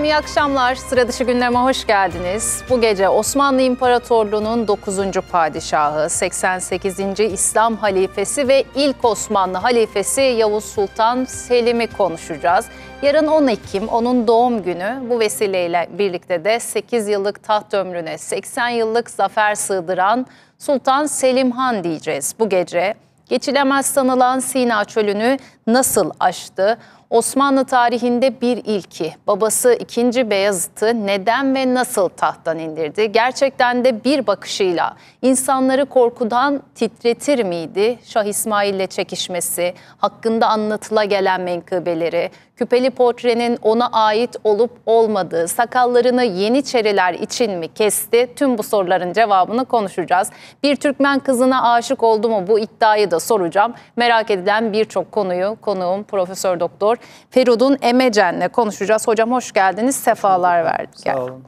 Efendim iyi akşamlar. Sıra dışı gündeme hoş geldiniz. Bu gece Osmanlı İmparatorluğu'nun 9. padişahı, 88. İslam halifesi ve ilk Osmanlı halifesi Yavuz Sultan Selim'i konuşacağız. Yarın 10 Ekim onun doğum günü. Bu vesileyle birlikte de 8 yıllık taht ömrüne 80 yıllık zafer sığdıran Sultan Selim Han diyeceğiz bu gece. Geçilemez sanılan Sina Çölü'nü nasıl aştı? Osmanlı tarihinde bir ilki. Babası 2. Beyazıt'ı neden ve nasıl tahttan indirdi? Gerçekten de bir bakışıyla insanları korkudan titretir miydi? Şah İsmail'le çekişmesi, hakkında anlatıla gelen menkıbeleri, küpeli portrenin ona ait olup olmadığı, sakallarını yeniçeriler için mi kesti? Tüm bu soruların cevabını konuşacağız. Bir Türkmen kızına aşık oldu mu bu iddiayı da soracağım. Merak edilen birçok konuyu konuğum Profesör Doktor Feridun Emecen'le konuşacağız. Hocam hoş geldiniz, sefalar verdik. Sağ olun.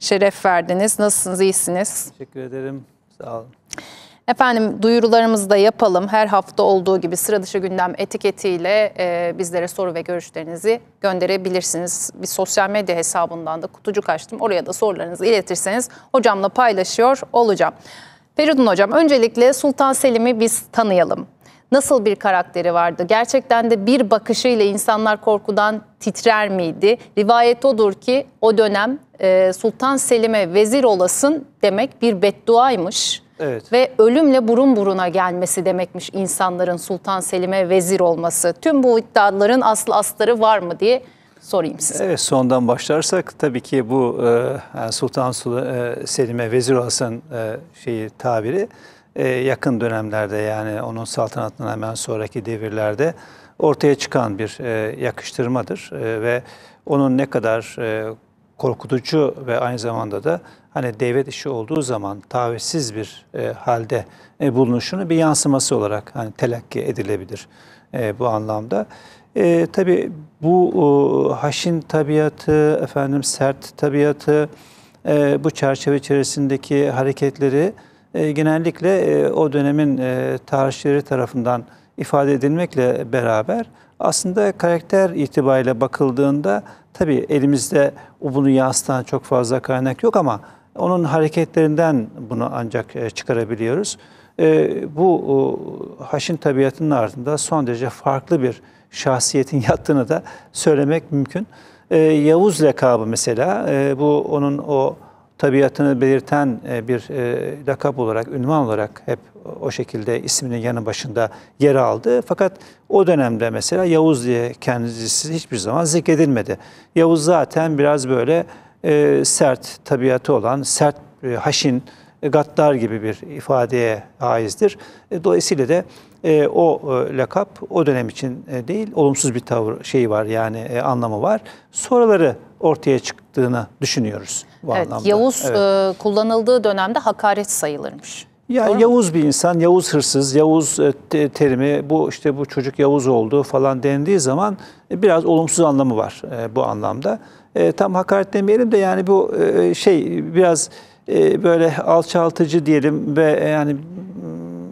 Şeref verdiniz. Nasılsınız, iyisiniz? Teşekkür ederim, sağ olun. Efendim duyurularımızı da yapalım. Her hafta olduğu gibi sıra dışı gündem etiketiyle e, bizlere soru ve görüşlerinizi gönderebilirsiniz. Bir sosyal medya hesabından da kutucuk açtım. Oraya da sorularınızı iletirseniz hocamla paylaşıyor olacağım. Feridun hocam öncelikle Sultan Selim'i biz tanıyalım. Nasıl bir karakteri vardı? Gerçekten de bir bakışıyla insanlar korkudan titrer miydi? Rivayet odur ki o dönem e, Sultan Selim'e vezir olasın demek bir bedduaymış Evet. Ve ölümle burun buruna gelmesi demekmiş insanların Sultan Selim'e vezir olması. Tüm bu iddiaların aslı astarı var mı diye sorayım size. Evet sondan başlarsak tabii ki bu e, Sultan e, Selim'e vezir olsun e, şeyi tabiri e, yakın dönemlerde yani onun saltanatından hemen sonraki devirlerde ortaya çıkan bir e, yakıştırmadır e, ve onun ne kadar e, korkutucu ve aynı zamanda da hani devlet işi olduğu zaman tavizsiz bir e, halde e, bulunuşunu bir yansıması olarak hani telakki edilebilir e, bu anlamda. E, tabii bu o, haşin tabiatı, efendim sert tabiatı, e, bu çerçeve içerisindeki hareketleri e, genellikle e, o dönemin e, tarihçileri tarafından ifade edilmekle beraber aslında karakter itibariyle bakıldığında tabii elimizde o bunu yansıtan çok fazla kaynak yok ama onun hareketlerinden bunu ancak e, çıkarabiliyoruz. E, bu Haş'in tabiatının ardında son derece farklı bir şahsiyetin yattığını da söylemek mümkün. E, Yavuz lakabı mesela bu onun o tabiatını belirten e, bir e, lakap olarak, ünvan olarak hep o şekilde isminin yanı başında yer aldı. Fakat o dönemde mesela Yavuz diye kendisi hiçbir zaman zikredilmedi. Yavuz zaten biraz böyle e, sert tabiatı olan, sert, haşin, gaddar gibi bir ifadeye haizdir. Dolayısıyla da e, o e, lakap o dönem için e, değil olumsuz bir tavır şeyi var yani e, anlamı var. Sonraları ortaya çıktığını düşünüyoruz bu evet, anlamda. Yavuz evet. e, kullanıldığı dönemde hakaret sayılırmış. Ya Doğru Yavuz mu? bir insan, Yavuz hırsız, Yavuz e, terimi bu işte bu çocuk Yavuz oldu falan dendiği zaman e, biraz olumsuz anlamı var e, bu anlamda. E, tam hakaret demeyelim de yani bu e, şey biraz e, böyle alçaltıcı diyelim ve e, yani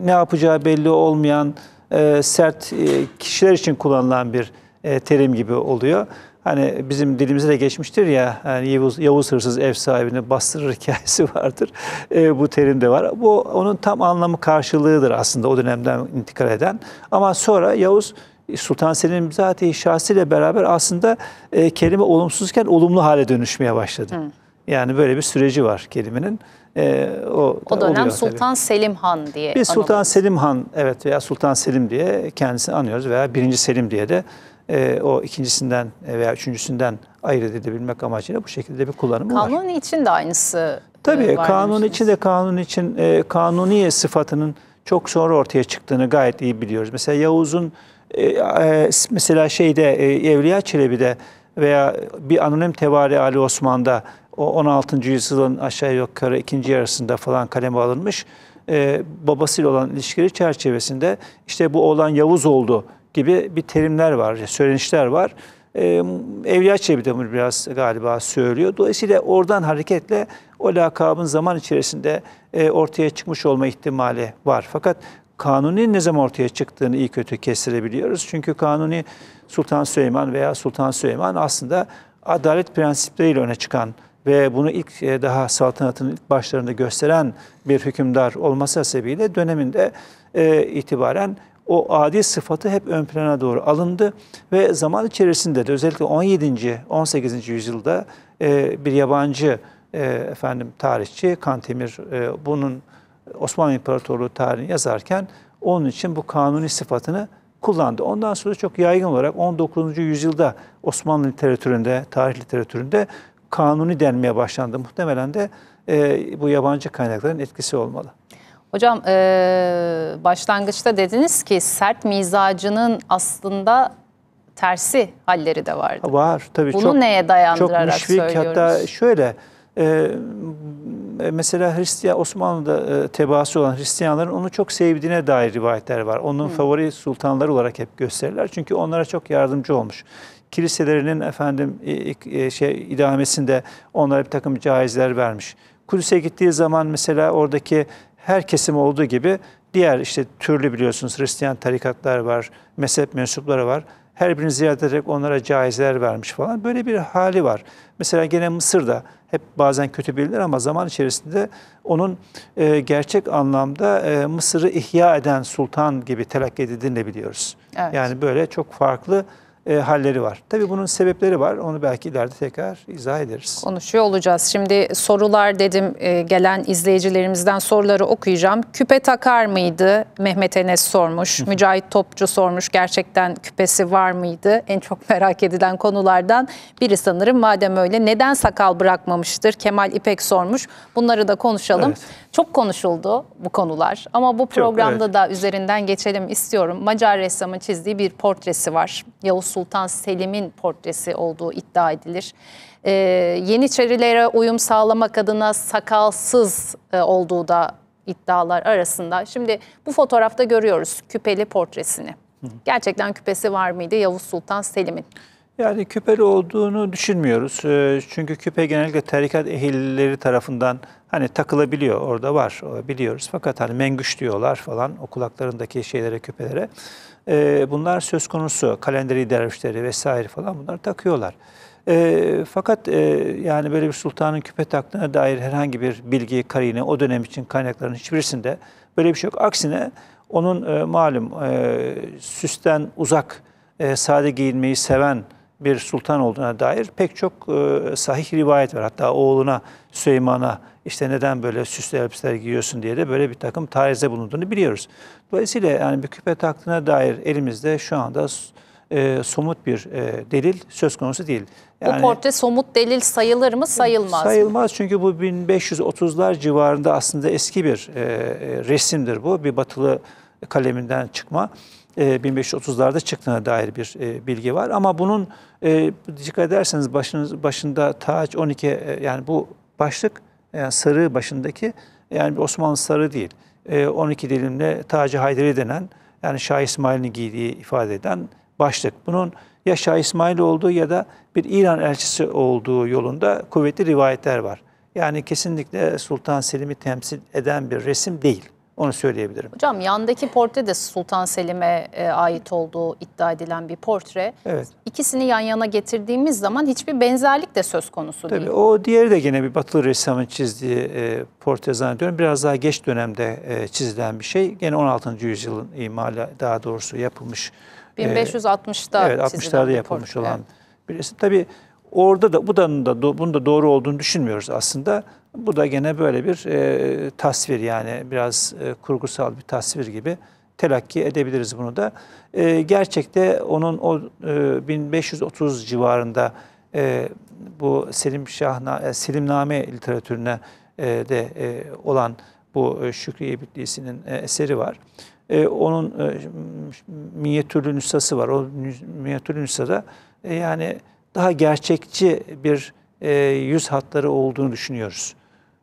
ne yapacağı belli olmayan e, sert e, kişiler için kullanılan bir e, terim gibi oluyor. Hani bizim dilimize de geçmiştir ya yani Yavuz, Yavuz hırsız ev sahibini bastırır hikayesi vardır. E, bu terim de var. Bu onun tam anlamı karşılığıdır aslında o dönemden intikal eden. Ama sonra Yavuz Sultan Selim zaten şahsiyle beraber aslında e, kelime olumsuzken olumlu hale dönüşmeye başladı. Hı. Yani böyle bir süreci var kelimenin. E, o, o dönem oluyor, Sultan tabii. Selim Han diye Biz Sultan anılıyoruz. Selim Han evet veya Sultan Selim diye kendisini anıyoruz veya birinci Selim diye de e, o ikincisinden veya üçüncüsünden ayırt edebilmek amacıyla bu şekilde bir kullanımı kanun var. Kanun için de aynısı e, Tabii var kanun için de kanun için e, kanuniye sıfatının çok sonra ortaya çıktığını gayet iyi biliyoruz. Mesela Yavuz'un e, e, mesela şeyde e, Evliya Çelebi'de veya bir anonim tevari Ali Osman'da o 16. yüzyılın aşağı yukarı ikinci yarısında falan kaleme alınmış e, babasıyla olan ilişkileri çerçevesinde işte bu olan Yavuz oldu gibi bir terimler var, söylenişler var. E, Evliya Çelebi de bunu biraz galiba söylüyor. Dolayısıyla oradan hareketle o lakabın zaman içerisinde e, ortaya çıkmış olma ihtimali var. Fakat Kanuni ne zaman ortaya çıktığını iyi kötü kestirebiliyoruz. Çünkü Kanuni Sultan Süleyman veya Sultan Süleyman aslında adalet prensipleriyle öne çıkan ve bunu ilk e, daha saltanatın ilk başlarında gösteren bir hükümdar olması sebebiyle döneminde e, itibaren o adi sıfatı hep ön plana doğru alındı ve zaman içerisinde de özellikle 17. 18. yüzyılda e, bir yabancı efendim tarihçi Kantemir bunun Osmanlı İmparatorluğu tarihini yazarken onun için bu kanuni sıfatını kullandı. Ondan sonra çok yaygın olarak 19. yüzyılda Osmanlı literatüründe, tarih literatüründe kanuni denmeye başlandı. Muhtemelen de e, bu yabancı kaynakların etkisi olmalı. Hocam e, başlangıçta dediniz ki sert mizacının aslında tersi halleri de vardı. Var tabii. Bunu çok, neye dayandırarak çok müşfik, söylüyoruz? Hatta şöyle e, e, mesela Hristiyan Osmanlı'da e, tebaası olan Hristiyanların onu çok sevdiğine dair rivayetler var. Onun hmm. favori sultanları olarak hep gösterirler. Çünkü onlara çok yardımcı olmuş kiliselerinin efendim e, e, e, şey idamesinde onlara bir takım caizler vermiş. Kudüs'e gittiği zaman mesela oradaki her kesim olduğu gibi diğer işte türlü biliyorsunuz Hristiyan tarikatlar var, mezhep mensupları var. Her birini ziyaret ederek onlara caizler vermiş falan. Böyle bir hali var. Mesela gene Mısır'da hep bazen kötü bilinir ama zaman içerisinde onun e, gerçek anlamda e, Mısır'ı ihya eden sultan gibi telakki edildiğini biliyoruz. Evet. Yani böyle çok farklı e, halleri var. Tabii bunun sebepleri var. Onu belki ileride tekrar izah ederiz. Konuşuyor olacağız. Şimdi sorular dedim e, gelen izleyicilerimizden soruları okuyacağım. Küpe takar mıydı? Mehmet Enes sormuş. Mücahit Topçu sormuş. Gerçekten küpesi var mıydı? En çok merak edilen konulardan biri sanırım. Madem öyle neden sakal bırakmamıştır? Kemal İpek sormuş. Bunları da konuşalım. Evet. Çok konuşuldu bu konular ama bu programda Çok, evet. da üzerinden geçelim istiyorum. Macar ressamın çizdiği bir portresi var. Yavuz Sultan Selim'in portresi olduğu iddia edilir. E, Yeniçerilere uyum sağlamak adına sakalsız e, olduğu da iddialar arasında. Şimdi bu fotoğrafta görüyoruz küpeli portresini. Gerçekten küpesi var mıydı Yavuz Sultan Selim'in? Yani küpeli olduğunu düşünmüyoruz. Ee, çünkü küpe genellikle tarikat ehilleri tarafından hani takılabiliyor orada var biliyoruz. Fakat hani mengüş diyorlar falan o kulaklarındaki şeylere küpelere e, bunlar söz konusu. Kalenderi dervişleri vesaire falan bunlar takıyorlar. E, fakat e, yani böyle bir sultanın küpe taktığına dair herhangi bir bilgi, karine o dönem için kaynakların hiçbirisinde böyle bir şey yok. Aksine onun e, malum e, süsten uzak, e, sade giyinmeyi seven bir sultan olduğuna dair pek çok e, sahih rivayet var. Hatta oğluna Süleyman'a işte neden böyle süslü elbiseler giyiyorsun diye de böyle bir takım tarize bulunduğunu biliyoruz. Dolayısıyla yani bir küpe taktığına dair elimizde şu anda e, somut bir e, delil söz konusu değil. Yani, bu portre somut delil sayılır mı sayılmaz Sayılmaz mı? çünkü bu 1530'lar civarında aslında eski bir e, e, resimdir bu. Bir batılı kaleminden çıkma. 1530'larda e, çıktığına dair bir e, bilgi var. Ama bunun dikkat ederseniz başınız, başında taç 12 yani bu başlık yani e, sarı başındaki yani Osmanlı sarı değil. 12 e, dilimle Taci Haydari denen yani Şah İsmail'in giydiği ifade eden başlık. Bunun ya Şah İsmail olduğu ya da bir İran elçisi olduğu yolunda kuvvetli rivayetler var. Yani kesinlikle Sultan Selim'i temsil eden bir resim değil. Onu söyleyebilirim. Hocam yandaki portre de Sultan Selim'e e, ait olduğu iddia edilen bir portre. Evet. İkisini yan yana getirdiğimiz zaman hiçbir benzerlik de söz konusu Tabii, değil. O diğeri de gene bir batılı ressamın çizdiği e, portre zannediyorum. Biraz daha geç dönemde e, çizilen bir şey. Gene 16. yüzyılın imalı daha doğrusu yapılmış. 1560'da e, evet, 60'larda yapılmış portre. olan bir resim. Tabii orada da bu da, bunun da doğru olduğunu düşünmüyoruz aslında. Bu da gene böyle bir e, tasvir yani biraz e, kurgusal bir tasvir gibi telakki edebiliriz bunu da. E, gerçekte onun o e, 1530 civarında e, bu Selim Şahna, e, Selimname literatürüne e, de e, olan bu e, Şükrü İbitlisi'nin e, eseri var. E, onun e, minyatürlü nüshası var. O minyatürlü nüshada e, yani daha gerçekçi bir e, yüz hatları olduğunu düşünüyoruz.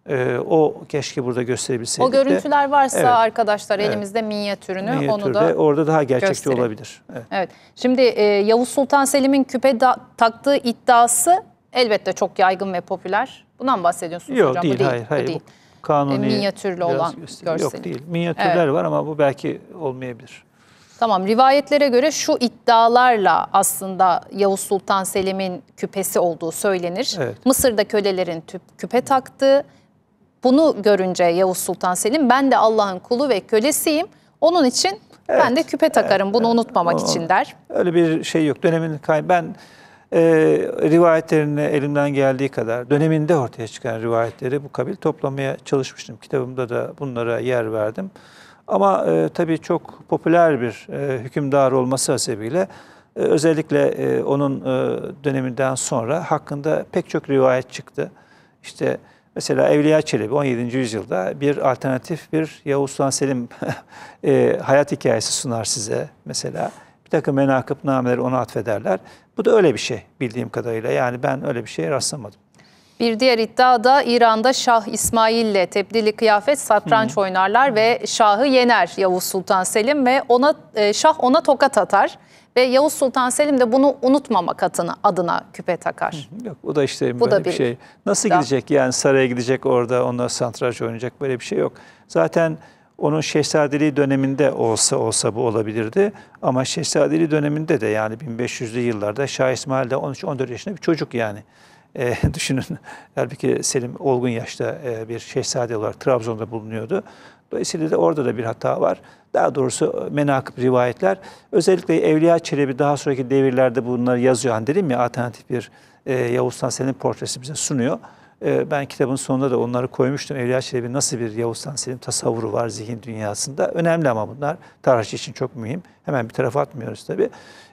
E, o keşke burada gösterebilseydik. O görüntüler de. varsa evet. arkadaşlar elimizde evet. minyatürünü onu da orada daha gerçekçi gösterin. olabilir. Evet. evet. Şimdi e, Yavuz Sultan Selim'in küpe da, taktığı iddiası elbette çok yaygın ve popüler. Bundan bahsediyorsunuz Yok, hocam. Değil, bu değil, hayır, bu hayır. Değil. Bu kanuni e, minyatürlü olan görseli. Yok değil. Minyatürler evet. var ama bu belki olmayabilir. Tamam rivayetlere göre şu iddialarla aslında Yavuz Sultan Selim'in küpesi olduğu söylenir. Evet. Mısır'da kölelerin tüp, küpe taktığı, bunu görünce Yavuz Sultan Selim ben de Allah'ın kulu ve kölesiyim. Onun için evet, ben de küpe takarım evet, bunu unutmamak o, için der. Öyle bir şey yok. Dönemin kay ben e, rivayetlerini elimden geldiği kadar döneminde ortaya çıkan rivayetleri bu kabil toplamaya çalışmıştım. Kitabımda da bunlara yer verdim. Ama e, tabii çok popüler bir e, hükümdar olması hasebiyle e, özellikle e, onun e, döneminden sonra hakkında pek çok rivayet çıktı. İşte Mesela Evliya Çelebi 17. yüzyılda bir alternatif bir Yavuz Sultan Selim e, hayat hikayesi sunar size mesela. Bir takım menakıp nameleri ona atfederler. Bu da öyle bir şey bildiğim kadarıyla. Yani ben öyle bir şeye rastlamadım. Bir diğer iddia da İran'da Şah İsmail ile tebdili kıyafet satranç hmm. oynarlar ve Şah'ı yener Yavuz Sultan Selim ve ona e, Şah ona tokat atar ve Yavuz Sultan Selim de bunu unutmamak adına, adına küpe takar. Yok bu da işte bu da bir şey. Nasıl da. gidecek yani saraya gidecek orada onlar santraj oynayacak böyle bir şey yok. Zaten onun şehzadeliği döneminde olsa olsa bu olabilirdi. Ama şehzadeliği döneminde de yani 1500'lü yıllarda Şah İsmail de 13-14 yaşında bir çocuk yani. E, düşünün halbuki Selim olgun yaşta e, bir şehzade olarak Trabzon'da bulunuyordu. Dolayısıyla da orada da bir hata var. Daha doğrusu e, menakıb rivayetler. Özellikle Evliya Çelebi daha sonraki devirlerde bunları yazıyor. Hani dedim ya alternatif bir e, Yavuz Tansel'in portresi bize sunuyor. E, ben kitabın sonunda da onları koymuştum. Evliya Çelebi nasıl bir Yavuz Tansel'in tasavvuru var zihin dünyasında. Önemli ama bunlar tarihçi için çok mühim. Hemen bir tarafa atmıyoruz tabii.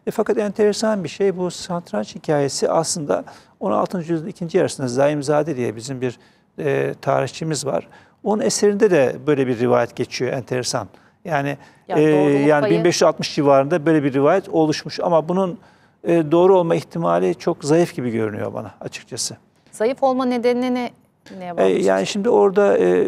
E, fakat enteresan bir şey bu satranç hikayesi aslında 16. yüzyılın ikinci yarısında Zaimzade diye bizim bir e, tarihçimiz var. Onun eserinde de böyle bir rivayet geçiyor enteresan. Yani yani, e, yani payı... 1560 civarında böyle bir rivayet oluşmuş ama bunun e, doğru olma ihtimali çok zayıf gibi görünüyor bana açıkçası. Zayıf olma nedeni ne? e, yani şimdi orada e,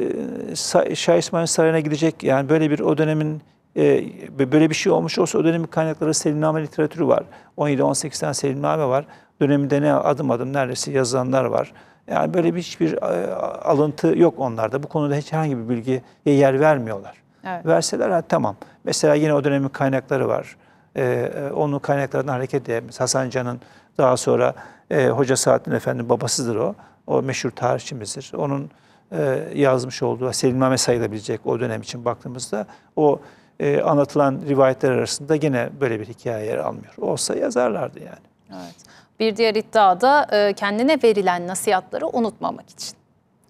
Şah İsmail Sarayı'na gidecek yani böyle bir o dönemin e, böyle bir şey olmuş olsa o dönemin kaynakları Selimname literatürü var. 17-18 tane Selimname var. Döneminde ne adım adım neredeyse yazılanlar var. Yani böyle bir hiçbir e, alıntı yok onlarda. Bu konuda hiç herhangi bir bilgiye yer vermiyorlar. Evet. Verseler ha, tamam. Mesela yine o dönemin kaynakları var. Ee, onun kaynaklarından hareket edemiz. Hasan Can'ın daha sonra e, Hoca Saadettin Efendi'nin babasıdır o. O meşhur tarihçimizdir. Onun e, yazmış olduğu Selimname sayılabilecek o dönem için baktığımızda o e, anlatılan rivayetler arasında gene böyle bir hikaye yer almıyor. Olsa yazarlardı yani. Evet. Bir diğer iddia da e, kendine verilen nasihatları unutmamak için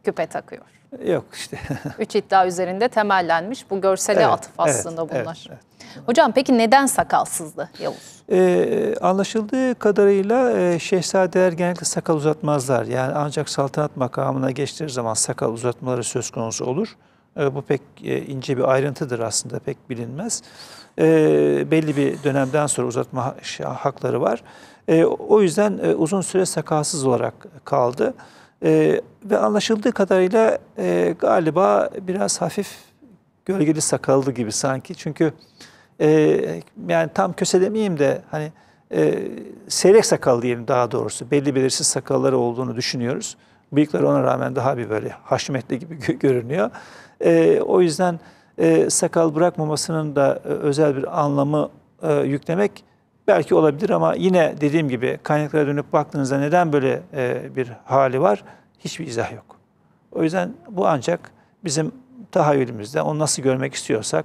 küpe takıyor. Yok işte. Üç iddia üzerinde temellenmiş bu görsele evet, atıf aslında evet, bunlar. Evet, evet. Hocam peki neden sakalsızdı Yavuz? Ee, anlaşıldığı kadarıyla e, şehzadeler genellikle sakal uzatmazlar. Yani ancak saltanat makamına geçtiği zaman sakal uzatmaları söz konusu olur. E, bu pek e, ince bir ayrıntıdır aslında pek bilinmez. E, belli bir dönemden sonra uzatma hakları var. E, o yüzden e, uzun süre sakatsız olarak kaldı. E, ve anlaşıldığı kadarıyla e, galiba biraz hafif gölgeli sakallı gibi sanki. Çünkü e, yani tam köse demeyeyim de hani e, seyrek sakal diyelim daha doğrusu. Belli belirsiz sakalları olduğunu düşünüyoruz. Bıyıkları ona rağmen daha bir böyle haşmetli gibi görünüyor. E, o yüzden e, sakal bırakmamasının da e, özel bir anlamı e, yüklemek belki olabilir ama yine dediğim gibi kaynaklara dönüp baktığınızda neden böyle e, bir hali var hiçbir izah yok. O yüzden bu ancak bizim tahayyülümüzde onu nasıl görmek istiyorsak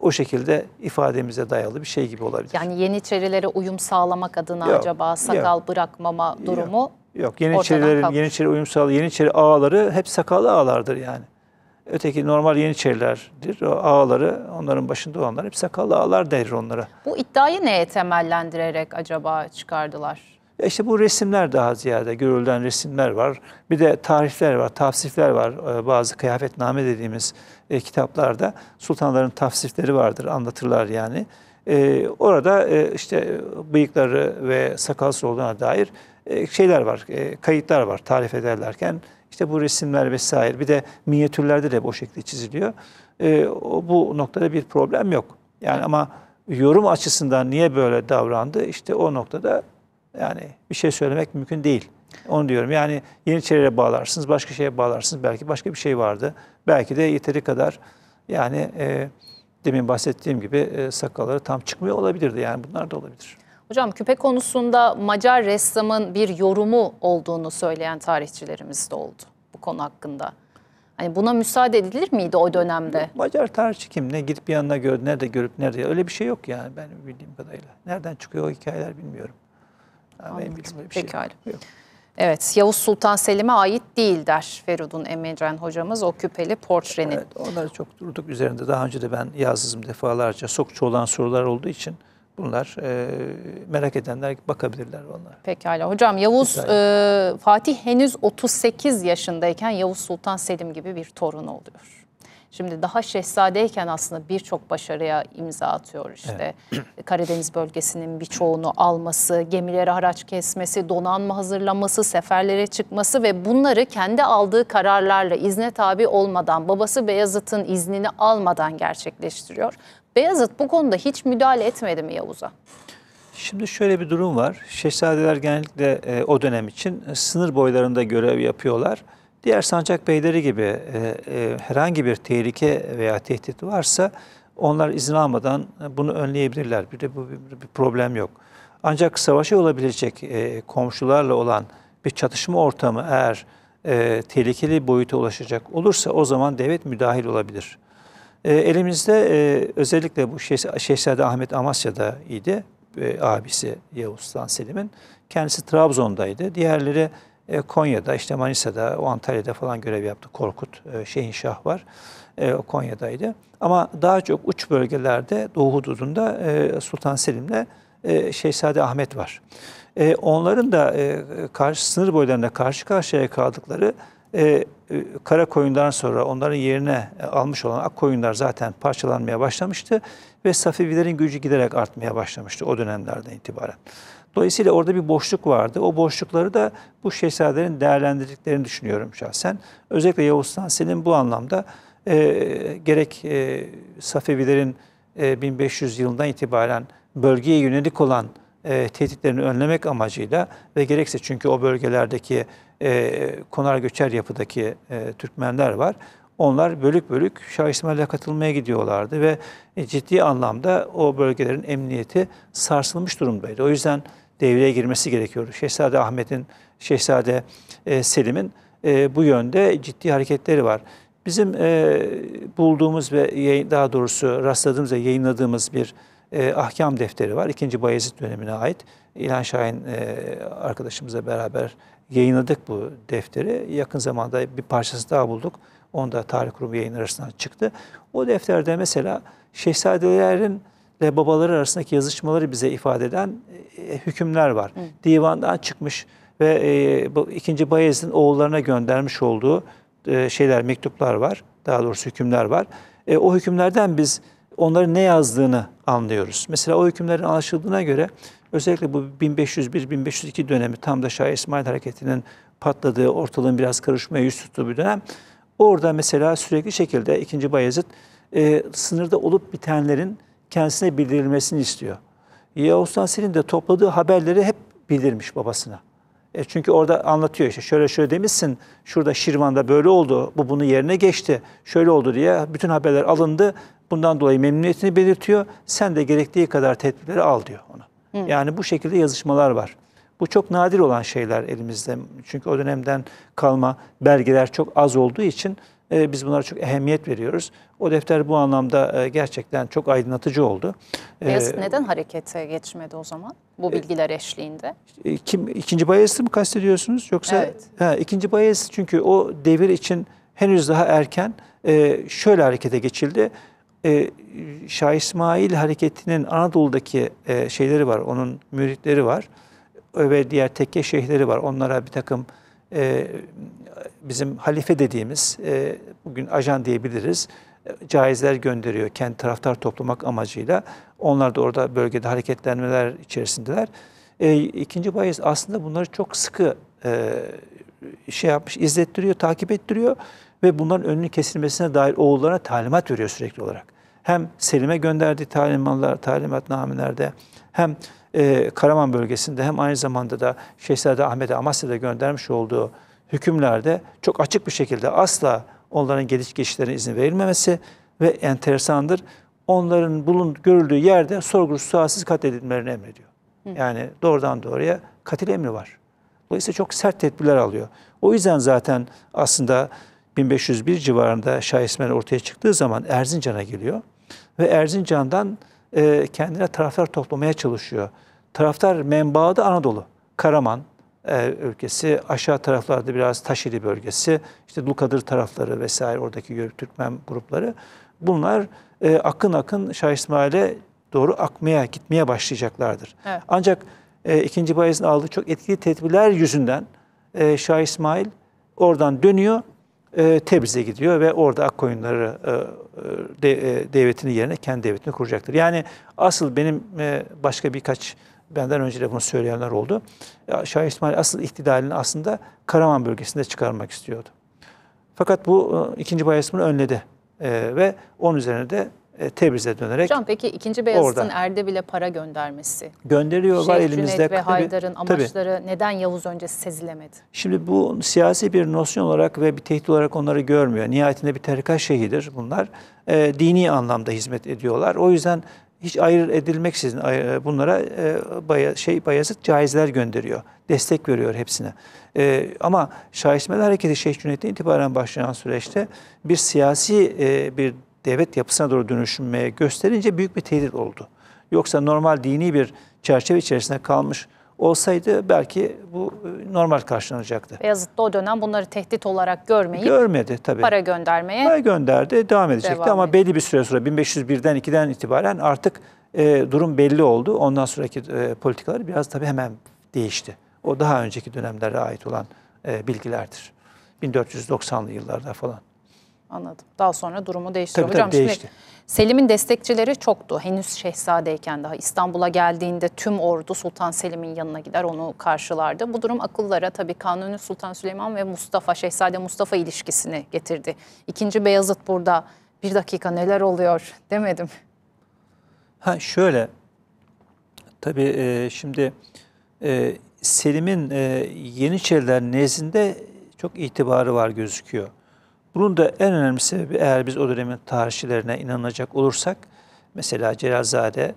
o şekilde ifademize dayalı bir şey gibi olabilir. Yani Yeniçerilere uyum sağlamak adına yok, acaba sakal yok, bırakmama durumu Yok, yok. Yeniçerilerin Yeniçeri uyum sağlağı, Yeniçeri ağaları hep sakallı ağalardır yani. Öteki normal Yeniçerilerdir. O ağaları, onların başında olanlar hep sakallı ağalar der onlara. Bu iddiayı neye temellendirerek acaba çıkardılar? Ya işte bu resimler daha ziyade görülen resimler var. Bir de tarihler var, tafsifler var. Ee, bazı kıyafetname dediğimiz e, kitaplarda sultanların tafsifleri vardır, anlatırlar yani. Ee, orada e, işte bıyıkları ve sakalsız olduğuna dair e, şeyler var, e, kayıtlar var tarif ederlerken. İşte bu resimler vesaire bir de minyatürlerde de bu şekilde çiziliyor. E, bu noktada bir problem yok. Yani ama yorum açısından niye böyle davrandı işte o noktada yani bir şey söylemek mümkün değil. Onu diyorum yani Yeniçerilere bağlarsınız, başka şeye bağlarsınız. Belki başka bir şey vardı. Belki de yeteri kadar yani e, demin bahsettiğim gibi e, sakalları tam çıkmıyor olabilirdi. Yani bunlar da olabilir. Hocam küpe konusunda Macar ressamın bir yorumu olduğunu söyleyen tarihçilerimiz de oldu bu konu hakkında. Hani buna müsaade edilir miydi o dönemde? Macar tarihçi kim? Ne gidip yanına gördü, nerede görüp nerede? Öyle bir şey yok yani ben bildiğim kadarıyla. Nereden çıkıyor o hikayeler bilmiyorum. Yani benim bildiğim öyle bir şey Pekala. yok. Evet, Yavuz Sultan Selim'e ait değil der Ferudun Emecen hocamız o küpeli portrenin. Evet, onları çok durduk üzerinde. Daha önce de ben yazdım defalarca. Sokçu olan sorular olduğu için Bunlar e, merak edenler bakabilirler onlar. Pekala. Hocam Yavuz e, Fatih henüz 38 yaşındayken Yavuz Sultan Selim gibi bir torun oluyor. Şimdi daha şehzadeyken aslında birçok başarıya imza atıyor işte. Evet. Karadeniz bölgesinin birçoğunu alması, gemilere haraç kesmesi, donanma hazırlaması, seferlere çıkması ve bunları kendi aldığı kararlarla izne tabi olmadan, babası Beyazıt'ın iznini almadan gerçekleştiriyor. Beyazıt bu konuda hiç müdahale etmedi mi Yavuz'a? Şimdi şöyle bir durum var. Şehzadeler genellikle e, o dönem için e, sınır boylarında görev yapıyorlar. Diğer sancak beyleri gibi e, e, herhangi bir tehlike veya tehdit varsa onlar izin almadan e, bunu önleyebilirler. Bir de bu bir, bir problem yok. Ancak savaşı olabilecek e, komşularla olan bir çatışma ortamı eğer e, tehlikeli boyuta ulaşacak olursa o zaman devlet müdahil olabilir. Ee, elimizde e, özellikle bu Şehzade Ahmet Amasya'da idi e, abisi Yavuz Sultan Selim'in. Kendisi Trabzon'daydı. Diğerleri e, Konya'da, işte Manisa'da, o Antalya'da falan görev yaptı. Korkut, Şehinşah var. o Konya'daydı. Ama daha çok uç bölgelerde Doğu hududunda Sultan Selim'le Şehzade Ahmet var. onların da karşı sınır boylarında karşı karşıya kaldıkları e, e, kara koyundan sonra onların yerine e, almış olan ak koyunlar zaten parçalanmaya başlamıştı ve Safevilerin gücü giderek artmaya başlamıştı o dönemlerden itibaren. Dolayısıyla orada bir boşluk vardı. O boşlukları da bu şehzadelerin değerlendirdiklerini düşünüyorum şahsen. Özellikle Yavuz Tansi'nin bu anlamda e, gerek e, Safevilerin e, 1500 yılından itibaren bölgeye yönelik olan e, tehditlerini önlemek amacıyla ve gerekse çünkü o bölgelerdeki e, konar göçer yapıdaki e, Türkmenler var. Onlar bölük bölük Şah İsmail'e katılmaya gidiyorlardı ve e, ciddi anlamda o bölgelerin emniyeti sarsılmış durumdaydı. O yüzden devreye girmesi gerekiyordu. Şehzade Ahmet'in, Şehzade e, Selim'in e, bu yönde ciddi hareketleri var. Bizim e, bulduğumuz ve yayın, daha doğrusu rastladığımız ve yayınladığımız bir e, ahkam defteri var. İkinci Bayezid dönemine ait. İlhan Şahin e, arkadaşımızla beraber yayınladık bu defteri. Yakın zamanda bir parçası daha bulduk. Onu da Tarih Kurumu yayın arasından çıktı. O defterde mesela şehzadelerin ve babaları arasındaki yazışmaları bize ifade eden e, e hükümler var. Hı. Divandan çıkmış ve e, bu, ikinci Bayezid'in oğullarına göndermiş olduğu e, şeyler, mektuplar var. Daha doğrusu hükümler var. E, o hükümlerden biz onların ne yazdığını anlıyoruz. Mesela o hükümlerin anlaşıldığına göre Özellikle bu 1501-1502 dönemi tam da Şah İsmail Hareketi'nin patladığı, ortalığın biraz karışmaya yüz tuttuğu bir dönem. Orada mesela sürekli şekilde 2. Bayezid e, sınırda olup bitenlerin kendisine bildirilmesini istiyor. Yavuz Selim de topladığı haberleri hep bildirmiş babasına. E çünkü orada anlatıyor işte şöyle şöyle demişsin, şurada Şirvan'da böyle oldu, bu bunu yerine geçti, şöyle oldu diye bütün haberler alındı. Bundan dolayı memnuniyetini belirtiyor. Sen de gerektiği kadar tedbirleri al diyor ona. Hı. Yani bu şekilde yazışmalar var. Bu çok nadir olan şeyler elimizde. Çünkü o dönemden kalma belgeler çok az olduğu için e, biz bunlara çok ehemmiyet veriyoruz. O defter bu anlamda e, gerçekten çok aydınlatıcı oldu. Beyazıt e, neden harekete geçmedi o zaman bu e, bilgiler eşliğinde? E, kim ikinci Bayezid'i mi kastediyorsunuz yoksa evet. ha, ikinci Bayezid çünkü o devir için henüz daha erken e, şöyle harekete geçildi e, Şah İsmail hareketinin Anadolu'daki e, şeyleri var, onun müritleri var e, ve diğer tekke şeyhleri var. Onlara bir takım e, bizim halife dediğimiz, e, bugün ajan diyebiliriz, e, caizler gönderiyor kendi taraftar toplamak amacıyla. Onlar da orada bölgede hareketlenmeler içerisindeler. E, ikinci Bayezid aslında bunları çok sıkı e, şey yapmış, izlettiriyor, takip ettiriyor ve bunların önünün kesilmesine dair oğullarına talimat veriyor sürekli olarak hem Selim'e gönderdiği talimatlar, talimatnamelerde hem e, Karaman bölgesinde hem aynı zamanda da Şehzade Ahmet'e Amasya'da göndermiş olduğu hükümlerde çok açık bir şekilde asla onların geliş geçişlerine izin verilmemesi ve enteresandır onların bulun görüldüğü yerde sorgusuz sualsiz katledilmelerini emrediyor. Hı. Yani doğrudan doğruya katil emri var. Dolayısıyla çok sert tedbirler alıyor. O yüzden zaten aslında 1501 civarında Şah İsmail ortaya çıktığı zaman Erzincan'a geliyor ve Erzincan'dan e, kendine taraftar toplamaya çalışıyor. Taraftar menbaı da Anadolu. Karaman e, ülkesi, aşağı taraflarda biraz Taşili bölgesi, işte Lukadır tarafları vesaire oradaki Türkmen grupları. Bunlar e, akın akın Şah İsmail'e doğru akmaya, gitmeye başlayacaklardır. Evet. Ancak e, 2. Bayezid'in aldığı çok etkili tedbirler yüzünden e, Şah İsmail oradan dönüyor e, Tebriz'e gidiyor ve orada Akkoyunları e, e, devletini yerine kendi devletini kuracaktır. Yani asıl benim başka birkaç benden önce de bunu söyleyenler oldu. Şah İsmail asıl iktidalini aslında Karaman bölgesinde çıkarmak istiyordu. Fakat bu ikinci Bayezid önledi ve onun üzerine de e, Tebriz'e dönerek. Hocam peki 2. Beyazıt'ın orada. Erdebil'e para göndermesi. Gönderiyorlar Şeyh elimizde. Cüneyt ve Haydar'ın amaçları tabii. neden Yavuz önce sezilemedi? Şimdi bu siyasi bir nosyon olarak ve bir tehdit olarak onları görmüyor. Nihayetinde bir tarikat şeyhidir bunlar. E, dini anlamda hizmet ediyorlar. O yüzden hiç ayır edilmeksizin e, bunlara e, şey Bayezid caizler gönderiyor. Destek veriyor hepsine. Ama Şahismeli Hareketi Şeyh Cüneyt'ten itibaren başlayan süreçte bir siyasi bir devlet yapısına doğru dönüşmeye gösterince büyük bir tehdit oldu. Yoksa normal dini bir çerçeve içerisinde kalmış olsaydı belki bu e, normal karşılanacaktı. Beyazıt da o dönem bunları tehdit olarak görmeyip Görmedi, tabii. para göndermeye para gönderdi, devam edecekti devam ama edin. belli bir süre sonra 1501'den 2'den itibaren artık e, durum belli oldu. Ondan sonraki e, politikalar biraz tabii hemen değişti. O daha önceki dönemlere ait olan e, bilgilerdir. 1490'lı yıllarda falan. Anladım. Daha sonra durumu değişti tabii, hocam. Tabii, değişti. Selim'in destekçileri çoktu. Henüz şehzadeyken daha İstanbul'a geldiğinde tüm ordu Sultan Selim'in yanına gider onu karşılardı. Bu durum akıllara tabii Kanuni Sultan Süleyman ve Mustafa, Şehzade Mustafa ilişkisini getirdi. İkinci Beyazıt burada bir dakika neler oluyor demedim. Ha şöyle tabii e, şimdi e, Selim'in e, Yeniçeriler nezdinde çok itibarı var gözüküyor. Bunun da en önemli sebebi eğer biz o dönemin tarihçilerine inanacak olursak, mesela Celalzade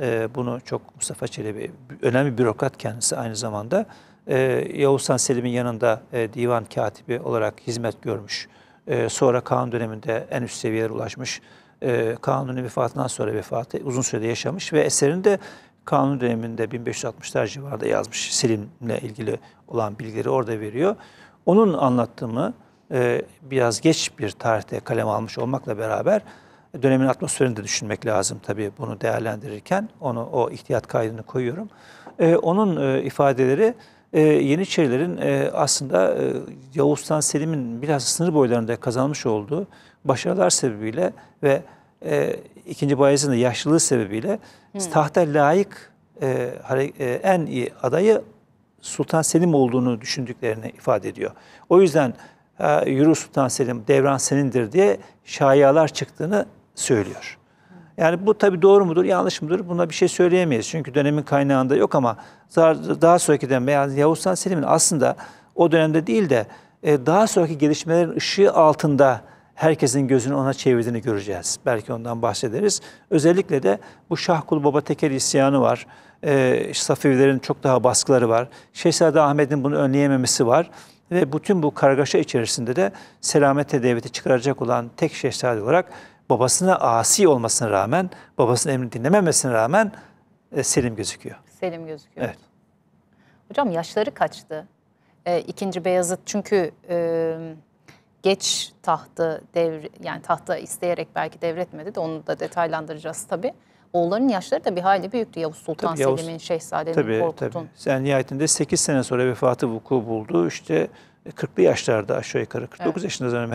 e, bunu çok Mustafa Çelebi, önemli bürokrat kendisi aynı zamanda, e, Yavuzhan Selim'in yanında e, divan katibi olarak hizmet görmüş. E, sonra Kaan döneminde en üst seviyelere ulaşmış. E, Kanuni vefatından sonra vefatı uzun sürede yaşamış ve eserini de Kanuni döneminde 1560'lar civarında yazmış. Selim'le ilgili olan bilgileri orada veriyor. Onun anlattığımı e, biraz geç bir tarihte kalem almış olmakla beraber dönemin atmosferini de düşünmek lazım tabii bunu değerlendirirken. Onu o ihtiyat kaydını koyuyorum. E, onun e, ifadeleri e, Yeniçerilerin e, aslında e, Yavuz Sultan Selim'in biraz sınır boylarında kazanmış olduğu başarılar sebebiyle ve e, ikinci Bayezid'in yaşlılığı sebebiyle hmm. tahta layık e, e, en iyi adayı Sultan Selim olduğunu düşündüklerini ifade ediyor. O yüzden e, Yürü Sultan Selim devran senindir diye şayalar çıktığını söylüyor. Yani bu tabi doğru mudur, yanlış mıdır? Buna bir şey söyleyemeyiz. Çünkü dönemin kaynağında yok ama daha sonraki dönemde yani Yavuz Sultan Selim'in aslında o dönemde değil de e, daha sonraki gelişmelerin ışığı altında herkesin gözünü ona çevirdiğini göreceğiz. Belki ondan bahsederiz. Özellikle de bu Şahkul Baba Teker isyanı var. E, çok daha baskıları var. Şehzade Ahmet'in bunu önleyememesi var ve bütün bu kargaşa içerisinde de selamete devleti çıkaracak olan tek şehzade olarak babasına asi olmasına rağmen, babasının emrini dinlememesine rağmen e, Selim gözüküyor. Selim gözüküyor. Evet. Hocam yaşları kaçtı? E, ikinci Beyazıt çünkü e, geç tahtı devri, yani tahta isteyerek belki devretmedi de onu da detaylandıracağız tabii. Oğulların yaşları da bir hayli büyüktü Yavuz Sultan tabii Selim'in, Şehzade'nin, tabii, Korkut'un. Tabii. Yani nihayetinde 8 sene sonra vefatı vuku buldu. İşte 40'lı e, yaşlarda aşağı yukarı 49 evet. yaşında dönem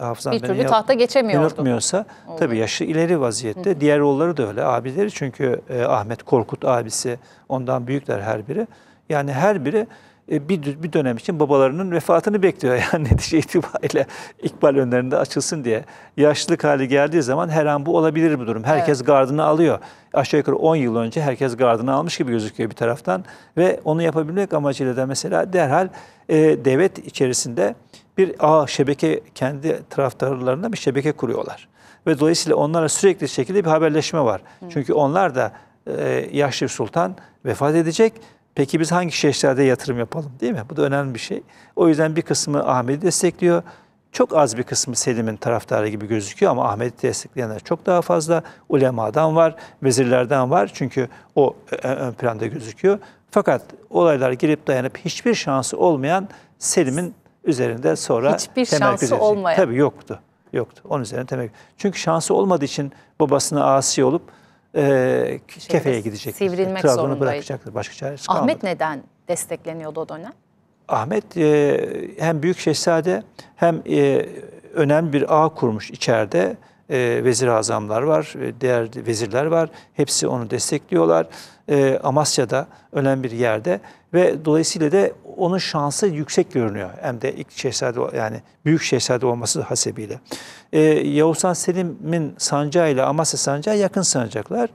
hafızam bir türlü beni tahta geçemiyordu. Yanıltmıyorsa tabii yaşı ileri vaziyette. Hı hı. Diğer oğulları da öyle. Abileri çünkü e, Ahmet Korkut abisi ondan büyükler her biri. Yani her biri e, bir, bir dönem için babalarının vefatını bekliyor. Yani netice itibariyle ikbal önlerinde açılsın diye. Yaşlılık hali geldiği zaman her an bu olabilir bu durum. Herkes evet. gardını alıyor. Aşağı yukarı 10 yıl önce herkes gardını almış gibi gözüküyor bir taraftan. Ve onu yapabilmek amacıyla da mesela derhal e, devlet içerisinde bir ağ şebeke kendi taraftarlarına bir şebeke kuruyorlar. Ve dolayısıyla onlara sürekli şekilde bir haberleşme var. Hı. Çünkü onlar da e, yaşlı sultan vefat edecek Peki biz hangi şehirlerde yatırım yapalım değil mi? Bu da önemli bir şey. O yüzden bir kısmı Ahmet'i destekliyor. Çok az bir kısmı Selim'in taraftarı gibi gözüküyor ama Ahmet'i destekleyenler çok daha fazla. Ulemadan var, vezirlerden var çünkü o ön planda gözüküyor. Fakat olaylar girip dayanıp hiçbir şansı olmayan Selim'in üzerinde sonra hiçbir şansı edecek. olmayan. Tabii yoktu. Yoktu. Onun üzerine temel. Çünkü şansı olmadığı için babasına asi olup e, kefeye gidecek, Sivrilmek Trabzon'u bırakacaktır. Başka çaresi kalmadı. Ahmet neden destekleniyordu o dönem? Ahmet e, hem büyük şehzade hem e, önemli bir ağ kurmuş içeride. E, vezir azamlar var, diğer vezirler var. Hepsi onu destekliyorlar e, Amasya'da ölen bir yerde ve dolayısıyla da onun şansı yüksek görünüyor. Hem de ilk şehzade yani büyük şehzade olması hasebiyle. E, Yavuz Han Selim'in sancağı ile Amasya sancağı yakın sancaklar.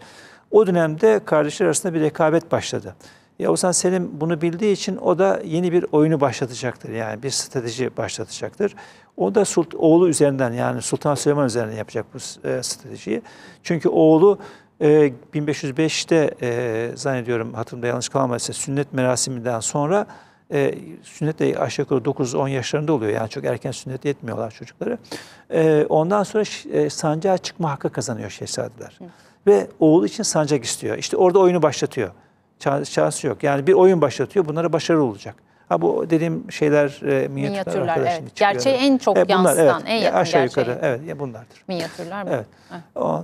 O dönemde kardeşler arasında bir rekabet başladı. Yavuz Han Selim bunu bildiği için o da yeni bir oyunu başlatacaktır. Yani bir strateji başlatacaktır. O da Sult oğlu üzerinden yani Sultan Süleyman üzerinden yapacak bu e, stratejiyi. Çünkü oğlu e, ee, 1505'te e, zannediyorum hatırımda yanlış kalmazsa sünnet merasiminden sonra e, sünnet de aşağı yukarı 9-10 yaşlarında oluyor. Yani çok erken sünnet yetmiyorlar çocukları. E, ondan sonra e, sancağa çıkma hakkı kazanıyor şehzadeler. Ve oğlu için sancak istiyor. İşte orada oyunu başlatıyor. Çağrısı yok. Yani bir oyun başlatıyor. Bunlara başarılı olacak. Ha bu dediğim şeyler e, minyatürler, minyatürler evet. Gerçeği en çok e, bunlar, yansıtan, evet, en yakın aşağı gerçeği. yukarı evet bunlardır. Minyatürler mi? Evet. evet. O,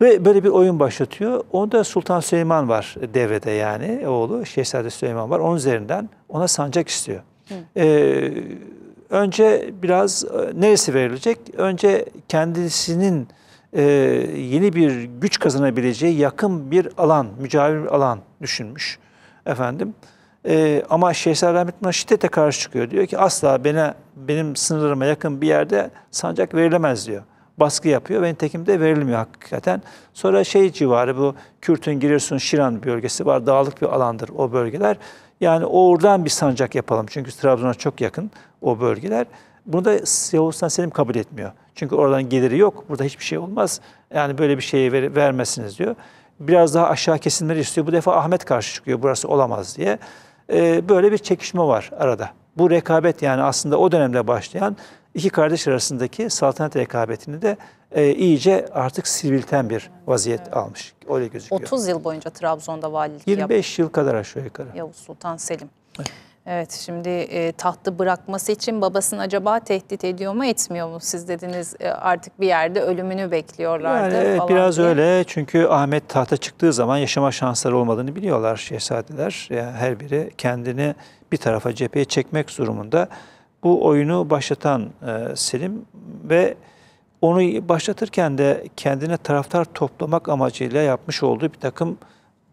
ve böyle bir oyun başlatıyor. Onda Sultan Süleyman var devrede yani oğlu. Şehzade Süleyman var. Onun üzerinden ona sancak istiyor. Ee, önce biraz e, neresi verilecek? Önce kendisinin e, yeni bir güç kazanabileceği yakın bir alan, mücavir bir alan düşünmüş efendim. E, ama Şehzade Ahmet buna şiddete karşı çıkıyor. Diyor ki asla bana, benim sınırlarıma yakın bir yerde sancak verilemez diyor baskı yapıyor ve nitekim de verilmiyor hakikaten. Sonra şey civarı bu Kürt'ün Giresun Şiran bölgesi var. Dağlık bir alandır o bölgeler. Yani oradan bir sancak yapalım. Çünkü Trabzon'a çok yakın o bölgeler. Bunu da Yavuzhan Selim kabul etmiyor. Çünkü oradan geliri yok. Burada hiçbir şey olmaz. Yani böyle bir şeyi ver, vermesiniz diyor. Biraz daha aşağı kesimleri istiyor. Bu defa Ahmet karşı çıkıyor. Burası olamaz diye. Ee, böyle bir çekişme var arada. Bu rekabet yani aslında o dönemde başlayan iki kardeş arasındaki saltanat rekabetini de e, iyice artık sivilten bir vaziyet evet. almış. Öyle gözüküyor. 30 yıl boyunca Trabzon'da valilik 25 yaptı. yıl kadar aşağı yukarı. Yavuz Sultan Selim. Evet. Evet şimdi e, tahtı bırakması için babasını acaba tehdit ediyor mu etmiyor mu? Siz dediniz e, artık bir yerde ölümünü bekliyorlardı. Yani, e, falan biraz diye. öyle çünkü Ahmet tahta çıktığı zaman yaşama şansları olmadığını biliyorlar şehzadeler. Yani her biri kendini bir tarafa cepheye çekmek durumunda bu oyunu başlatan e, Selim ve onu başlatırken de kendine taraftar toplamak amacıyla yapmış olduğu bir takım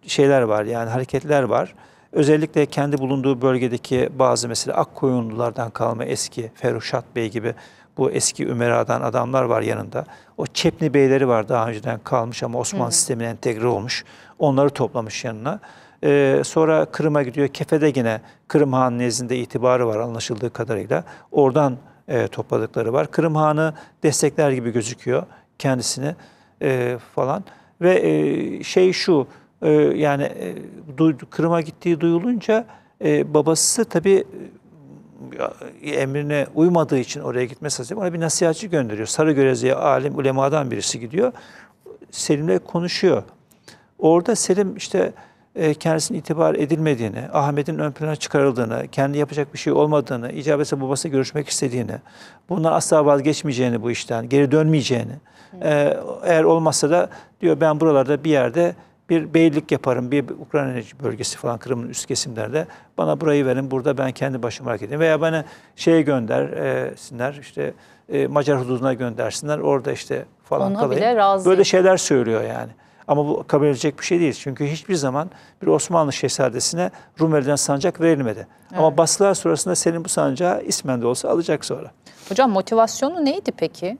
şeyler var yani hareketler var. Özellikle kendi bulunduğu bölgedeki bazı mesela Akkoyunlulardan kalma eski Feruşat Bey gibi bu eski Ümera'dan adamlar var yanında. O Çepni Beyleri var daha önceden kalmış ama Osmanlı hı hı. sistemine entegre olmuş. Onları toplamış yanına. E, sonra Kırım'a gidiyor. Kefe'de yine Kırım Hanı nezdinde itibarı var anlaşıldığı kadarıyla. Oradan e, topladıkları var. Kırım Hanı destekler gibi gözüküyor kendisini e, falan. Ve e, şey şu e, yani e, Kırım'a gittiği duyulunca e, babası tabii e, emrine uymadığı için oraya gitmesi lazım. Ona bir nasihatçı gönderiyor. Sarıgörezi'ye alim, ulemadan birisi gidiyor. Selim'le konuşuyor. Orada Selim işte e, kendisinin itibar edilmediğini, Ahmet'in ön plana çıkarıldığını, kendi yapacak bir şey olmadığını, icabetse babasıyla görüşmek istediğini, bundan asla vazgeçmeyeceğini bu işten, geri dönmeyeceğini, e, eğer olmazsa da diyor ben buralarda bir yerde bir beylik yaparım, bir Ukrayna bölgesi falan Kırım'ın üst kesimlerde bana burayı verin, burada ben kendi başıma hareket edeyim. Veya bana şeye göndersinler, e, işte Macar hududuna göndersinler, orada işte falan Ona kalayım. Bile razı. Böyle şeyler söylüyor yani. Ama bu kabul edilecek bir şey değil. Çünkü hiçbir zaman bir Osmanlı şehzadesine Rumeli'den sancak verilmedi. Evet. Ama baskılar sırasında senin bu sancağı ismen de olsa alacak sonra. Hocam motivasyonu neydi peki?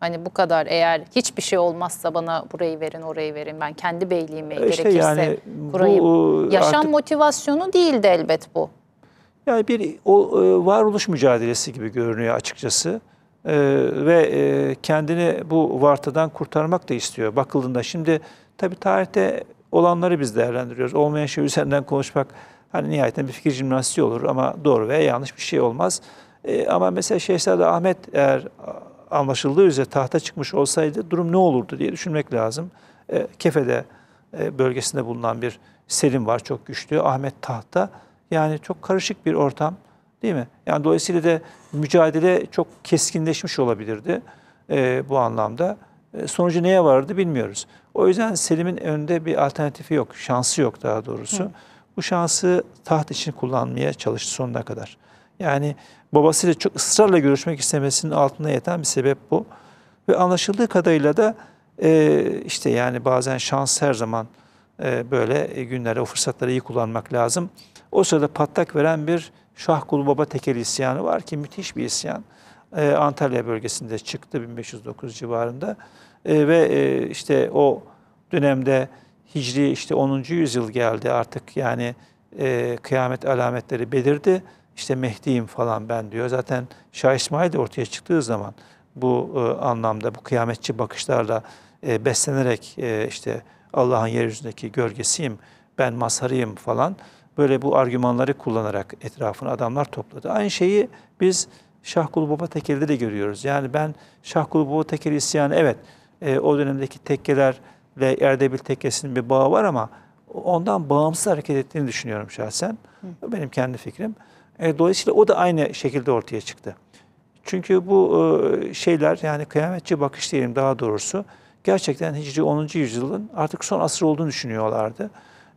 Hani bu kadar eğer hiçbir şey olmazsa bana burayı verin, orayı verin. Ben kendi beyliğime işte gerekirse yani kurayım. Bu, e, Yaşam artık, motivasyonu değildi elbet bu. Yani bir o e, varoluş mücadelesi gibi görünüyor açıkçası. Ee, ve e, kendini bu vartadan kurtarmak da istiyor bakıldığında. Şimdi tabi tarihte olanları biz değerlendiriyoruz. Olmayan şey üzerinden konuşmak hani nihayetinde bir fikir jimnastiği olur ama doğru veya yanlış bir şey olmaz. E, ama mesela Şehzade Ahmet eğer anlaşıldığı üzere tahta çıkmış olsaydı durum ne olurdu diye düşünmek lazım. E, Kefe'de e, bölgesinde bulunan bir Selim var çok güçlü. Ahmet tahta. Yani çok karışık bir ortam. Değil mi? Yani dolayısıyla da mücadele çok keskinleşmiş olabilirdi e, bu anlamda. E, sonucu neye varırdı bilmiyoruz. O yüzden Selim'in önünde bir alternatifi yok. Şansı yok daha doğrusu. Hı. Bu şansı taht için kullanmaya çalıştı sonuna kadar. Yani babasıyla çok ısrarla görüşmek istemesinin altında yatan bir sebep bu. Ve anlaşıldığı kadarıyla da e, işte yani bazen şans her zaman e, böyle e, günlere o fırsatları iyi kullanmak lazım. O sırada patlak veren bir Şah Kul Baba Tekel isyanı var ki müthiş bir isyan. E, Antalya bölgesinde çıktı 1509 civarında. E, ve e, işte o dönemde Hicri işte 10. yüzyıl geldi artık yani e, kıyamet alametleri belirdi. İşte Mehdi'yim falan ben diyor. Zaten Şah İsmail de ortaya çıktığı zaman bu e, anlamda bu kıyametçi bakışlarla e, beslenerek e, işte Allah'ın yeryüzündeki gölgesiyim, ben mazharıyım falan böyle bu argümanları kullanarak etrafını adamlar topladı. Aynı şeyi biz Şahkulu Baba Tekeli'de de görüyoruz. Yani ben Şahkulu Baba Tekeli isyanı evet e, o dönemdeki ve Erdebil Tekkesi'nin bir bağı var ama ondan bağımsız hareket ettiğini düşünüyorum şahsen. Hı. Benim kendi fikrim. E, dolayısıyla o da aynı şekilde ortaya çıktı. Çünkü bu e, şeyler yani kıyametçi bakış diyelim daha doğrusu gerçekten Hicri 10. yüzyılın artık son asır olduğunu düşünüyorlardı.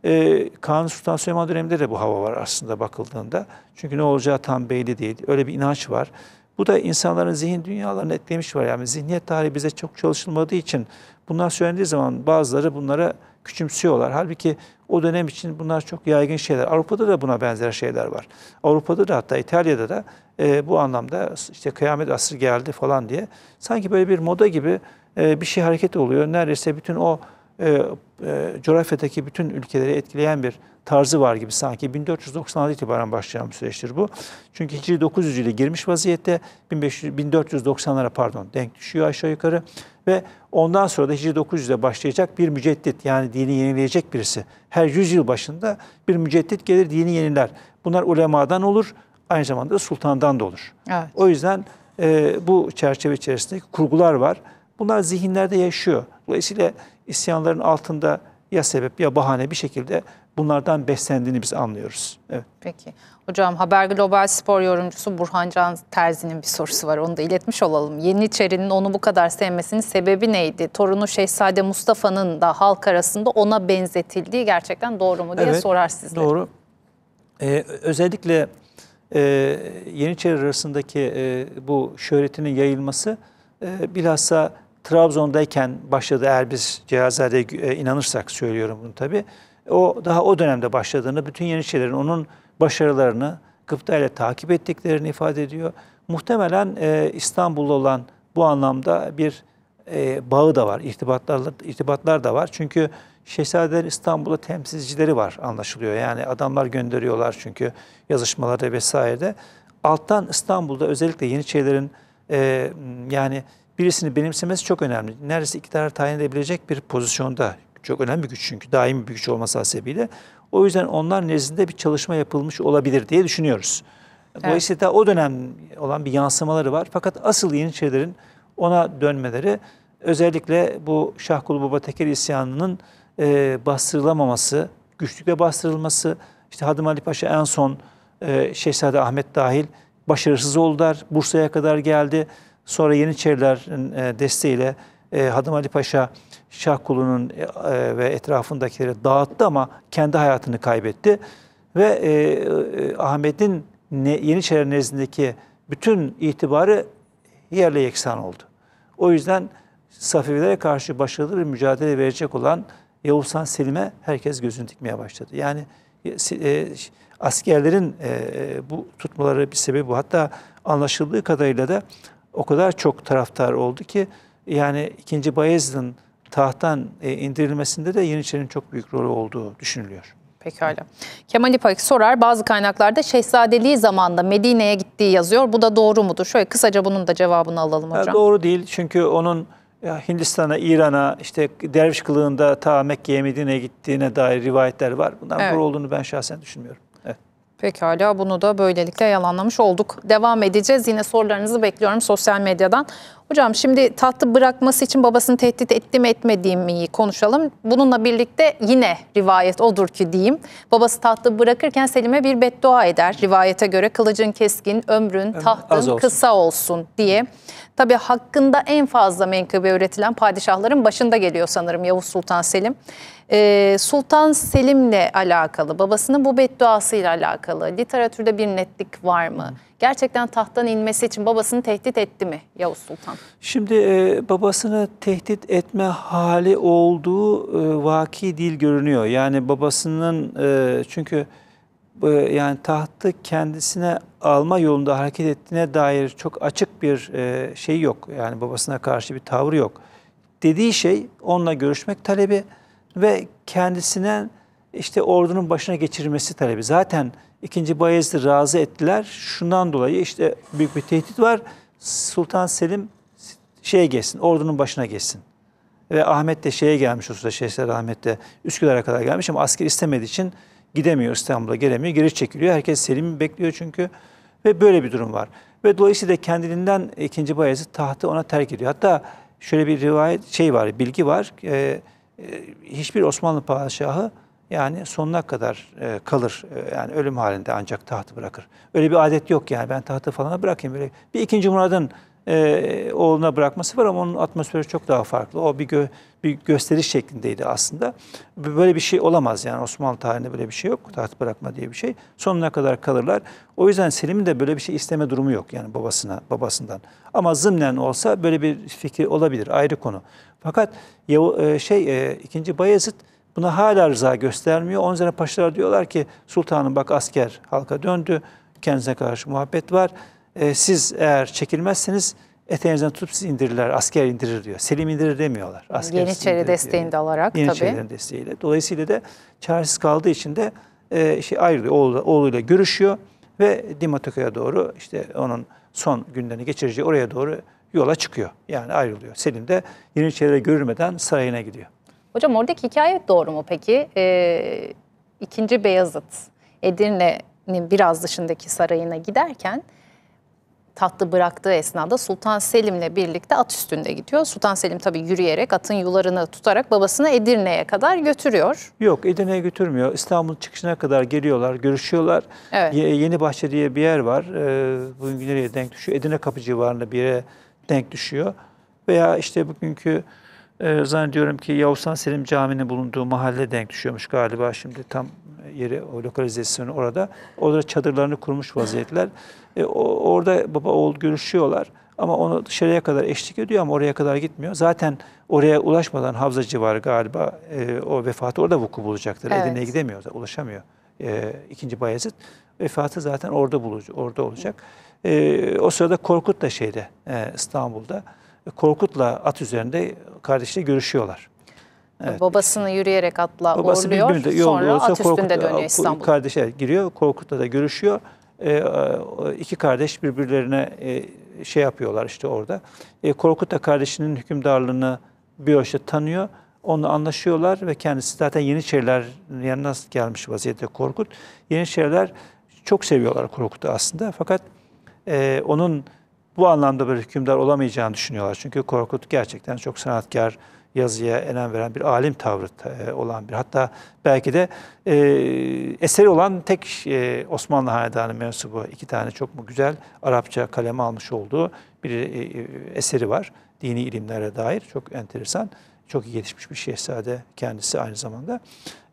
E, ee, Kanuni Sultan Süleyman döneminde de bu hava var aslında bakıldığında. Çünkü ne olacağı tam belli değil. Öyle bir inanç var. Bu da insanların zihin dünyalarını etkilemiş var. Yani zihniyet tarihi bize çok çalışılmadığı için bunlar söylendiği zaman bazıları bunlara küçümsüyorlar. Halbuki o dönem için bunlar çok yaygın şeyler. Avrupa'da da buna benzer şeyler var. Avrupa'da da hatta İtalya'da da e, bu anlamda işte kıyamet asrı geldi falan diye sanki böyle bir moda gibi e, bir şey hareket oluyor. Neredeyse bütün o e, e, coğrafyadaki bütün ülkeleri etkileyen bir tarzı var gibi sanki 1496 itibaren başlayan bir süreçtir bu. Çünkü Hicri 900 ile girmiş vaziyette 1490'lara pardon denk düşüyor aşağı yukarı ve ondan sonra da Hicri 900'de başlayacak bir müceddit yani dini yenileyecek birisi. Her 100 yıl başında bir müceddit gelir dini yeniler. Bunlar ulemadan olur aynı zamanda sultandan da olur. Evet. O yüzden e, bu çerçeve içerisinde kurgular var. Bunlar zihinlerde yaşıyor. Dolayısıyla isyanların altında ya sebep ya bahane bir şekilde bunlardan beslendiğini biz anlıyoruz. Evet. Peki. Hocam Haber Global spor yorumcusu Burhan Can Terzi'nin bir sorusu var. Onu da iletmiş olalım. Yeniçeri'nin onu bu kadar sevmesinin sebebi neydi? Torunu Şehzade Mustafa'nın da halk arasında ona benzetildiği gerçekten doğru mu diye evet, sorar sizlere. Doğru. Ee, özellikle e, Yeniçeri arasındaki e, bu şöhretinin yayılması e, bilhassa Trabzon'dayken başladı eğer biz Cihazade'ye inanırsak söylüyorum bunu tabi. O daha o dönemde başladığını, bütün Yeniçerilerin onun başarılarını gıpta ile takip ettiklerini ifade ediyor. Muhtemelen e, İstanbul'da olan bu anlamda bir e, bağı da var, irtibatlar, irtibatlar da var. Çünkü Şehzadeler İstanbul'a temsilcileri var anlaşılıyor. Yani adamlar gönderiyorlar çünkü yazışmalarda vesairede. Alttan İstanbul'da özellikle Yeniçerilerin e, yani birisini benimsemesi çok önemli. Neredeyse iktidar tayin edebilecek bir pozisyonda. Çok önemli bir güç çünkü. Daimi bir güç olması hasebiyle. O yüzden onlar nezdinde bir çalışma yapılmış olabilir diye düşünüyoruz. Evet. Dolayısıyla o dönem olan bir yansımaları var. Fakat asıl Yeniçerilerin ona dönmeleri özellikle bu Şahkulu Baba Tekel isyanının e, bastırılamaması, güçlükle bastırılması, işte Hadım Ali Paşa en son e, Şehzade Ahmet dahil başarısız oldular. Bursa'ya kadar geldi. Sonra Yeniçerilerin e, desteğiyle e, Hadım Ali Paşa Şahkulu'nun e, ve etrafındakileri dağıttı ama kendi hayatını kaybetti. Ve Ahmet'in Yeniçeriler nezdindeki bütün itibarı yerle yeksan oldu. O yüzden Safevilere karşı başarılı bir mücadele verecek olan Yavuz Han Selim'e herkes gözünü dikmeye başladı. Yani askerlerin bu tutmaları bir sebebi bu. Hatta anlaşıldığı kadarıyla da o kadar çok taraftar oldu ki yani 2. Bayezid'in tahttan e, indirilmesinde de Yeniçeri'nin çok büyük rolü olduğu düşünülüyor. Pekala. Kemal İpak sorar bazı kaynaklarda şehzadeliği zamanında Medine'ye gittiği yazıyor. Bu da doğru mudur? Şöyle kısaca bunun da cevabını alalım hocam. Ya doğru değil çünkü onun e, Hindistan'a, İran'a, işte derviş kılığında ta Mekke'ye, Medine'ye gittiğine dair rivayetler var. Bunların evet. doğru olduğunu ben şahsen düşünmüyorum. Pekala bunu da böylelikle yalanlamış olduk. Devam edeceğiz. Yine sorularınızı bekliyorum sosyal medyadan. Hocam şimdi tahtı bırakması için babasını tehdit etti mi etmediği mi konuşalım. Bununla birlikte yine rivayet odur ki diyeyim. Babası tahtı bırakırken Selim'e bir beddua eder. Rivayete göre kılıcın keskin, ömrün, tahtın olsun. kısa olsun diye. Tabii hakkında en fazla menkıbe öğretilen padişahların başında geliyor sanırım Yavuz Sultan Selim e, Sultan Selim'le alakalı, babasının bu bedduasıyla alakalı literatürde bir netlik var mı? Gerçekten tahttan inmesi için babasını tehdit etti mi Yavuz Sultan? Şimdi e, babasını tehdit etme hali olduğu e, vaki değil görünüyor. Yani babasının e, çünkü e, yani tahtı kendisine alma yolunda hareket ettiğine dair çok açık bir şey yok. Yani babasına karşı bir tavır yok. Dediği şey onunla görüşmek talebi ve kendisine işte ordunun başına geçirmesi talebi. Zaten ikinci Bayezid'i razı ettiler. Şundan dolayı işte büyük bir tehdit var. Sultan Selim şeye geçsin, ordunun başına geçsin. Ve Ahmet de şeye gelmiş o sırada Şehzade Ahmet de Üsküdar'a kadar gelmiş ama asker istemediği için gidemiyor İstanbul'a gelemiyor. Geri çekiliyor. Herkes Selim'i bekliyor çünkü. Ve böyle bir durum var. Ve dolayısıyla kendiliğinden 2. Bayezid tahtı ona terk ediyor. Hatta şöyle bir rivayet şey var, bilgi var. E, ee, hiçbir Osmanlı padişahı yani sonuna kadar e, kalır. E, yani ölüm halinde ancak tahtı bırakır. Öyle bir adet yok yani ben tahtı falan bırakayım. Böyle bir ikinci Murad'ın e, oğluna bırakması var ama onun atmosferi çok daha farklı. O bir, gö bir gösteriş şeklindeydi aslında. Böyle bir şey olamaz yani Osmanlı tarihinde böyle bir şey yok. Taht bırakma diye bir şey. Sonuna kadar kalırlar. O yüzden Selim'in de böyle bir şey isteme durumu yok yani babasına babasından. Ama zımnen olsa böyle bir fikir olabilir ayrı konu. Fakat e, şey e, ikinci Bayezid buna hala rıza göstermiyor. Onun üzerine paşalar diyorlar ki sultanım bak asker halka döndü. Kendinize karşı muhabbet var. E, siz eğer çekilmezseniz eteğinizden tutup sizi indirirler. Asker indirir diyor. Selim indirir demiyorlar. Asker Yeniçeri desteğini alarak Yeniçerilerin tabii. Yeniçerilerin desteğiyle. Dolayısıyla da çaresiz kaldığı için de şey ayrılıyor. Oğlu, oğluyla görüşüyor ve Dimatoka'ya doğru işte onun son günlerini geçireceği oraya doğru yola çıkıyor. Yani ayrılıyor. Selim de Yeniçerileri görülmeden sarayına gidiyor. Hocam oradaki hikaye doğru mu peki? Ee, ikinci Beyazıt Edirne'nin biraz dışındaki sarayına giderken tahtı bıraktığı esnada Sultan Selim'le birlikte at üstünde gidiyor. Sultan Selim tabii yürüyerek atın yularını tutarak babasını Edirne'ye kadar götürüyor. Yok Edirne'ye götürmüyor. İstanbul çıkışına kadar geliyorlar, görüşüyorlar. Evet. Ye- Yeni Bahçe diye bir yer var. Ee, bugün nereye denk düşüyor? Edirne Kapı civarında bir yere denk düşüyor. Veya işte bugünkü e, zannediyorum ki Yavuzhan Selim Camii'nin bulunduğu mahalle denk düşüyormuş galiba şimdi tam yeri o lokalizasyonu orada. Orada çadırlarını kurmuş vaziyetler. E, o, orada baba oğul görüşüyorlar ama onu dışarıya kadar eşlik ediyor ama oraya kadar gitmiyor. Zaten oraya ulaşmadan Havza civarı galiba e, o vefatı orada vuku bulacaktır. Evet. Edirne'ye gidemiyor, ulaşamıyor. E, ikinci Bayezid vefatı zaten orada bulucu, orada olacak. E, o sırada Korkut da şeyde e, İstanbul'da. Korkut'la at üzerinde kardeşle görüşüyorlar. Evet. Babasını yürüyerek atla Babası uğurluyor. Birbirine, sonra at üstünde Korkut, dönüyor e, İstanbul'a. kardeşe giriyor. Korkut'la da görüşüyor. E, e, iki kardeş birbirlerine e, şey yapıyorlar işte orada. E, Korkut da kardeşinin hükümdarlığını bir ölçüde tanıyor. Onunla anlaşıyorlar ve kendisi zaten Yeniçeriler yanına gelmiş vaziyette Korkut. Yeniçeriler çok seviyorlar Korkut'u aslında fakat e, onun bu anlamda bir hükümdar olamayacağını düşünüyorlar. Çünkü Korkut gerçekten çok sanatkar, yazıya önem veren bir alim tavrı e, olan bir. Hatta belki de e, eseri olan tek e, Osmanlı Hanedanı mensubu iki tane çok mu güzel Arapça kaleme almış olduğu bir e, e eseri var. Dini ilimlere dair çok enteresan, çok iyi yetişmiş bir şehzade kendisi aynı zamanda.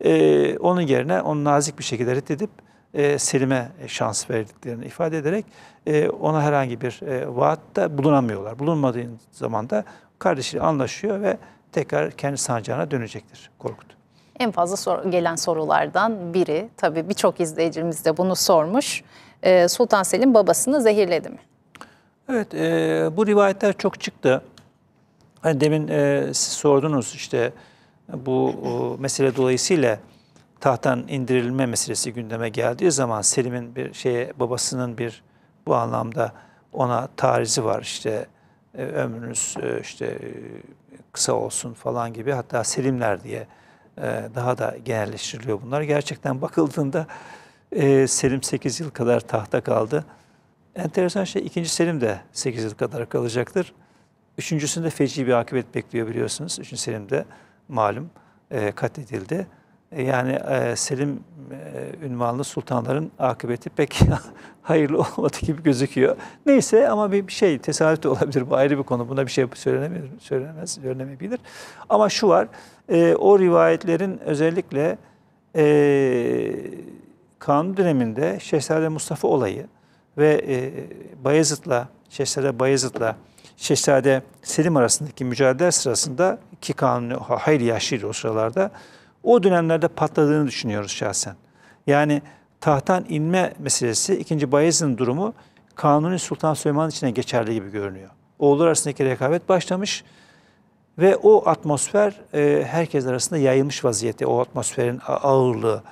E, onun yerine onu nazik bir şekilde reddedip e, silme şans verdiklerini ifade ederek e, ona herhangi bir e, vaatta bulunamıyorlar. Bulunmadığı zaman da kardeşiyle anlaşıyor ve tekrar kendi sancağına dönecektir Korkut. En fazla sor gelen sorulardan biri, tabii birçok izleyicimiz de bunu sormuş. E, Sultan Selim babasını zehirledi mi? Evet, e, bu rivayetler çok çıktı. Hani demin e, siz sordunuz işte bu e, mesele dolayısıyla tahttan indirilme meselesi gündeme geldiği zaman Selim'in bir şeye babasının bir bu anlamda ona tarizi var işte e, ömrünüz e, işte e, kısa olsun falan gibi hatta Selimler diye daha da genelleştiriliyor bunlar. Gerçekten bakıldığında Selim 8 yıl kadar tahta kaldı. Enteresan şey ikinci Selim de 8 yıl kadar kalacaktır. Üçüncüsünde feci bir akıbet bekliyor biliyorsunuz. Üçüncü Selim de malum katledildi. E, yani e, Selim e, ünvanlı sultanların akıbeti pek hayırlı olmadı gibi gözüküyor. Neyse ama bir şey tesadüf de olabilir bu ayrı bir konu. Buna bir şey söylenemez, söylenemez söylenemeyebilir. Ama şu var e, o rivayetlerin özellikle kanun döneminde Şehzade Mustafa olayı ve Bayezid'le Şehzade Bayezid'le Şehzade Selim arasındaki mücadele sırasında ki kanuni hayli yaşlıydı o sıralarda o dönemlerde patladığını düşünüyoruz şahsen. Yani tahttan inme meselesi, ikinci Bayezid'in durumu Kanuni Sultan Süleyman içine geçerli gibi görünüyor. Oğullar arasındaki rekabet başlamış ve o atmosfer e, herkes arasında yayılmış vaziyette. O atmosferin ağırlığı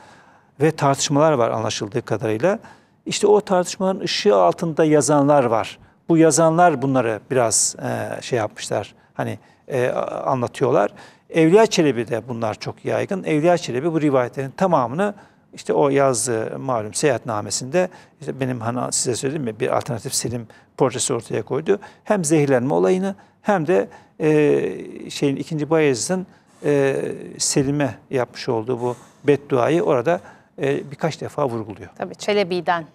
ve tartışmalar var anlaşıldığı kadarıyla. İşte o tartışmaların ışığı altında yazanlar var. Bu yazanlar bunları biraz e, şey yapmışlar, hani e, anlatıyorlar. Evliya Çelebi'de bunlar çok yaygın. Evliya Çelebi bu rivayetlerin tamamını işte o yazdığı malum seyahatnamesinde işte benim hani size söyledim ya bir alternatif Selim projesi ortaya koydu. Hem zehirlenme olayını hem de e, şeyin ikinci Bayezid'in e, Selim'e yapmış olduğu bu bedduayı orada e, birkaç defa vurguluyor. Tabii Çelebi'den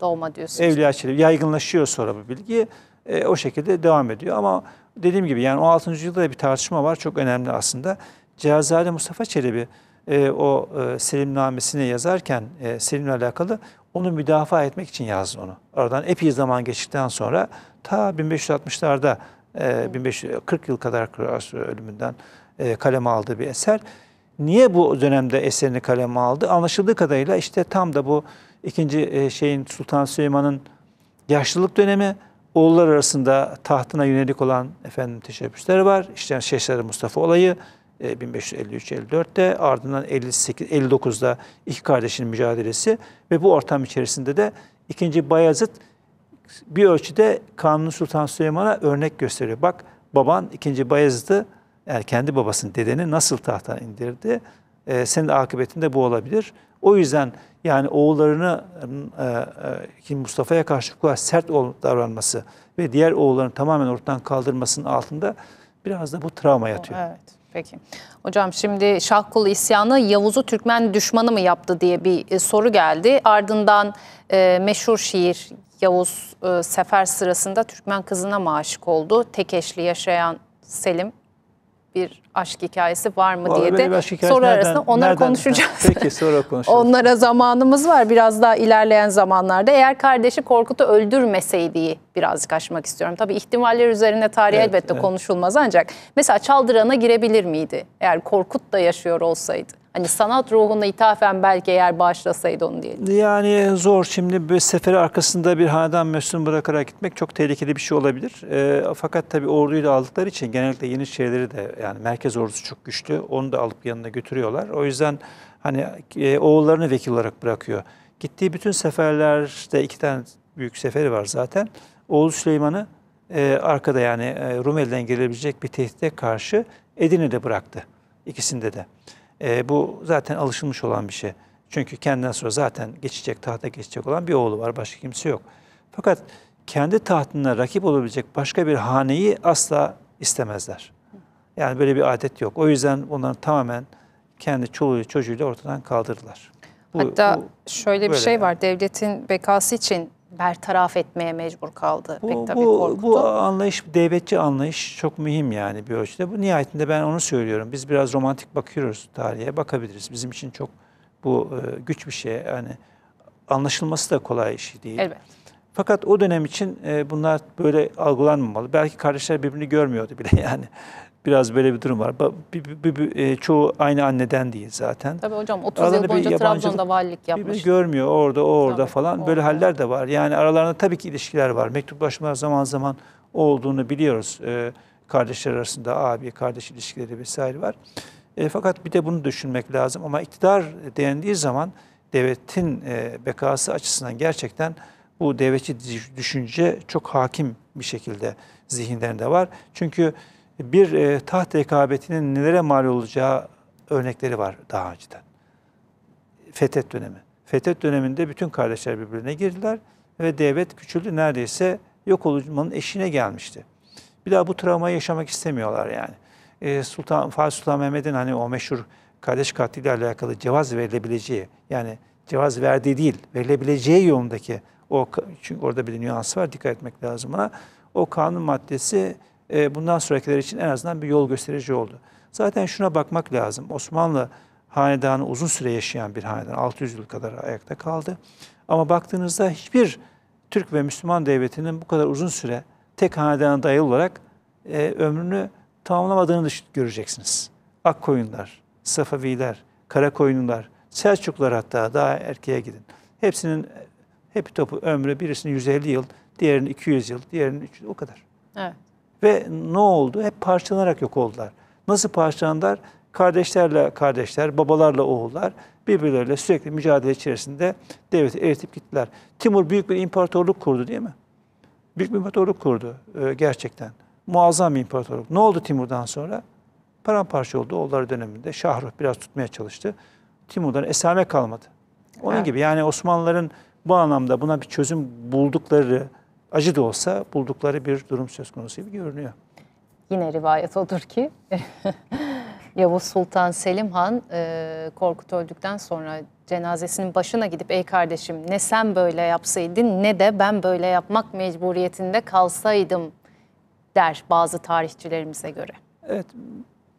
doğma diyorsunuz. Evliya Çelebi yaygınlaşıyor sonra bu bilgi. E, o şekilde devam ediyor ama dediğim gibi yani 16. yüzyılda da bir tartışma var. Çok önemli aslında. Cihazade Mustafa Çelebi e, o e, Selimnamesini yazarken e, Selim'le alakalı onu müdafaa etmek için yazdı onu. Aradan epey zaman geçtikten sonra ta 1560'larda e, 1540 yıl kadar ölümünden e, kaleme aldığı bir eser. Niye bu dönemde eserini kaleme aldı? Anlaşıldığı kadarıyla işte tam da bu ikinci e, şeyin Sultan Süleyman'ın yaşlılık dönemi oğullar arasında tahtına yönelik olan efendim teşebbüsler var. İşte Şehzade Mustafa olayı 1553-54'te e, ardından 58 59'da iki kardeşin mücadelesi ve bu ortam içerisinde de ikinci Bayezid bir ölçüde Kanuni Sultan Süleyman'a örnek gösteriyor. Bak baban ikinci Bayezid'i yani kendi babasının dedeni nasıl tahta indirdi? Ee, senin akıbetinde bu olabilir. O yüzden yani oğullarını e, e Mustafa'ya karşı bu kadar sert davranması ve diğer oğullarını tamamen ortadan kaldırmasının altında biraz da bu travma yatıyor. Evet. Peki. Hocam şimdi Şahkulu isyanı Yavuz'u Türkmen düşmanı mı yaptı diye bir e, soru geldi. Ardından e, meşhur şiir Yavuz e, sefer sırasında Türkmen kızına mı aşık oldu? Tek eşli yaşayan Selim bir aşk hikayesi var mı Vallahi diye de soru nereden, arasında onları nereden? konuşacağız. Peki sonra konuşacağız. Onlara zamanımız var biraz daha ilerleyen zamanlarda. Eğer kardeşi Korkut'u öldürmeseydi birazcık aşmak istiyorum. Tabii ihtimaller üzerine tarih evet, elbette evet. konuşulmaz ancak mesela Çaldıran'a girebilir miydi eğer Korkut da yaşıyor olsaydı? Hani sanat ruhuna ithafen belki eğer bağışlasaydı onu diyelim. Yani zor şimdi bir seferi arkasında bir hanedan mesulun bırakarak gitmek çok tehlikeli bir şey olabilir. E, fakat tabii orduyu da aldıkları için genellikle yeni şeyleri de yani merkez ordusu çok güçlü. Onu da alıp yanına götürüyorlar. O yüzden hani e, oğullarını vekil olarak bırakıyor. Gittiği bütün seferlerde iki tane büyük seferi var zaten. Oğul Süleyman'ı e, arkada yani e, Rumeli'den gelebilecek bir tehdide karşı Edirne'de bıraktı. İkisinde de. E, bu zaten alışılmış olan bir şey. Çünkü kendinden sonra zaten geçecek, tahta geçecek olan bir oğlu var. Başka kimse yok. Fakat kendi tahtına rakip olabilecek başka bir haneyi asla istemezler. Yani böyle bir adet yok. O yüzden onları tamamen kendi çoluğu çocuğuyla ortadan kaldırdılar. Bu, Hatta bu, şöyle bir şey yani. var. Devletin bekası için bertaraf etmeye mecbur kaldı. Bu, Pek tabii bu, korktu. bu anlayış, devletçi anlayış çok mühim yani bir ölçüde. Bu nihayetinde ben onu söylüyorum. Biz biraz romantik bakıyoruz tarihe, bakabiliriz. Bizim için çok bu e, güç bir şey. Yani anlaşılması da kolay işi şey değil. Evet. Fakat o dönem için e, bunlar böyle algılanmamalı. Belki kardeşler birbirini görmüyordu bile yani. Biraz böyle bir durum var. Bir, bir, bir, bir, e, çoğu aynı anneden değil zaten. Tabii hocam 30 aralarında yıl boyunca Trabzon'da valilik yapmış. Birbirini görmüyor orada, orada Tabii, falan. Orada. Böyle haller de var. Yani aralarında tabii ki ilişkiler var. Mektuplaşmalar zaman zaman olduğunu biliyoruz. Ee, kardeşler arasında abi, kardeş ilişkileri vesaire var. E, fakat bir de bunu düşünmek lazım. Ama iktidar dendiği zaman devletin e, bekası açısından gerçekten bu devletçi düşünce çok hakim bir şekilde zihinlerinde var. Çünkü bir e, taht rekabetinin nelere mal olacağı örnekleri var daha önceden. Fethet dönemi. Fethet döneminde bütün kardeşler birbirine girdiler ve devlet küçüldü neredeyse yok olmanın eşine gelmişti. Bir daha bu travmayı yaşamak istemiyorlar yani. E, Sultan Fatih Sultan Mehmet'in hani o meşhur kardeş katliyle alakalı cevaz verilebileceği yani cevaz verdiği değil verilebileceği yolundaki o çünkü orada bir nüans var dikkat etmek lazım ona. O kanun maddesi e, bundan sonrakiler için en azından bir yol gösterici oldu. Zaten şuna bakmak lazım. Osmanlı hanedanı uzun süre yaşayan bir hanedan. 600 yıl kadar ayakta kaldı. Ama baktığınızda hiçbir Türk ve Müslüman devletinin bu kadar uzun süre tek hanedana dayalı olarak e, ömrünü tamamlamadığını göreceksiniz. Akkoyunlar, Safaviler, Karakoyunlular, Selçuklular hatta daha erkeğe gidin. Hepsinin hep topu ömrü birisinin 150 yıl, diğerinin 200 yıl, diğerinin 300 o kadar. Evet. Ve ne oldu? Hep parçalanarak yok oldular. Nasıl parçalandılar? Kardeşlerle kardeşler, babalarla oğullar birbirleriyle sürekli mücadele içerisinde devleti eritip gittiler. Timur büyük bir imparatorluk kurdu değil mi? Büyük bir imparatorluk kurdu e, gerçekten. Muazzam bir imparatorluk. Ne oldu Timur'dan sonra? Paramparça oldu oğulları döneminde. Şahruh biraz tutmaya çalıştı. Timur'dan esame kalmadı. Onun evet. gibi yani Osmanlıların bu anlamda buna bir çözüm buldukları acı da olsa buldukları bir durum söz konusu gibi görünüyor. Yine rivayet odur ki Yavuz Sultan Selim Han e, Korkut öldükten sonra cenazesinin başına gidip ey kardeşim ne sen böyle yapsaydın ne de ben böyle yapmak mecburiyetinde kalsaydım der bazı tarihçilerimize göre. Evet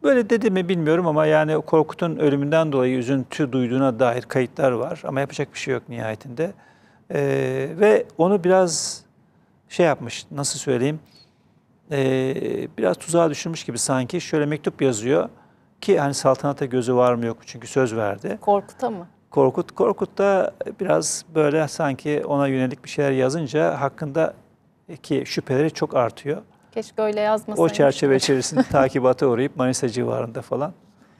böyle dedi mi bilmiyorum ama yani Korkut'un ölümünden dolayı üzüntü duyduğuna dair kayıtlar var ama yapacak bir şey yok nihayetinde. Ee, ve onu biraz şey yapmış, nasıl söyleyeyim, e, biraz tuzağa düşürmüş gibi sanki. Şöyle mektup yazıyor ki hani saltanata gözü var mı yok mu çünkü söz verdi. Korkut'a mı? Korkut. Korkut da biraz böyle sanki ona yönelik bir şeyler yazınca hakkında e, ki şüpheleri çok artıyor. Keşke öyle yazmasaydı O çerçeve içerisinde takibata uğrayıp Manisa civarında falan.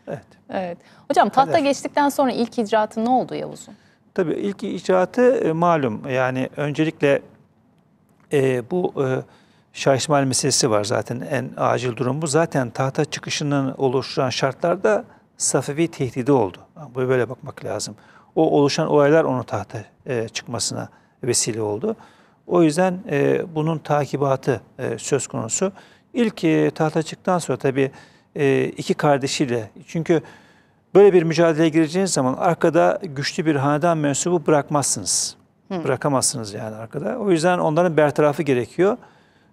Evet. Evet. Hocam tahta Kader. geçtikten sonra ilk icraatı ne oldu Yavuz'un? Tabii ilk icraatı e, malum yani öncelikle e, bu e, Şah İsmail meselesi var zaten en acil durum bu. Zaten tahta çıkışının oluşturan şartlarda Safevi tehdidi oldu. Bu Böyle bakmak lazım. O oluşan olaylar onun tahta e, çıkmasına vesile oldu. O yüzden e, bunun takibatı e, söz konusu. İlk e, tahta çıktıktan sonra tabii e, iki kardeşiyle çünkü böyle bir mücadeleye gireceğiniz zaman arkada güçlü bir hanedan mensubu bırakmazsınız. Hı. Bırakamazsınız yani arkada. O yüzden onların bertarafı gerekiyor.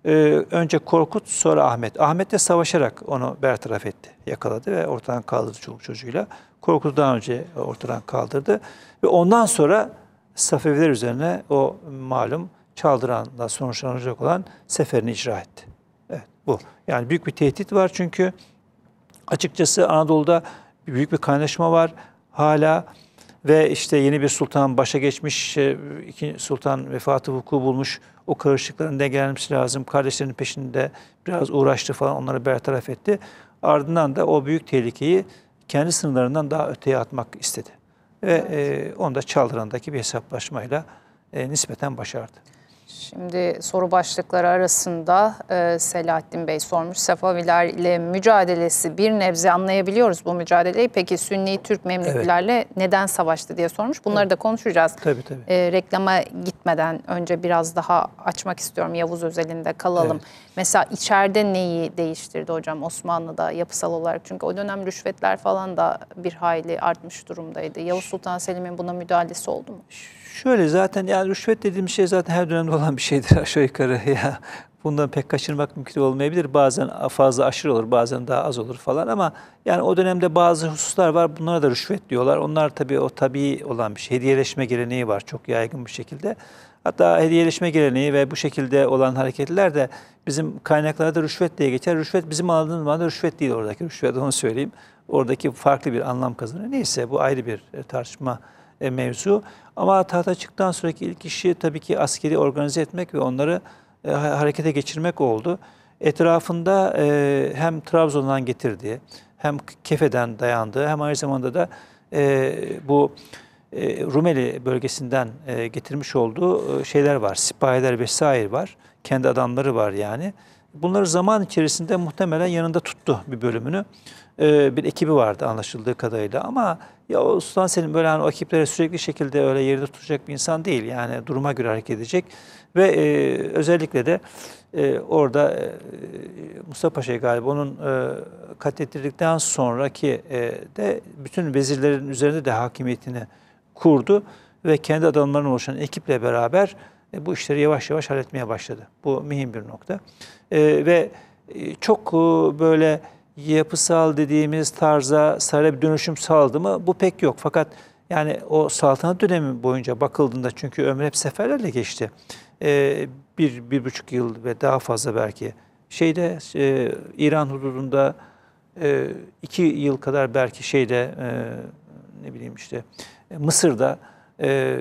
Ee, önce Korkut sonra Ahmet. Ahmet de savaşarak onu bertaraf etti. Yakaladı ve ortadan kaldırdı çocuk çocuğuyla. Korkut daha önce ortadan kaldırdı. Ve ondan sonra Safeviler üzerine o malum çaldıranla sonuçlanacak olan seferini icra etti. Evet bu. Yani büyük bir tehdit var çünkü açıkçası Anadolu'da büyük bir kaynaşma var. Hala ve işte yeni bir sultan başa geçmiş, e, iki sultan vefatı vuku bulmuş. O karışıkların dengelenmesi lazım. Kardeşlerinin peşinde biraz uğraştı falan onları bertaraf etti. Ardından da o büyük tehlikeyi kendi sınırlarından daha öteye atmak istedi. Ve evet. e, onu da Çaldıran'daki bir hesaplaşmayla e, nispeten başardı. Şimdi soru başlıkları arasında e, Selahattin Bey sormuş. Safaviler ile mücadelesi bir nebze anlayabiliyoruz bu mücadeleyi. Peki Sünni Türk Memlüklerle evet. neden savaştı diye sormuş. Bunları evet. da konuşacağız. Tabii tabii. E, reklama gitmeden önce biraz daha açmak istiyorum. Yavuz Özel'inde kalalım. Evet. Mesela içeride neyi değiştirdi hocam Osmanlı'da yapısal olarak? Çünkü o dönem rüşvetler falan da bir hayli artmış durumdaydı. Yavuz Sultan Selim'in buna müdahalesi oldu mu? Şöyle zaten yani rüşvet dediğim şey zaten her dönemde olan bir şeydir aşağı yukarı. ya bundan pek kaçınmak mümkün olmayabilir. Bazen fazla aşırı olur, bazen daha az olur falan ama yani o dönemde bazı hususlar var. Bunlara da rüşvet diyorlar. Onlar tabii o tabii olan bir şey. Hediyeleşme geleneği var çok yaygın bir şekilde. Hatta hediyeleşme geleneği ve bu şekilde olan hareketler de bizim kaynaklarda rüşvet diye geçer. Rüşvet bizim anladığımız manada rüşvet değil oradaki rüşvet onu söyleyeyim. Oradaki farklı bir anlam kazanır Neyse bu ayrı bir e, tartışma e, mevzu. Ama tahta çıktıktan sonraki ilk işi tabii ki askeri organize etmek ve onları e, harekete geçirmek oldu. Etrafında e, hem Trabzon'dan getirdiği, hem Kefe'den dayandığı, hem aynı zamanda da bu Rumeli bölgesinden getirmiş olduğu şeyler var. Sipahiler vesaire var. Kendi adamları var yani bunları zaman içerisinde muhtemelen yanında tuttu bir bölümünü. Ee, bir ekibi vardı anlaşıldığı kadarıyla ama ya o Sultan Selim böyle hani o ekiplere sürekli şekilde öyle yerinde tutacak bir insan değil. Yani duruma göre hareket edecek ve e, özellikle de e, orada e, Mustafa Paşa'yı galiba onun e, katlettirdikten sonraki e, de bütün vezirlerin üzerinde de hakimiyetini kurdu ve kendi adamlarının oluşan ekiple beraber e, bu işleri yavaş yavaş halletmeye başladı. Bu mühim bir nokta. E, ve e, çok e, böyle yapısal dediğimiz tarza sarı bir dönüşüm sağladı mı bu pek yok. Fakat yani o saltanat dönemi boyunca bakıldığında çünkü ömür hep seferlerle geçti. E, bir, bir buçuk yıl ve daha fazla belki. Şeyde e, İran hududunda e, iki yıl kadar belki şeyde e, ne bileyim işte Mısır'da e,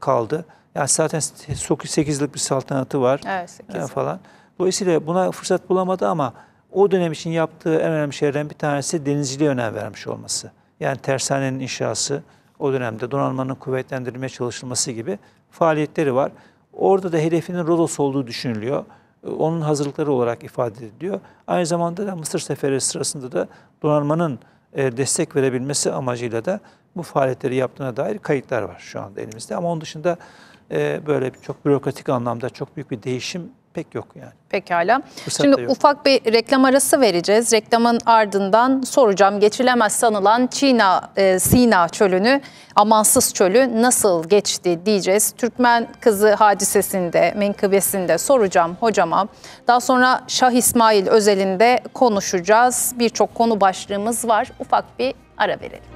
kaldı. Ya zaten 8 yıllık bir saltanatı var evet, 8 e, falan. Dolayısıyla buna fırsat bulamadı ama o dönem için yaptığı en önemli şeylerden bir tanesi denizciliğe önem vermiş olması. Yani tersanenin inşası, o dönemde donanmanın kuvvetlendirilmeye çalışılması gibi faaliyetleri var. Orada da hedefinin Rodos olduğu düşünülüyor. E, onun hazırlıkları olarak ifade ediliyor. Aynı zamanda da Mısır seferi sırasında da donanmanın e, destek verebilmesi amacıyla da bu faaliyetleri yaptığına dair kayıtlar var şu anda elimizde. Ama onun dışında e, böyle çok bürokratik anlamda çok büyük bir değişim pek yok yani. Pekala. Fırsat Şimdi ufak bir reklam arası vereceğiz. Reklamın ardından soracağım geçilemez sanılan Çina, e, Sina çölünü, Amansız çölü nasıl geçti diyeceğiz. Türkmen kızı hadisesinde, menkıbesinde soracağım hocama. Daha sonra Şah İsmail özelinde konuşacağız. Birçok konu başlığımız var. Ufak bir ara verelim.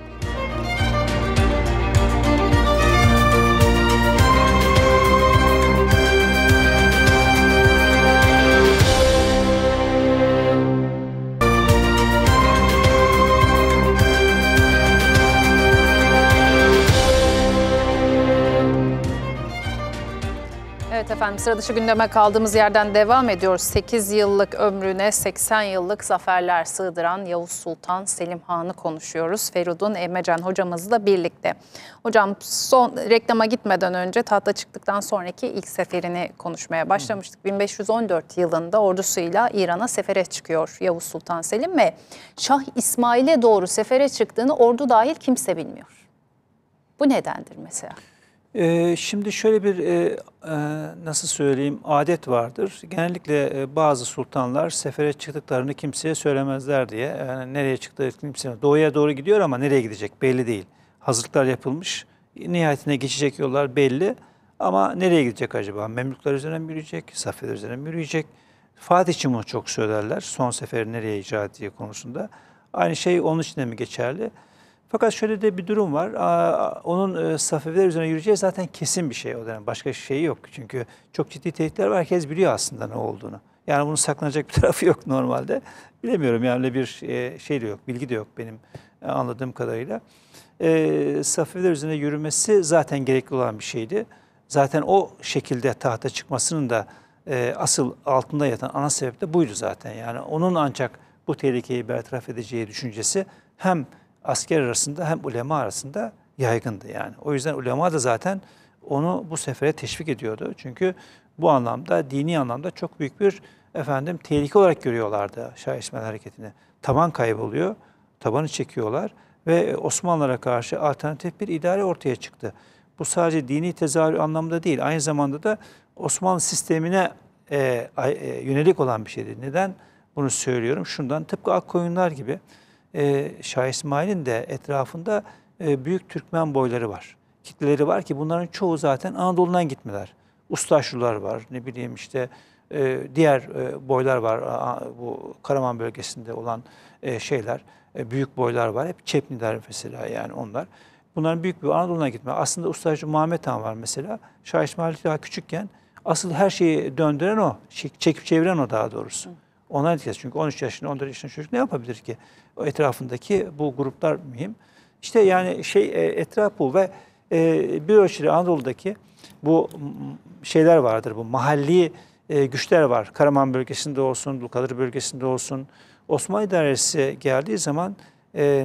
Evet efendim sıra dışı gündeme kaldığımız yerden devam ediyoruz. 8 yıllık ömrüne 80 yıllık zaferler sığdıran Yavuz Sultan Selim Han'ı konuşuyoruz. Ferudun Emecen hocamızla birlikte. Hocam son reklama gitmeden önce tahta çıktıktan sonraki ilk seferini konuşmaya başlamıştık. 1514 yılında ordusuyla İran'a sefere çıkıyor Yavuz Sultan Selim ve Şah İsmail'e doğru sefere çıktığını ordu dahil kimse bilmiyor. Bu nedendir mesela? Ee, şimdi şöyle bir e, e, nasıl söyleyeyim adet vardır. Genellikle e, bazı sultanlar sefere çıktıklarını kimseye söylemezler diye. Yani e, nereye çıktı kimse doğuya doğru gidiyor ama nereye gidecek belli değil. Hazırlıklar yapılmış. Nihayetine geçecek yollar belli. Ama nereye gidecek acaba? Memlükler üzerine mi yürüyecek? Safeviler üzerine mi yürüyecek? Fatih için bunu çok söylerler. Son seferi nereye icra ettiği konusunda. Aynı şey onun için de mi geçerli? Fakat şöyle de bir durum var. Onun e, safhalar üzerine yürüyeceği zaten kesin bir şey o dönem. Başka şey yok. Çünkü çok ciddi tehditler var. Herkes biliyor aslında ne olduğunu. Yani bunun saklanacak bir tarafı yok normalde. Bilemiyorum yani öyle bir e, şey de yok, bilgi de yok benim e, anladığım kadarıyla. E, üzerine yürümesi zaten gerekli olan bir şeydi. Zaten o şekilde tahta çıkmasının da asıl altında yatan ana sebep de buydu zaten. Yani onun ancak bu tehlikeyi bertaraf edeceği düşüncesi hem asker arasında hem ulema arasında yaygındı yani. O yüzden ulema da zaten onu bu sefere teşvik ediyordu. Çünkü bu anlamda dini anlamda çok büyük bir efendim tehlike olarak görüyorlardı Şah İsmail hareketini. Taban kayboluyor, tabanı çekiyorlar ve e, Osmanlılara karşı alternatif bir idare ortaya çıktı. Bu sadece dini tezahür anlamda değil, aynı zamanda da Osmanlı sistemine e, e, yönelik olan bir şeydi. Neden bunu söylüyorum? Şundan tıpkı Akkoyunlar gibi e, Şah İsmail'in de etrafında e, büyük Türkmen boyları var. Kitleleri var ki bunların çoğu zaten Anadolu'dan gitmeler. Ustaşlular var, ne bileyim işte e, diğer e, boylar var. A, bu Karaman bölgesinde olan e, şeyler, e, büyük boylar var. Hep Çepniler mesela yani onlar. Bunların büyük bir Anadolu'na gitme. Aslında Ustacı Muhammed Han var mesela. Şah İsmail daha küçükken asıl her şeyi döndüren o. Çekip çeviren o daha doğrusu. Hı. Ona dikkat Çünkü 13 yaşında, 14 yaşında çocuk ne yapabilir ki? O etrafındaki bu gruplar mühim. İşte yani şey e, etraf ve e, bir ölçüde Anadolu'daki bu şeyler vardır, bu mahalli e, güçler var. Karaman bölgesinde olsun, Lukadır bölgesinde olsun. Osmanlı İdaresi geldiği zaman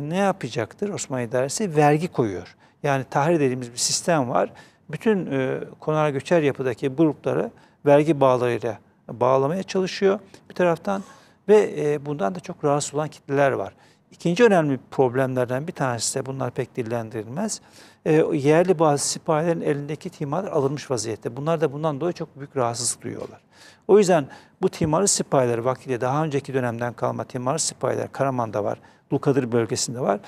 ne yapacaktır Osmanlı İdaresi? Vergi koyuyor. Yani tahrir dediğimiz bir sistem var. Bütün e, konar göçer yapıdaki grupları vergi bağlarıyla bağlamaya çalışıyor bir taraftan ve e, bundan da çok rahatsız olan kitleler var. İkinci önemli problemlerden bir tanesi de bunlar pek dillendirilmez. E, yerli bazı sipahilerin elindeki timarlar alınmış vaziyette. Bunlar da bundan dolayı çok büyük rahatsızlık duyuyorlar. O yüzden bu timarlı sipahiler vaktiyle daha önceki dönemden kalma timarlı sipahiler Karaman'da var, Luka'dır bölgesinde var.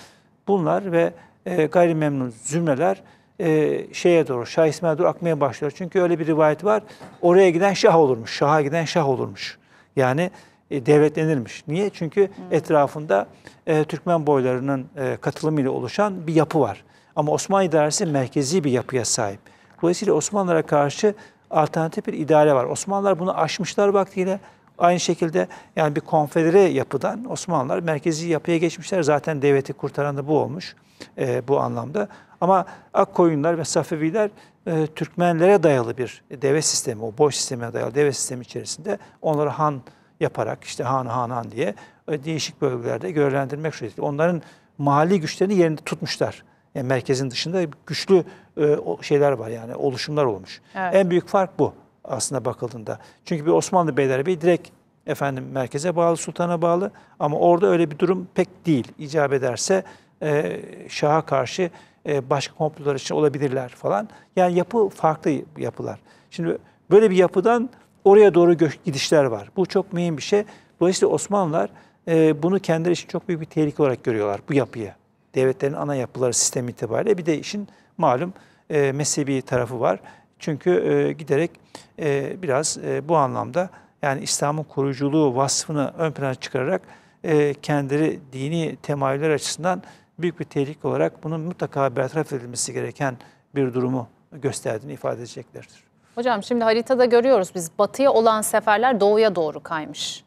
Bunlar ve e, gayrimemnun zümreler e, şeye doğru, Şah İsmail doğru akmaya başlıyor. Çünkü öyle bir rivayet var. Oraya giden şah olurmuş, şaha giden şah olurmuş. Yani e, devletlenirmiş. Niye? Çünkü hmm. etrafında e, Türkmen boylarının e, katılımıyla oluşan bir yapı var. Ama Osmanlı idaresi merkezi bir yapıya sahip. Dolayısıyla Osmanlılara karşı alternatif bir idare var. Osmanlılar bunu aşmışlar vaktiyle. Aynı şekilde yani bir konfedere yapıdan Osmanlılar merkezi yapıya geçmişler. Zaten devleti kurtaran da bu olmuş e, bu anlamda. Ama Akkoyunlar ve Safeviler e, Türkmenlere dayalı bir deve sistemi, o boş sisteme dayalı deve sistemi içerisinde onları han yaparak işte han han han diye e, değişik bölgelerde görevlendirmek suretiyle onların mali güçlerini yerinde tutmuşlar. Yani merkezin dışında güçlü e, şeyler var yani oluşumlar olmuş. Evet. En büyük fark bu aslında bakıldığında. Çünkü bir Osmanlı bir direkt efendim merkeze bağlı, sultana bağlı ama orada öyle bir durum pek değil. İcap ederse e, şaha karşı e, başka komplolar için olabilirler falan. Yani yapı farklı yapılar. Şimdi böyle bir yapıdan oraya doğru gidişler var. Bu çok mühim bir şey. Dolayısıyla Osmanlılar e, bunu kendileri için çok büyük bir tehlike olarak görüyorlar bu yapıyı. Devletlerin ana yapıları sistemi itibariyle bir de işin malum e, mezhebi tarafı var. Çünkü giderek biraz bu anlamda yani İslam'ın koruyuculuğu vasfını ön plana çıkararak kendileri dini temayüller açısından büyük bir tehlike olarak bunun mutlaka bertaraf edilmesi gereken bir durumu gösterdiğini ifade edeceklerdir. Hocam şimdi haritada görüyoruz biz batıya olan seferler doğuya doğru kaymış.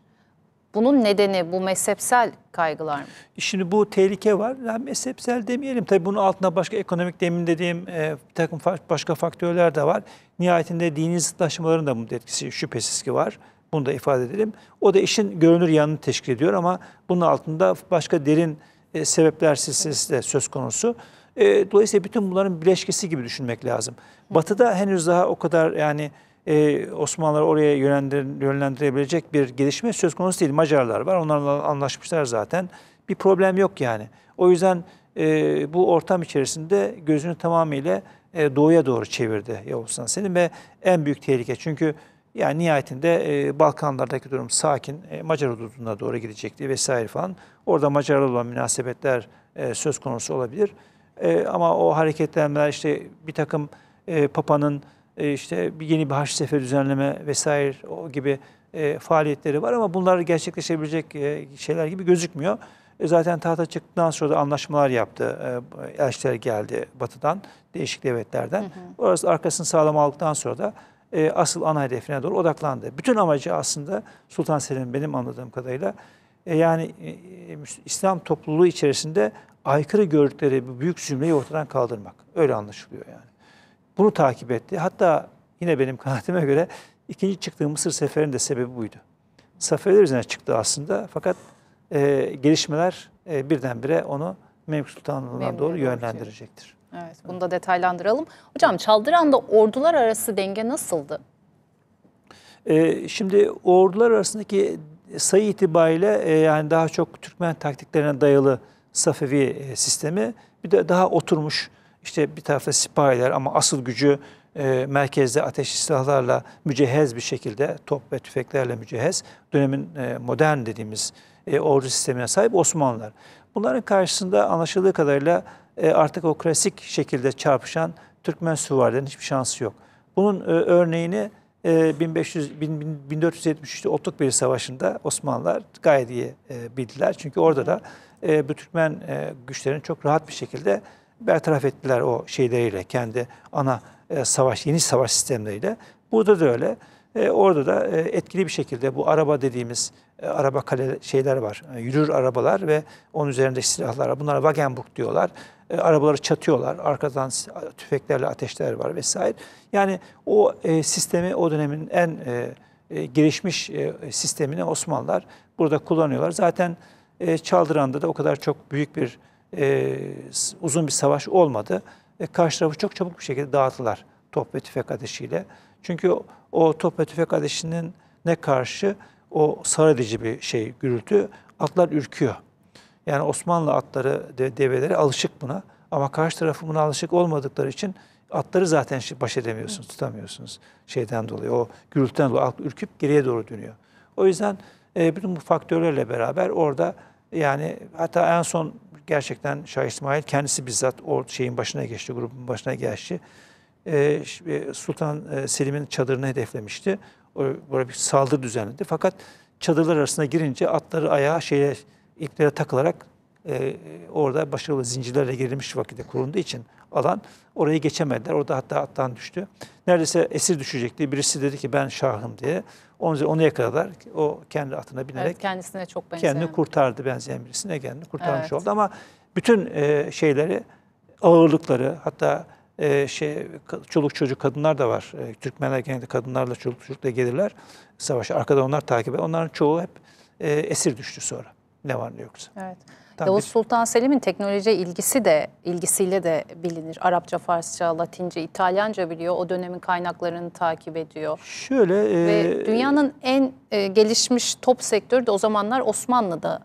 Bunun nedeni bu mezhepsel kaygılar mı? Şimdi bu tehlike var. Yani mezhepsel demeyelim. Tabii bunun altında başka ekonomik demin dediğim e, bir takım başka faktörler de var. Nihayetinde dini zıtlaşmaların da bu etkisi şüphesiz ki var. Bunu da ifade edelim. O da işin görünür yanını teşkil ediyor ama bunun altında başka derin e, sebepler silsilesi de söz konusu. E, dolayısıyla bütün bunların bileşkesi gibi düşünmek lazım. Batı'da henüz daha o kadar yani e, Osmanlıları oraya yönlendirebilecek bir gelişme söz konusu değil. Macarlar var, onlarla anlaşmışlar zaten. Bir problem yok yani. O yüzden e, bu ortam içerisinde gözünü tamamıyla e, doğuya doğru çevirdi Yavuz Selim ve en büyük tehlike. Çünkü yani nihayetinde e, Balkanlardaki durum sakin, e, Macar hududuna doğru gidecekti vesaire falan. Orada Macar'la olan münasebetler e, söz konusu olabilir. E, ama o hareketlenmeler işte bir takım e, Papa'nın e, işte bir yeni bir haç sefer düzenleme vesaire o gibi e, faaliyetleri var ama bunlar gerçekleşebilecek e, şeyler gibi gözükmüyor. E, zaten tahta çıktıktan sonra da anlaşmalar yaptı. E, elçiler geldi batıdan, değişik devletlerden. Hı hı. Orası arkasını sağlam aldıktan sonra da e, asıl ana hedefine doğru odaklandı. Bütün amacı aslında Sultan Selim benim anladığım kadarıyla e, yani e, e İslam topluluğu içerisinde aykırı gördükleri bu büyük zümreyi ortadan kaldırmak. Öyle anlaşılıyor yani. Bunu takip etti. Hatta yine benim kanaatime göre ikinci çıktığı Mısır seferinin de sebebi buydu. Safaviler üzerine çıktı aslında fakat e, gelişmeler e, birdenbire onu Memlük Sultanlığı'na doğru yönlendirecektir. Evet, bunu da detaylandıralım. Hocam Çaldıran'da ordular arası denge nasıldı? Ee, şimdi ordular arasındaki sayı itibariyle e, yani daha çok Türkmen taktiklerine dayalı Safevi e, sistemi bir de daha oturmuş işte bir tarafta sipahiler ama asıl gücü e, merkezde ateşli silahlarla mücehhez bir şekilde top ve tüfeklerle mücehhez dönemin e, modern dediğimiz e, ordu sistemine sahip Osmanlılar. Bunların karşısında anlaşıldığı kadarıyla e, artık o klasik şekilde çarpışan Türkmen süvarilerin hiçbir şansı yok. Bunun e, örneğini 1500 e, bin, 1473'te Otlukbeli Savaşı'nda Osmanlılar gayet iyi bildiler. Çünkü orada da bu Türkmen e, güçlerini çok rahat bir şekilde bertaraf ettiler o şeyleriyle, kendi ana savaş, yeni savaş sistemleriyle. Burada da öyle. orada da etkili bir şekilde bu araba dediğimiz e, araba kale şeyler var. E, yürür arabalar ve onun üzerinde silahlar. Bunlara Wagenburg diyorlar. E, arabaları çatıyorlar. Arkadan tüfeklerle ateşler var vesaire. Yani o sistemi o dönemin en gelişmiş sistemini Osmanlılar burada kullanıyorlar. Zaten Çaldıran'da da o kadar çok büyük bir uzun bir savaş olmadı. E, karşı tarafı çok çabuk bir şekilde dağıttılar top ve tüfek ateşiyle. Çünkü o, o top ve tüfek ateşinin ne karşı o sar edici bir şey, gürültü. Atlar ürküyor. Yani Osmanlı atları, develeri alışık buna. Ama karşı tarafı buna alışık olmadıkları için atları zaten baş edemiyorsunuz, tutamıyorsunuz. Şeyden dolayı, o gürültüden dolayı at ürküp geriye doğru dönüyor. O yüzden e, bütün bu faktörlerle beraber orada yani hatta en son gerçekten Şah İsmail kendisi bizzat o şeyin başına geçti, grubun başına geçti. E, e, Sultan e, Selim'in çadırını hedeflemişti. Böyle bir saldırı düzenledi. Fakat çadırlar arasına girince atları ayağa şeye iplere takılarak e, orada başarılı zincirlerle gerilmiş vakitte kurulduğu için alan orayı geçemediler. Orada hatta attan düştü. Neredeyse esir düşecekti. Birisi dedi ki ben şahım diye. Onu, onu yakaladılar. O kendi atına binerek evet, kendisine çok benzeyen. kendini kurtardı. Benzeyen birisine kendini kurtarmış evet. oldu. Ama bütün e, şeyleri, ağırlıkları hatta e, şey çoluk çocuk kadınlar da var. E, Türkmenler genelde kadınlarla çoluk çocukla gelirler savaşa. Arkada onlar takip ediyor. Onların çoğu hep e, esir düştü sonra. Ne var ne yoksa. Evet. Tam Yavuz bir... Sultan Selim'in teknolojiye ilgisi de ilgisiyle de bilinir. Arapça, Farsça, Latince, İtalyanca biliyor. O dönemin kaynaklarını takip ediyor. Şöyle e, ve dünyanın en e, gelişmiş top sektörü de o zamanlar Osmanlı'da.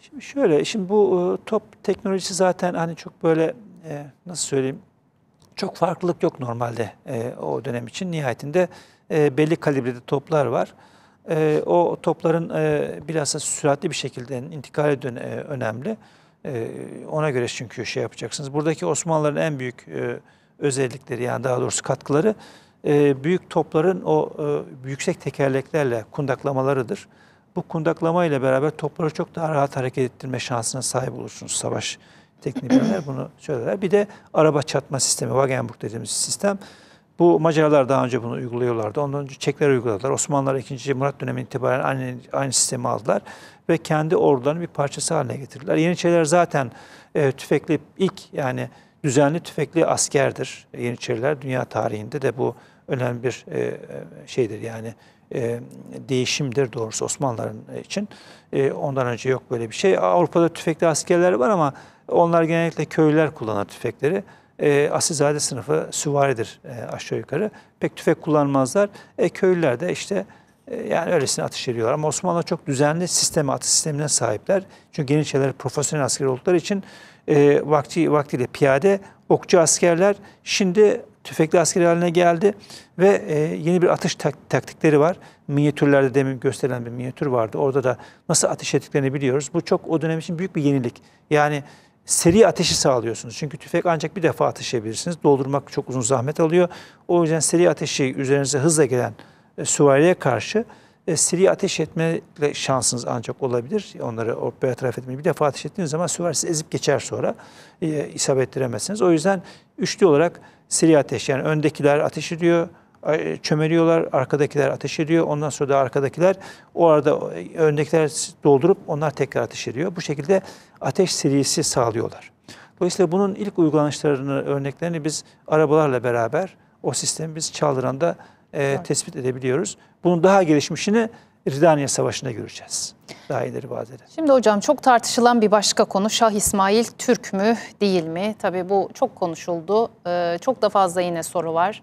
Şimdi şöyle şimdi bu e, top teknolojisi zaten hani çok böyle e, nasıl söyleyeyim çok farklılık yok normalde e, o dönem için. Nihayetinde e, belli kalibrede toplar var. E, o topların e, bilhassa süratli bir şekilde intikal eden e, önemli. E, ona göre çünkü şey yapacaksınız. Buradaki Osmanlıların en büyük e, özellikleri yani daha doğrusu katkıları e, büyük topların o e, yüksek tekerleklerle kundaklamalarıdır. Bu kundaklama ile beraber topları çok daha rahat hareket ettirme şansına sahip olursunuz savaş teknik bunu söylerler. Bir de araba çatma sistemi, Wagenburg dediğimiz sistem. Bu Macarlar daha önce bunu uyguluyorlardı. Ondan önce Çekler uyguladılar. Osmanlılar 2. Murat dönemi itibaren aynı, aynı sistemi aldılar ve kendi ordularını bir parçası haline getirdiler. Yeniçeriler zaten e, tüfekli ilk yani düzenli tüfekli askerdir. Yeniçeriler dünya tarihinde de bu önemli bir e, e şeydir yani e, değişimdir doğrusu Osmanlıların için. E, ondan önce yok böyle bir şey. Avrupa'da tüfekli askerler var ama onlar genellikle köylüler kullanır tüfekleri. E, asilzade sınıfı süvaridir e, aşağı yukarı. Pek tüfek kullanmazlar. E, köylüler de işte e, yani öylesine atış ediyorlar. Ama Osmanlı çok düzenli sisteme, atış sistemine sahipler. Çünkü genişçiler profesyonel asker oldukları için e, vakti vaktiyle piyade okçu askerler şimdi tüfekli asker haline geldi ve e, yeni bir atış tak taktikleri var. Minyatürlerde demin gösterilen bir minyatür vardı. Orada da nasıl atış ettiklerini biliyoruz. Bu çok o dönem için büyük bir yenilik. Yani seri ateşi sağlıyorsunuz. Çünkü tüfek ancak bir defa ateş edebilirsiniz. Doldurmak çok uzun zahmet alıyor. O yüzden seri ateşi şey üzerinize hızla gelen e, süvariye karşı e, seri ateş etmeyle şansınız ancak olabilir. Onları ortaya taraf etmeyi bir defa ateş ettiğiniz zaman süvar sizi ezip geçer sonra e, isabet ettiremezsiniz. O yüzden üçlü olarak seri ateş yani öndekiler ateş ediyor, e, çömeliyorlar, arkadakiler ateş ediyor. Ondan sonra da arkadakiler o arada e, öndekiler doldurup onlar tekrar ateş ediyor. Bu şekilde ateş serisi sağlıyorlar. Dolayısıyla bunun ilk uygulanışlarını, örneklerini biz arabalarla beraber o sistemi biz Çaldıran'da e, tespit edebiliyoruz. Bunun daha gelişmişini Ridaniye Savaşı'nda göreceğiz. Daha ileri vadede. Şimdi hocam çok tartışılan bir başka konu Şah İsmail Türk mü değil mi? Tabii bu çok konuşuldu. Ee, çok da fazla yine soru var.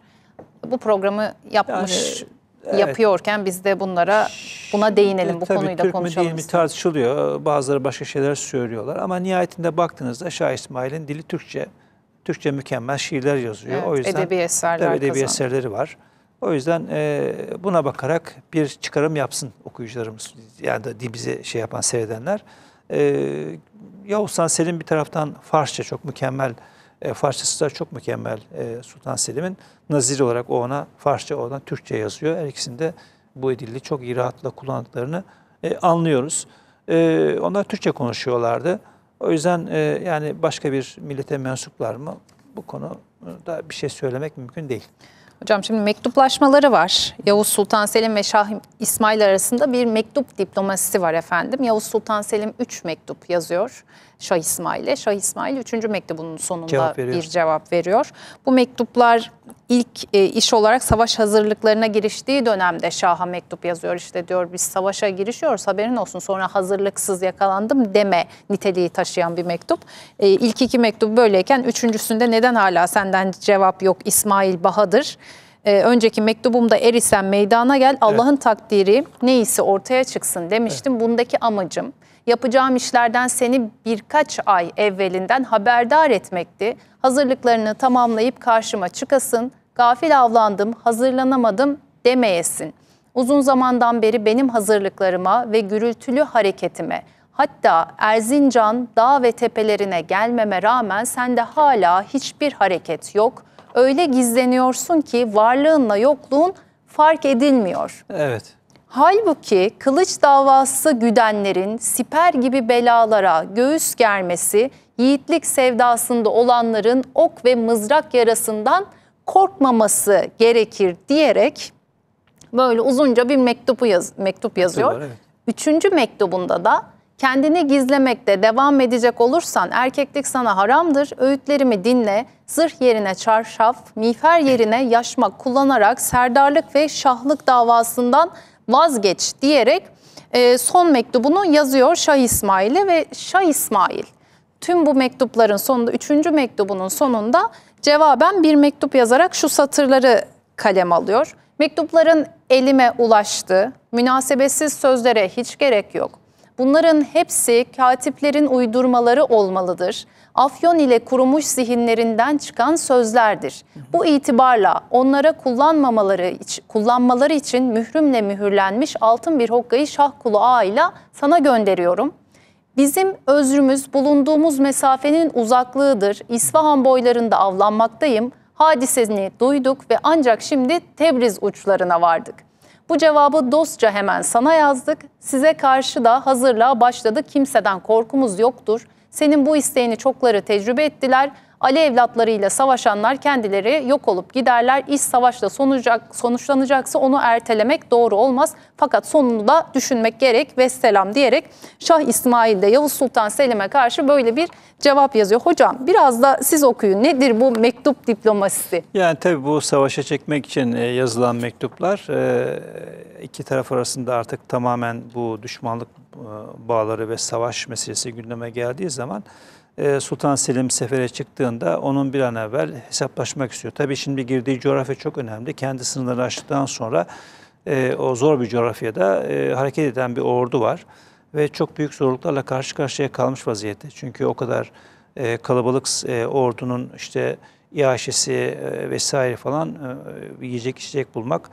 Bu programı yapmış yani, yapıyorken biz de bunlara buna değinelim bu Tabii, konuyu da konuşalım. Tabii Türk tartışılıyor. Bazıları başka şeyler söylüyorlar ama nihayetinde baktığınızda Şah İsmail'in dili Türkçe. Türkçe mükemmel şiirler yazıyor. Evet, o yüzden edebi eserler tabii, edebi kazan. eserleri var. O yüzden e, buna bakarak bir çıkarım yapsın okuyucularımız yani da bizi şey yapan seyredenler. E, Yavuz Selim bir taraftan Farsça çok mükemmel e, Farsçası da çok mükemmel e, Sultan Selim'in. Nazir olarak o ona Farsça, o ona Türkçe yazıyor. Her ikisinde bu dili çok iyi rahatla kullandıklarını e, anlıyoruz. E, onlar Türkçe konuşuyorlardı. O yüzden e, yani başka bir millete mensuplar mı? Bu konuda e, bir şey söylemek mümkün değil. Hocam şimdi mektuplaşmaları var. Yavuz Sultan Selim ve Şah İsmail arasında bir mektup diplomasisi var efendim. Yavuz Sultan Selim 3 mektup yazıyor. Şah İsmail'e. Şah İsmail 3. mektubunun sonunda cevap bir cevap veriyor. Bu mektuplar ilk e, iş olarak savaş hazırlıklarına giriştiği dönemde Şah'a mektup yazıyor. İşte diyor biz savaşa girişiyoruz haberin olsun sonra hazırlıksız yakalandım deme niteliği taşıyan bir mektup. E, ilk iki mektup böyleyken üçüncüsünde neden hala senden cevap yok İsmail Bahadır? e, önceki mektubumda erisen meydana gel Allah'ın evet. takdiri neyse ortaya çıksın demiştim. Evet. Bundaki amacım Yapacağım işlerden seni birkaç ay evvelinden haberdar etmekti. Hazırlıklarını tamamlayıp karşıma çıkasın. Gafil avlandım, hazırlanamadım demeyesin. Uzun zamandan beri benim hazırlıklarıma ve gürültülü hareketime, hatta Erzincan dağ ve tepelerine gelmeme rağmen sende hala hiçbir hareket yok. Öyle gizleniyorsun ki varlığınla yokluğun fark edilmiyor. Evet. Halbuki kılıç davası güdenlerin siper gibi belalara göğüs germesi, yiğitlik sevdasında olanların ok ve mızrak yarasından korkmaması gerekir diyerek böyle uzunca bir mektubu yaz, mektup yazıyor. Var, evet. Üçüncü mektubunda da kendini gizlemekte devam edecek olursan erkeklik sana haramdır. Öğütlerimi dinle. Zırh yerine çarşaf, miğfer yerine yaşmak kullanarak serdarlık ve şahlık davasından vazgeç diyerek e, son mektubunu yazıyor Şah İsmail'e ve Şah İsmail tüm bu mektupların sonunda, üçüncü mektubunun sonunda cevaben bir mektup yazarak şu satırları kalem alıyor. Mektupların elime ulaştı, münasebetsiz sözlere hiç gerek yok. Bunların hepsi katiplerin uydurmaları olmalıdır. Afyon ile kurumuş zihinlerinden çıkan sözlerdir. Bu itibarla onlara kullanmamaları için, kullanmaları için mührümle mühürlenmiş altın bir hokkayı şahkulu Kulu Ağa ile sana gönderiyorum. Bizim özrümüz bulunduğumuz mesafenin uzaklığıdır. İsfahan boylarında avlanmaktayım. Hadisesini duyduk ve ancak şimdi Tebriz uçlarına vardık.'' Bu cevabı dostça hemen sana yazdık. Size karşı da hazırlığa başladık. Kimseden korkumuz yoktur. Senin bu isteğini çokları tecrübe ettiler. Ali evlatlarıyla savaşanlar kendileri yok olup giderler. İş savaşla sonuçlanacaksa onu ertelemek doğru olmaz. Fakat sonunu da düşünmek gerek ve selam diyerek Şah İsmail de Yavuz Sultan Selim'e karşı böyle bir cevap yazıyor. Hocam biraz da siz okuyun. Nedir bu mektup diplomasisi? Yani tabii bu savaşa çekmek için e, yazılan mektuplar e, iki taraf arasında artık tamamen bu düşmanlık e, bağları ve savaş meselesi gündeme geldiği zaman ee, Sultan Selim sefere çıktığında onun bir an evvel hesaplaşmak istiyor. Tabii şimdi girdiği coğrafya çok önemli. Kendi sınırları aştıktan sonra e, o zor bir coğrafyada e, hareket eden bir ordu var. Ve çok büyük zorluklarla karşı karşıya kalmış vaziyette. Çünkü o kadar e, kalabalık e, ordunun işte iaşesi vesaire falan yiyecek içecek bulmak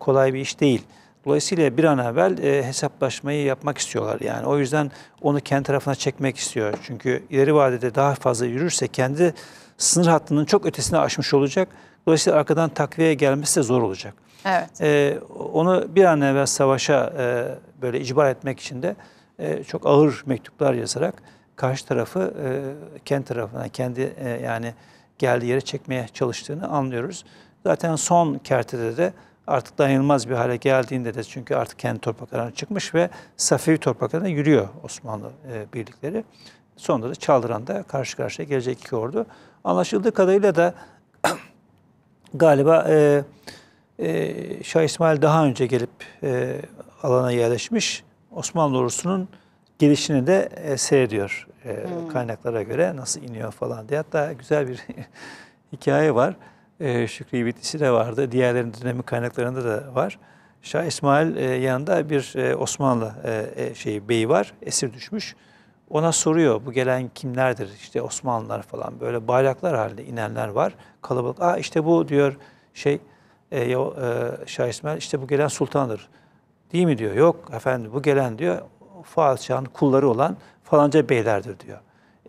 kolay bir iş değil. Dolayısıyla bir an evvel e, hesaplaşmayı yapmak istiyorlar. Yani o yüzden onu kendi tarafına çekmek istiyor. Çünkü ileri vadede daha fazla yürürse kendi sınır hattının çok ötesine aşmış olacak. Dolayısıyla arkadan takviye gelmesi de zor olacak. Evet. E, onu bir an evvel savaşa e, böyle icbar etmek için de e, çok ağır mektuplar yazarak karşı tarafı e, kendi tarafına, kendi e, yani geldiği yere çekmeye çalıştığını anlıyoruz. Zaten son kertede de artık dayanılmaz bir hale geldiğinde de çünkü artık kendi topraklarına çıkmış ve Safevi topraklarına yürüyor Osmanlı e, birlikleri. Sonunda da Çaldıran'da karşı karşıya gelecek iki ordu. Anlaşıldığı kadarıyla da galiba e, e, Şah İsmail daha önce gelip e, alana yerleşmiş. Osmanlı ordusunun gelişini de e, seyrediyor e, hmm. kaynaklara göre nasıl iniyor falan diye. Hatta güzel bir hikaye var e, Şükrü bitkisi de vardı. Diğerlerinin dönemi kaynaklarında da var. Şah İsmail e, yanında bir e, Osmanlı e, şey beyi var. Esir düşmüş. Ona soruyor bu gelen kimlerdir? İşte Osmanlılar falan böyle bayraklar halinde inenler var. Kalabalık. Aa işte bu diyor şey e, e, Şah İsmail işte bu gelen sultandır. Değil mi diyor. Yok efendim bu gelen diyor Fuat Şah'ın kulları olan falanca beylerdir diyor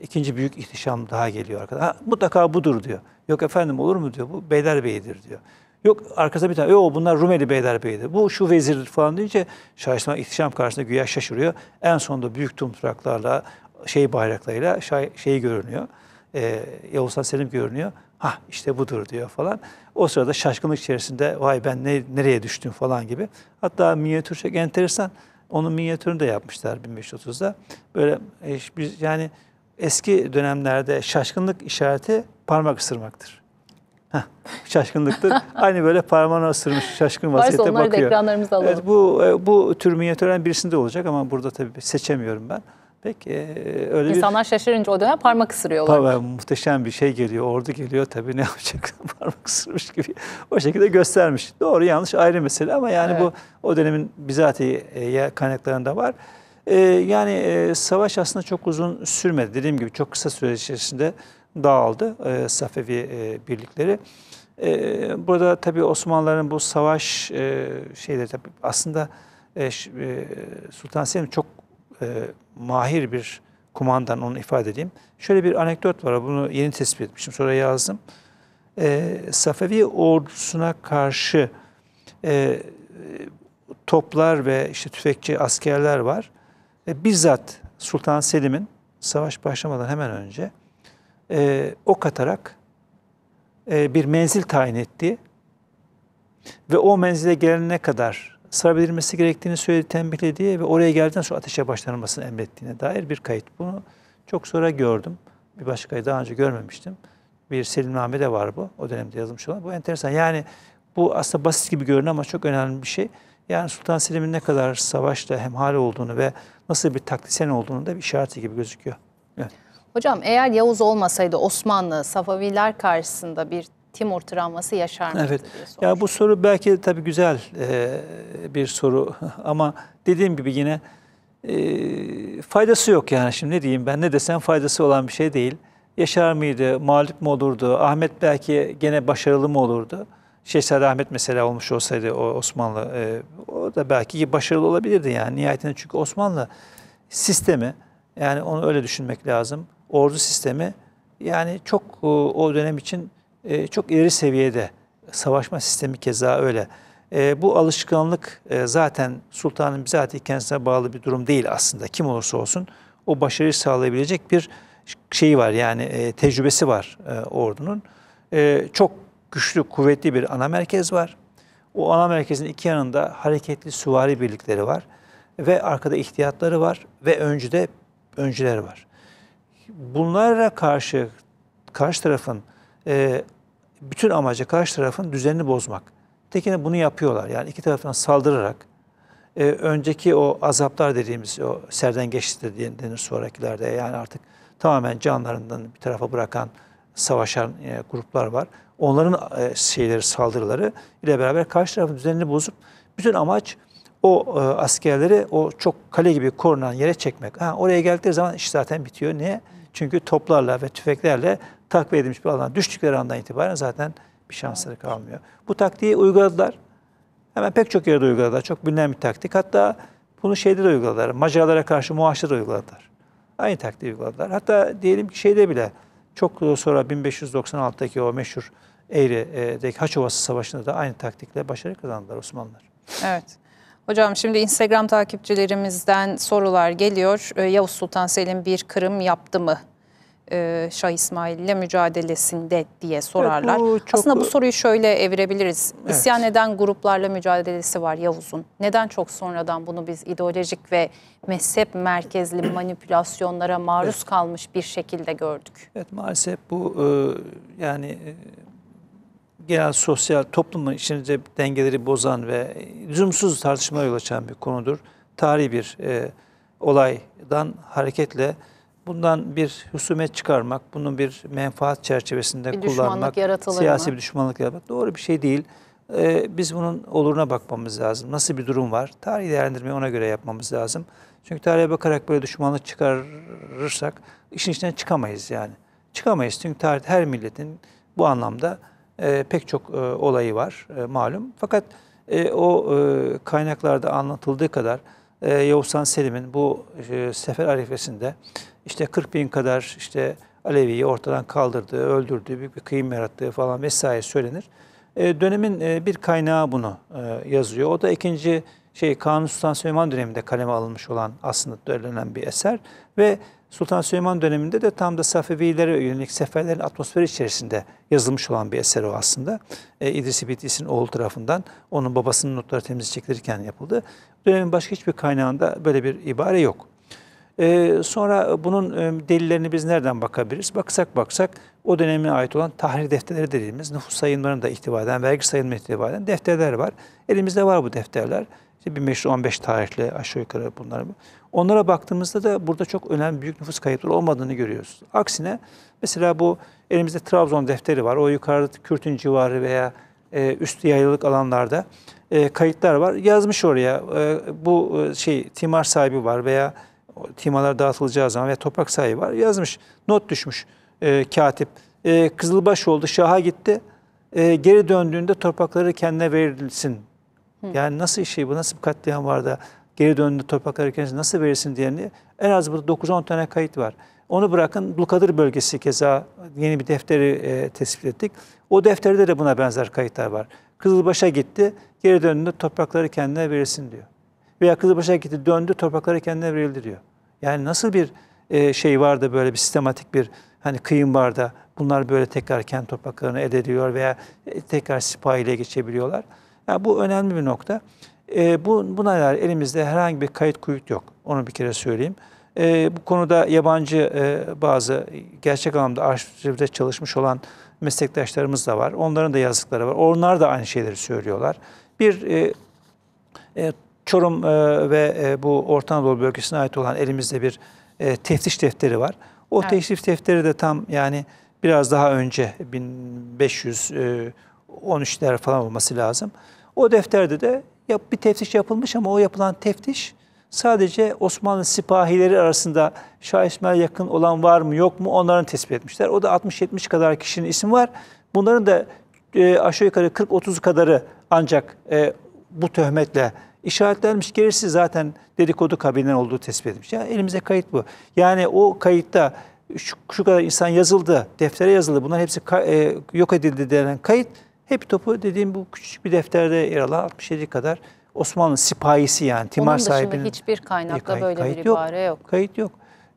ikinci büyük ihtişam daha geliyor arkada. mutlaka budur diyor. Yok efendim olur mu diyor. Bu Beylerbeyi'dir diyor. Yok arkasında bir tane o bunlar Rumeli Beylerbeyi'dir. Bu şu vezirdir falan deyince şaşırma ihtişam karşısında güya şaşırıyor. En sonunda büyük tumturaklarla şey bayraklarıyla şey, şey görünüyor. E, Yavuz Selim görünüyor. Ha işte budur diyor falan. O sırada şaşkınlık içerisinde vay ben ne, nereye düştüm falan gibi. Hatta minyatür çok enteresan. Onun minyatürünü de yapmışlar 1530'da. Böyle e, biz yani eski dönemlerde şaşkınlık işareti parmak ısırmaktır. Heh, şaşkınlıktır. Aynı böyle parmağını ısırmış şaşkın vaziyette bakıyor. Varsa ekranlarımızda alalım. Evet, bu, bu tür minyatürlerin birisinde olacak ama burada tabii seçemiyorum ben. Peki e, öyle İnsanlar bir... şaşırınca o dönem parmak ısırıyorlar. Tabii muhteşem bir şey geliyor, ordu geliyor tabii ne yapacak parmak ısırmış gibi o şekilde göstermiş. Doğru yanlış ayrı mesele ama yani evet. bu o dönemin bizatihi e, kaynaklarında var. Ee, yani e, savaş aslında çok uzun sürmedi. Dediğim gibi çok kısa süre içerisinde dağıldı e, Safevi e, birlikleri. E, burada tabii Osmanlıların bu savaş e, şeyleri tabii aslında e, e, Sultan Selim çok e, mahir bir kumandan onu ifade edeyim. Şöyle bir anekdot var. Bunu yeni tespit etmişim. Sonra yazdım. E, Safevi ordusuna karşı e, toplar ve işte tüfekçi askerler var e, bizzat Sultan Selim'in savaş başlamadan hemen önce e, ok atarak e, bir menzil tayin ettiği ve o menzile gelene kadar sarabilirmesi gerektiğini söyledi, tembihlediği ve oraya geldikten sonra ateşe başlanmasını emrettiğine dair bir kayıt. Bunu çok sonra gördüm. Bir başkayı daha önce görmemiştim. Bir Selimname de var bu. O dönemde yazılmış olan. Bu enteresan. Yani bu aslında basit gibi görünüyor ama çok önemli bir şey. Yani Sultan Selim'in ne kadar savaşta hemhal olduğunu ve nasıl bir taktisyen olduğunu da bir işareti gibi gözüküyor. Evet. Hocam eğer Yavuz olmasaydı Osmanlı Safaviler karşısında bir Timur travması yaşar mıydı evet. diye Ya bu soru belki tabii güzel e, bir soru ama dediğim gibi yine e, faydası yok yani şimdi ne diyeyim ben ne desem faydası olan bir şey değil. Yaşar mıydı, mağlup mu olurdu, Ahmet belki gene başarılı mı olurdu? Şehzade Ahmet mesela olmuş olsaydı o Osmanlı e, o da belki başarılı olabilirdi yani nihayetinde çünkü Osmanlı sistemi yani onu öyle düşünmek lazım. Ordu sistemi yani çok e, o dönem için e, çok ileri seviyede savaşma sistemi keza öyle. E, bu alışkanlık e, zaten sultanın bizatihi kendisine bağlı bir durum değil aslında. Kim olursa olsun o başarıyı sağlayabilecek bir şeyi var yani e, tecrübesi var e, ordunun. E, çok güçlü, kuvvetli bir ana merkez var. O ana merkezin iki yanında hareketli süvari birlikleri var ve arkada ihtiyatları var ve öncüde öncüler var. Bunlara karşı karşı tarafın e, bütün amacı karşı tarafın düzenini bozmak. Tekine bunu yapıyorlar. Yani iki taraftan saldırarak e, önceki o azaplar dediğimiz o serden geçti denir sonrakilerde yani artık tamamen canlarından bir tarafa bırakan savaşan e, gruplar var onların e, şeyleri saldırıları ile beraber karşı tarafın düzenini bozup bütün amaç o e, askerleri o çok kale gibi korunan yere çekmek. Ha, oraya geldikleri zaman iş zaten bitiyor. Niye? Çünkü toplarla ve tüfeklerle takviye edilmiş bir alan düştükleri andan itibaren zaten bir şansları kalmıyor. Bu taktiği uyguladılar. Hemen pek çok yerde uyguladılar. Çok bilinen bir taktik. Hatta bunu şeyde de uyguladılar. Macarlara karşı Muaş'ta da uyguladılar. Aynı taktiği uyguladılar. Hatta diyelim ki şeyde bile çok e, sonra 1596'daki o meşhur Eğri'deki e, Haç Ovası Savaşı'nda da aynı taktikle başarı kazandılar Osmanlılar. Evet. Hocam şimdi Instagram takipçilerimizden sorular geliyor. E, Yavuz Sultan Selim bir kırım yaptı mı e, Şah İsmail ile mücadelesinde diye sorarlar. Evet, bu çok... Aslında bu soruyu şöyle evirebiliriz. Evet. eden gruplarla mücadelesi var Yavuz'un. Neden çok sonradan bunu biz ideolojik ve mezhep merkezli manipülasyonlara maruz evet. kalmış bir şekilde gördük? Evet maalesef bu yani genel sosyal toplumun içinde dengeleri bozan ve lüzumsuz tartışma yol açan bir konudur. Tarihi bir e, olaydan hareketle bundan bir husumet çıkarmak, bunu bir menfaat çerçevesinde bir kullanmak, siyasi mı? bir düşmanlık yaratmak doğru bir şey değil. Ee, biz bunun oluruna bakmamız lazım. Nasıl bir durum var? Tarihi değerlendirmeyi ona göre yapmamız lazım. Çünkü tarihe bakarak böyle düşmanlık çıkarırsak işin içinden çıkamayız yani. Çıkamayız çünkü tarih her milletin bu anlamda e, pek çok e, olayı var e, malum. Fakat e, o e, kaynaklarda anlatıldığı kadar e, Yavuzhan Selim'in bu e, sefer arifesinde işte 40 bin kadar işte Alevi'yi ortadan kaldırdığı, öldürdüğü, büyük bir kıyım yarattığı falan vesaire söylenir. E, dönemin e, bir kaynağı bunu e, yazıyor. O da ikinci şey Kanuni Sultan Süleyman döneminde kaleme alınmış olan aslında söylenen bir eser ve Sultan Süleyman döneminde de tam da Safevilere yönelik seferlerin atmosferi içerisinde yazılmış olan bir eser o aslında. E, İdris İbitlis'in oğlu tarafından onun babasının notları temiz çekilirken yapıldı. Dönemin başka hiçbir kaynağında böyle bir ibare yok. E, sonra bunun e, delillerini biz nereden bakabiliriz? Baksak baksak o döneme ait olan tahrir defterleri dediğimiz nüfus sayımlarını da ihtiva eden, vergi sayımını ihtiva eden defterler var. Elimizde var bu defterler. İşte 1515 tarihli aşağı yukarı bunlar. Onlara baktığımızda da burada çok önemli büyük nüfus kayıpları olmadığını görüyoruz. Aksine mesela bu elimizde Trabzon defteri var. O yukarıda Kürt'ün civarı veya e, üst yayılık alanlarda e, kayıtlar var. Yazmış oraya e, bu e, şey timar sahibi var veya timalar dağıtılacağı zaman veya toprak sahibi var. Yazmış, not düşmüş e, katip. E, Kızılbaş oldu, Şah'a gitti. E, geri döndüğünde toprakları kendine verilsin yani nasıl işi şey bu, nasıl bir katliam var da geri döndü topraklar ülkenize nasıl verirsin diyeni en az burada 9-10 tane kayıt var. Onu bırakın Blukadır bölgesi keza yeni bir defteri e, tespit ettik. O defterde de buna benzer kayıtlar var. Kızılbaş'a gitti, geri döndü toprakları kendine verilsin diyor. Veya Kızılbaş'a gitti, döndü toprakları kendine verildi diyor. Yani nasıl bir e, şey vardı böyle bir sistematik bir hani kıyım var da bunlar böyle tekrar kent topraklarını ediliyor veya e, tekrar sipahiyle geçebiliyorlar. Yani bu önemli bir nokta. E, bu, buna dair elimizde herhangi bir kayıt kuyut yok. Onu bir kere söyleyeyim. E, bu konuda yabancı e, bazı gerçek anlamda arşivde çalışmış olan meslektaşlarımız da var. Onların da yazdıkları var. Onlar da aynı şeyleri söylüyorlar. Bir e, e, Çorum e, ve e, bu Orta Anadolu bölgesine ait olan elimizde bir e, teftiş defteri var. O evet. teftiş defteri de tam yani biraz daha önce 1500 e, 13'ler falan olması lazım. O defterde de bir teftiş yapılmış ama o yapılan teftiş sadece Osmanlı sipahileri arasında Şah İsmail yakın olan var mı yok mu onların tespit etmişler. O da 60-70 kadar kişinin isim var. Bunların da e, aşağı yukarı 40-30 kadarı ancak e, bu töhmetle işaretlenmiş. Gerisi zaten dedikodu kabinden olduğu tespit edilmiş. Yani elimize kayıt bu. Yani o kayıtta şu, şu kadar insan yazıldı, deftere yazıldı, bunlar hepsi e, yok edildi denen kayıt hep topu dediğim bu küçük bir defterde yer alan 67 kadar Osmanlı sipahisi yani timar sahibinin. Onun dışında hiçbir kaynakta e, kay, böyle bir ibare yok. Kayıt yok.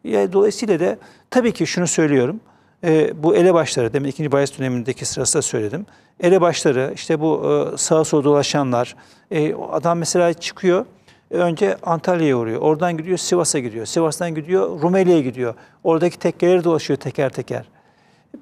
Yani dolayısıyla da tabii ki şunu söylüyorum. E, bu elebaşları, demin 2. Bayezid dönemindeki sırasında söyledim. Elebaşları, işte bu e, sağa sola dolaşanlar, e, adam mesela çıkıyor, e, önce Antalya'ya uğruyor, oradan gidiyor Sivas'a gidiyor, Sivas'tan gidiyor Rumeli'ye gidiyor. Oradaki tekkeleri dolaşıyor teker teker.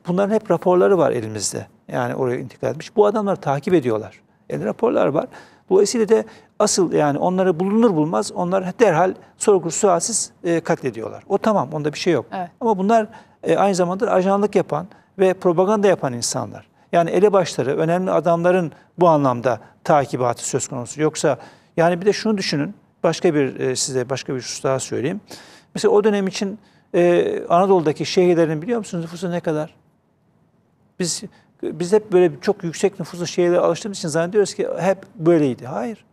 Bunların hep raporları var elimizde. Yani oraya intikal etmiş. Bu adamları takip ediyorlar. El raporlar var. Bu Dolayısıyla de asıl yani onları bulunur bulmaz onlar derhal sorgu sualsiz e, katlediyorlar. O tamam onda bir şey yok. Evet. Ama bunlar e, aynı zamanda ajanlık yapan ve propaganda yapan insanlar. Yani elebaşları, önemli adamların bu anlamda takibatı söz konusu. Yoksa yani bir de şunu düşünün. Başka bir e, size başka bir husus daha söyleyeyim. Mesela o dönem için e, Anadolu'daki şehirlerin biliyor musunuz nüfusu ne kadar? Biz biz hep böyle çok yüksek nüfuslu şehirlere alıştığımız için zannediyoruz ki hep böyleydi. Hayır.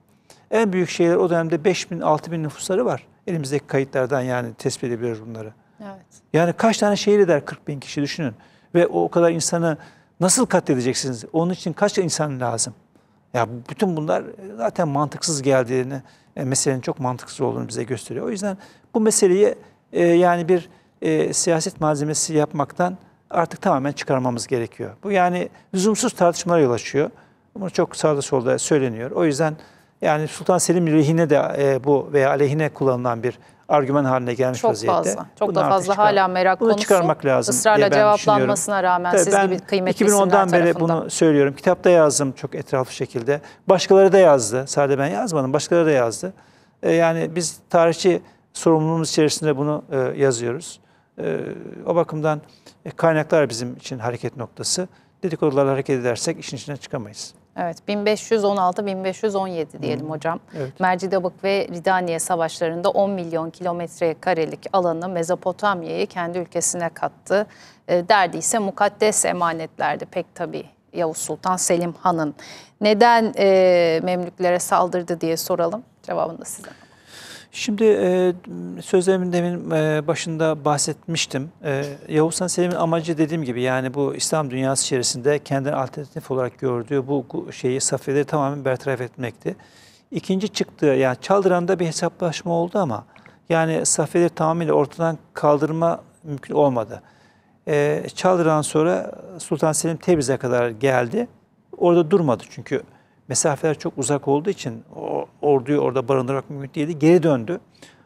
En büyük şehirler o dönemde 5 bin, 6 bin nüfusları var. Elimizdeki kayıtlardan yani tespit ediyoruz bunları. Evet. Yani kaç tane şehir eder 40 bin kişi düşünün. Ve o kadar insanı nasıl katledeceksiniz? Onun için kaç insan lazım? Ya bütün bunlar e, zaten mantıksız geldiğini, e, meselenin çok mantıksız olduğunu bize gösteriyor. O yüzden bu meseleyi e, yani bir e, siyaset malzemesi yapmaktan artık tamamen çıkarmamız gerekiyor. Bu yani lüzumsuz tartışmalara yol açıyor. Bunu çok sağda solda söyleniyor. O yüzden yani Sultan Selim lehine de e, bu veya aleyhine kullanılan bir argüman haline gelmiş çok vaziyette. Fazla, çok Bunu da fazla çıkar, hala merak bunu konusu. çıkarmak lazım ısrarla cevaplanmasına rağmen Tabii siz ben gibi kıymetli 2010'dan beri tarafından. bunu söylüyorum. Kitapta yazdım çok etraflı şekilde. Başkaları da yazdı. Sadece ben yazmadım. Başkaları da yazdı. E, yani biz tarihçi sorumluluğumuz içerisinde bunu e, yazıyoruz. E, o bakımdan e, kaynaklar bizim için hareket noktası. Dedikodularla hareket edersek işin içine çıkamayız. Evet 1516-1517 diyelim Hı. hocam. Evet. Mercidabık ve Ridaniye savaşlarında 10 milyon kilometre karelik alanı Mezopotamya'yı kendi ülkesine kattı. E, derdi ise mukaddes emanetlerdi pek tabii Yavuz Sultan Selim Han'ın. Neden e, Memlüklere saldırdı diye soralım cevabını da size. Şimdi e, sözlerimin demin e, başında bahsetmiştim. E, Yavuzhan Selim'in amacı dediğim gibi yani bu İslam dünyası içerisinde kendini alternatif olarak gördüğü bu şeyi safiyeleri tamamen bertaraf etmekti. İkinci çıktığı yani Çaldıran'da bir hesaplaşma oldu ama yani safiyeleri tamamıyla ortadan kaldırma mümkün olmadı. E, Çaldıran sonra Sultan Selim Tebriz'e kadar geldi. Orada durmadı çünkü mesafeler çok uzak olduğu için o orduyu orada barındırmak mümkün değildi. Geri döndü.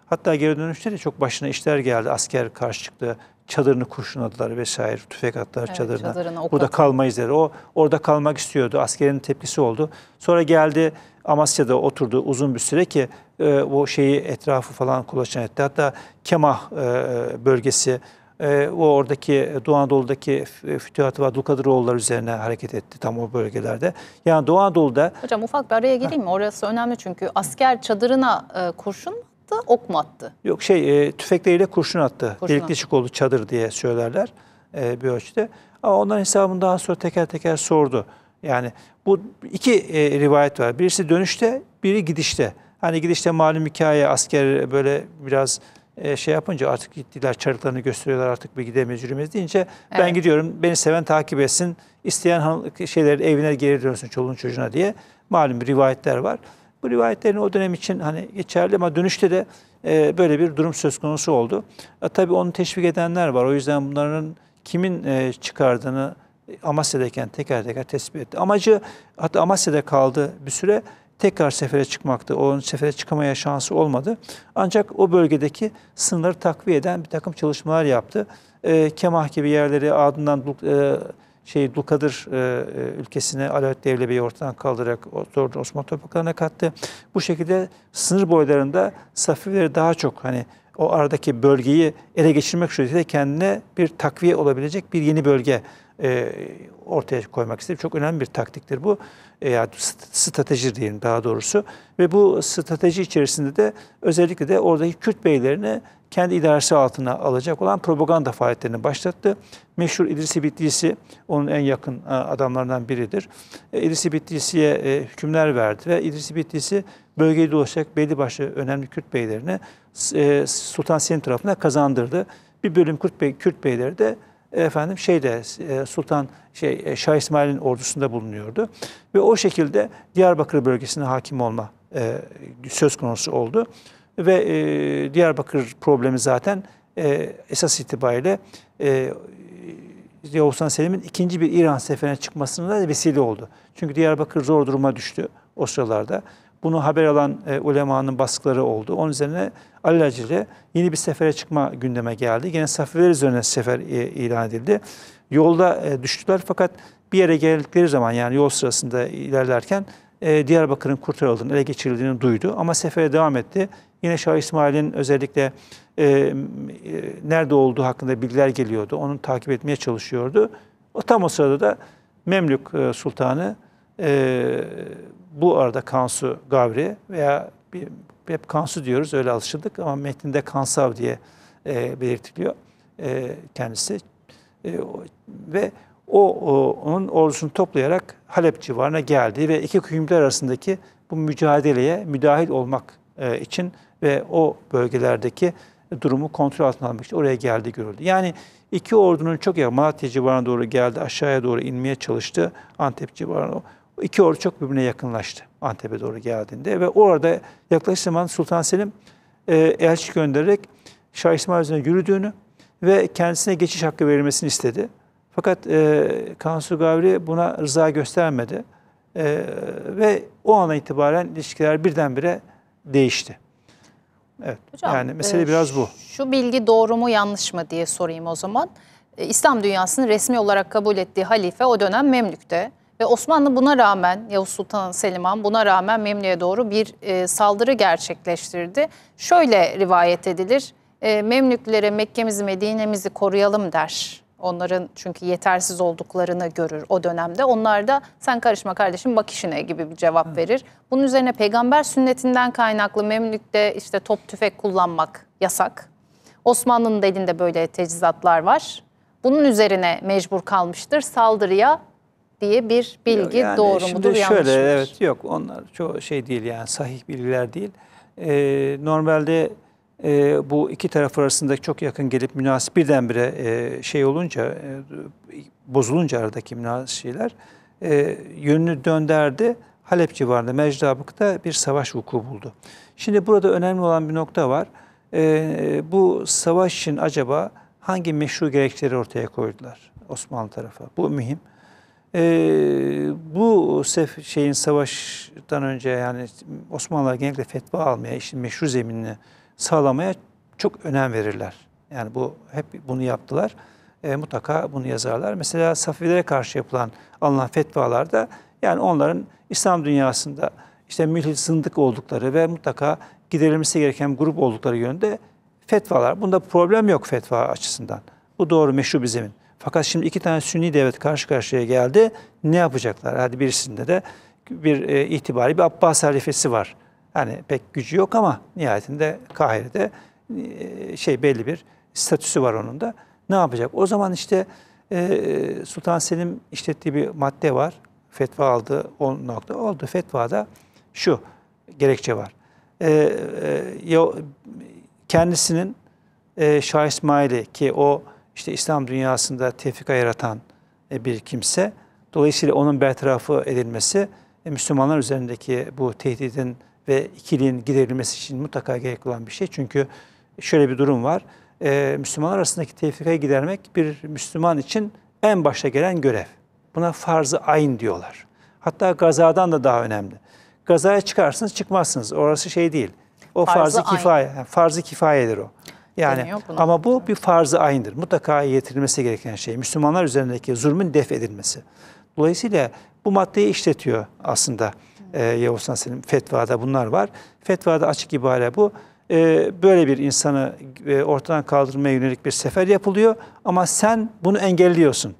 Hatta geri dönüşte de çok başına işler geldi. Asker karşı çıktı. Çadırını kurşunladılar vesaire. Tüfek attılar evet, çadırına. çadırına Burada atın. kalmayız dedi. O orada kalmak istiyordu. Askerin tepkisi oldu. Sonra geldi Amasya'da oturdu uzun bir süre ki e, o şeyi etrafı falan kulaçan etti. Hatta Kemah e, e bölgesi ee, o oradaki e, Doğu Anadolu'daki e, Fütühat-ı Abdülkadiroğulları üzerine hareket etti tam o bölgelerde. Yani Doğu Anadolu'da... Hocam ufak bir araya gireyim mi? Orası önemli çünkü asker çadırına e, kurşun mu attı, ok mu attı? Yok şey e, tüfekleriyle kurşun attı. Kurşun Delikli Çikolu çadır diye söylerler e, bir ölçüde. Ama onların hesabını daha sonra teker teker sordu. Yani bu iki e, rivayet var. Birisi dönüşte, biri gidişte. Hani gidişte malum hikaye asker böyle biraz e, şey yapınca artık gittiler çarıklarını gösteriyorlar artık bir gidemez yürümeyiz deyince evet. ben gidiyorum beni seven takip etsin isteyen şeyler evine geri dönsün çoluğun çocuğuna diye malum rivayetler var. Bu rivayetlerin o dönem için hani geçerli ama dönüşte de e, böyle bir durum söz konusu oldu. E, tabii onu teşvik edenler var. O yüzden bunların kimin e, çıkardığını Amasya'dayken teker teker tespit etti. Amacı hatta Amasya'da kaldı bir süre tekrar sefere çıkmaktı. Onun sefere çıkamaya şansı olmadı. Ancak o bölgedeki sınırları takviye eden bir takım çalışmalar yaptı. E, Kemah gibi yerleri ardından e, şey Dulkadır e, e ülkesine Alaaddin Devlebi'yi ortadan kaldırarak Osmanlı topraklarına kattı. Bu şekilde sınır boylarında Safavileri daha çok hani o aradaki bölgeyi ele geçirmek suretiyle kendine bir takviye olabilecek bir yeni bölge e, ortaya koymak istedim. Çok önemli bir taktiktir bu. E, yani strateji diyelim daha doğrusu. Ve bu strateji içerisinde de özellikle de oradaki Kürt beylerini kendi idaresi altına alacak olan propaganda faaliyetlerini başlattı. Meşhur İdrisi Bitlisi onun en yakın e, adamlarından biridir. E, İdrisi Bitlisi'ye hükümler verdi ve İdrisi Bitlisi bölgeyi dolaşarak belli başlı önemli Kürt beylerini Sultan Selim tarafına kazandırdı. Bir bölüm Kürt, bey, Kürt beyleri de efendim şeyde e, Sultan şey e, Şah İsmail'in ordusunda bulunuyordu ve o şekilde Diyarbakır bölgesine hakim olma e, söz konusu oldu ve Diyarbakır problemi zaten esas itibariyle e, Yavuz Selim'in ikinci bir İran seferine çıkmasına da vesile oldu. Çünkü Diyarbakır zor duruma düştü o sıralarda. Bunu haber alan e, ulemanın baskıları oldu. Onun üzerine alelacele yeni bir sefere çıkma gündeme geldi. Gene Safaviler üzerine sefer e, ilan edildi. Yolda e, düştüler fakat bir yere geldikleri zaman yani yol sırasında ilerlerken e, Diyarbakır'ın kurtarıldığını, ele geçirildiğini duydu. Ama sefere devam etti. Yine Şah İsmail'in özellikle e, e, nerede olduğu hakkında bilgiler geliyordu. Onu takip etmeye çalışıyordu. O tam o sırada da Memlük e, Sultanı e, bu arada Kansu Gavri veya bir, hep Kansu diyoruz öyle alışıldık ama metninde Kansav diye e, belirtiliyor e, kendisi. E, ve o, o onun ordusunu toplayarak Halep civarına geldi ve iki hükümler arasındaki bu mücadeleye müdahil olmak e, için ve o bölgelerdeki durumu kontrol altına almak için oraya geldi görüldü. Yani iki ordunun çok yakın Malatya civarına doğru geldi, aşağıya doğru inmeye çalıştı. Antep civarına İki ordu çok birbirine yakınlaştı Antep'e doğru geldiğinde ve orada yaklaşık zaman Sultan Selim e, elçi göndererek Şah İsmail üzerine yürüdüğünü ve kendisine geçiş hakkı verilmesini istedi. Fakat e, Kansu Gavri buna rıza göstermedi e, ve o ana itibaren ilişkiler birdenbire değişti. Evet. Hocam, yani mesele e, biraz bu. Şu bilgi doğru mu yanlış mı diye sorayım o zaman. E, İslam dünyasının resmi olarak kabul ettiği halife o dönem Memlük'te. Ve Osmanlı buna rağmen Yavuz Sultan Selim Han buna rağmen Memlü'ye doğru bir e, saldırı gerçekleştirdi. Şöyle rivayet edilir. E, Memlüklere Mekke'mizi Medine'mizi koruyalım der. Onların çünkü yetersiz olduklarını görür o dönemde. Onlar da sen karışma kardeşim bak işine gibi bir cevap evet. verir. Bunun üzerine peygamber sünnetinden kaynaklı Memlük'te işte top tüfek kullanmak yasak. Osmanlı'nın da elinde böyle tecizatlar var. Bunun üzerine mecbur kalmıştır saldırıya diye bir bilgi yani doğru şimdi mudur, şöyle, mudur? Evet yok onlar çok şey değil yani sahih bilgiler değil. Ee, normalde e, bu iki taraf arasındaki çok yakın gelip münasip birdenbire e, şey olunca, e, bozulunca aradaki münasipler e, yönünü dönderdi. Halep civarında, Mecdabık'ta bir savaş vuku buldu. Şimdi burada önemli olan bir nokta var. E, bu savaş için acaba hangi meşru gerekçeleri ortaya koydular Osmanlı tarafı? Bu mühim. E, bu sef şeyin savaştan önce yani Osmanlılar genellikle fetva almaya, işte meşru zeminini sağlamaya çok önem verirler. Yani bu hep bunu yaptılar. E, mutlaka bunu yazarlar. Mesela Safevilere karşı yapılan alınan fetvalarda yani onların İslam dünyasında işte mülhid zındık oldukları ve mutlaka giderilmesi gereken grup oldukları yönde fetvalar. Bunda problem yok fetva açısından. Bu doğru meşru bir zemin. Fakat şimdi iki tane Sünni devlet karşı karşıya geldi. Ne yapacaklar? Hadi birisinde de bir e, itibari bir Abbas halifesi var. Yani pek gücü yok ama nihayetinde Kahire'de e, şey belli bir statüsü var onun da. Ne yapacak? O zaman işte e, Sultan Selim işlettiği bir madde var. Fetva aldı O nokta oldu. Fetvada şu gerekçe var. E, e, kendisinin e, Şah İsmail'i ki o işte İslam dünyasında tefrika yaratan e, bir kimse. Dolayısıyla onun bertarafı edilmesi e, Müslümanlar üzerindeki bu tehdidin ve ikiliğin giderilmesi için mutlaka gerek olan bir şey. Çünkü şöyle bir durum var. E, Müslümanlar arasındaki tefrikayı gidermek bir Müslüman için en başa gelen görev. Buna farz-ı ayn diyorlar. Hatta gazadan da daha önemli. Gazaya çıkarsınız çıkmazsınız. Orası şey değil. O farz-ı, farz-ı kifaye. Farz-ı kifayedir o. Yani ama bu bir farzı aynıdır. Mutlaka yetirilmesi gereken şey Müslümanlar üzerindeki zulmün def edilmesi. Dolayısıyla bu maddeyi işletiyor aslında e, Yavuz Selim fetvada bunlar var. Fetvada açık ibare bu. E, böyle bir insanı e, ortadan kaldırmaya yönelik bir sefer yapılıyor ama sen bunu engelliyorsun.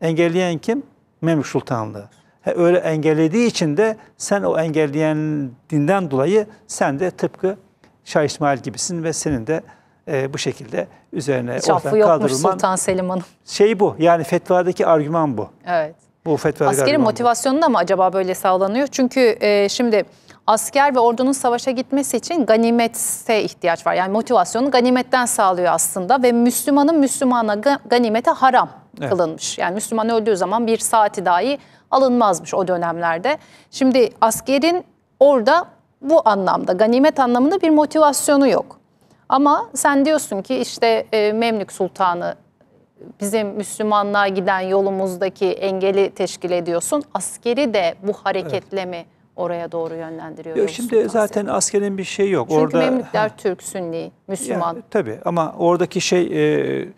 Engelleyen kim? Memlük Sultanlığı. He, öyle engellediği için de sen o engelleyen dinden dolayı sen de tıpkı Şah İsmail gibisin ve senin de e, bu şekilde üzerine Hiç ortadan kaldırılman. Sultan Selim Hanım. Şey bu yani fetvadaki argüman bu. Evet. Bu fetvadaki Askerin motivasyonu da mı acaba böyle sağlanıyor? Çünkü e, şimdi asker ve ordunun savaşa gitmesi için ganimete ihtiyaç var. Yani motivasyonu ganimetten sağlıyor aslında ve Müslümanın Müslümana ganimete haram evet. kılınmış. Yani Müslüman öldüğü zaman bir saati dahi alınmazmış o dönemlerde. Şimdi askerin orada bu anlamda ganimet anlamında bir motivasyonu yok. Ama sen diyorsun ki işte e, Memlük Sultanı bizim Müslümanlığa giden yolumuzdaki engeli teşkil ediyorsun. Askeri de bu hareketle evet. mi oraya doğru yönlendiriyor? Yok şimdi Sultan zaten Selim. askerin bir şey yok. Çünkü Orada, Memlükler Türk, Sünni, Müslüman. Yani, tabii ama oradaki şey... E,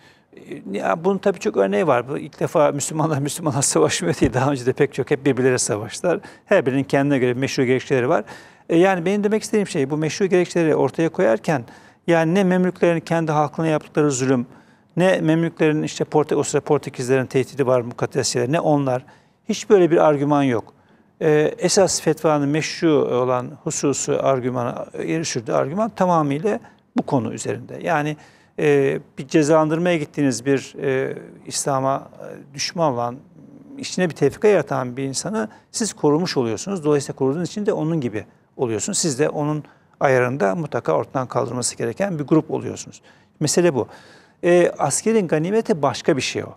ya bunun tabii çok örneği var. Bu ilk defa Müslümanlar Müslümanlar savaşmıyor değil. Daha önce de pek çok hep birbirleriyle savaşlar. Her birinin kendine göre meşru gerekçeleri var. E, yani benim demek istediğim şey bu meşru gerekçeleri ortaya koyarken yani ne Memlüklerin kendi halkına yaptıkları zulüm, ne Memlüklerin işte Porte, o sıra Portekizlerin tehdidi var mukaddesiyede, ne onlar. Hiç böyle bir argüman yok. Ee, esas fetvanın meşru olan hususu argümana e, erişirdi argüman tamamıyla bu konu üzerinde. Yani e, bir cezalandırmaya gittiğiniz bir e, İslam'a e, düşman olan, içine bir tefrika yaratan bir insanı siz korumuş oluyorsunuz. Dolayısıyla koruduğunuz için de onun gibi oluyorsunuz. Siz de onun ayarında mutlaka ortadan kaldırması gereken bir grup oluyorsunuz. Mesele bu. E, askerin ganimeti başka bir şey o.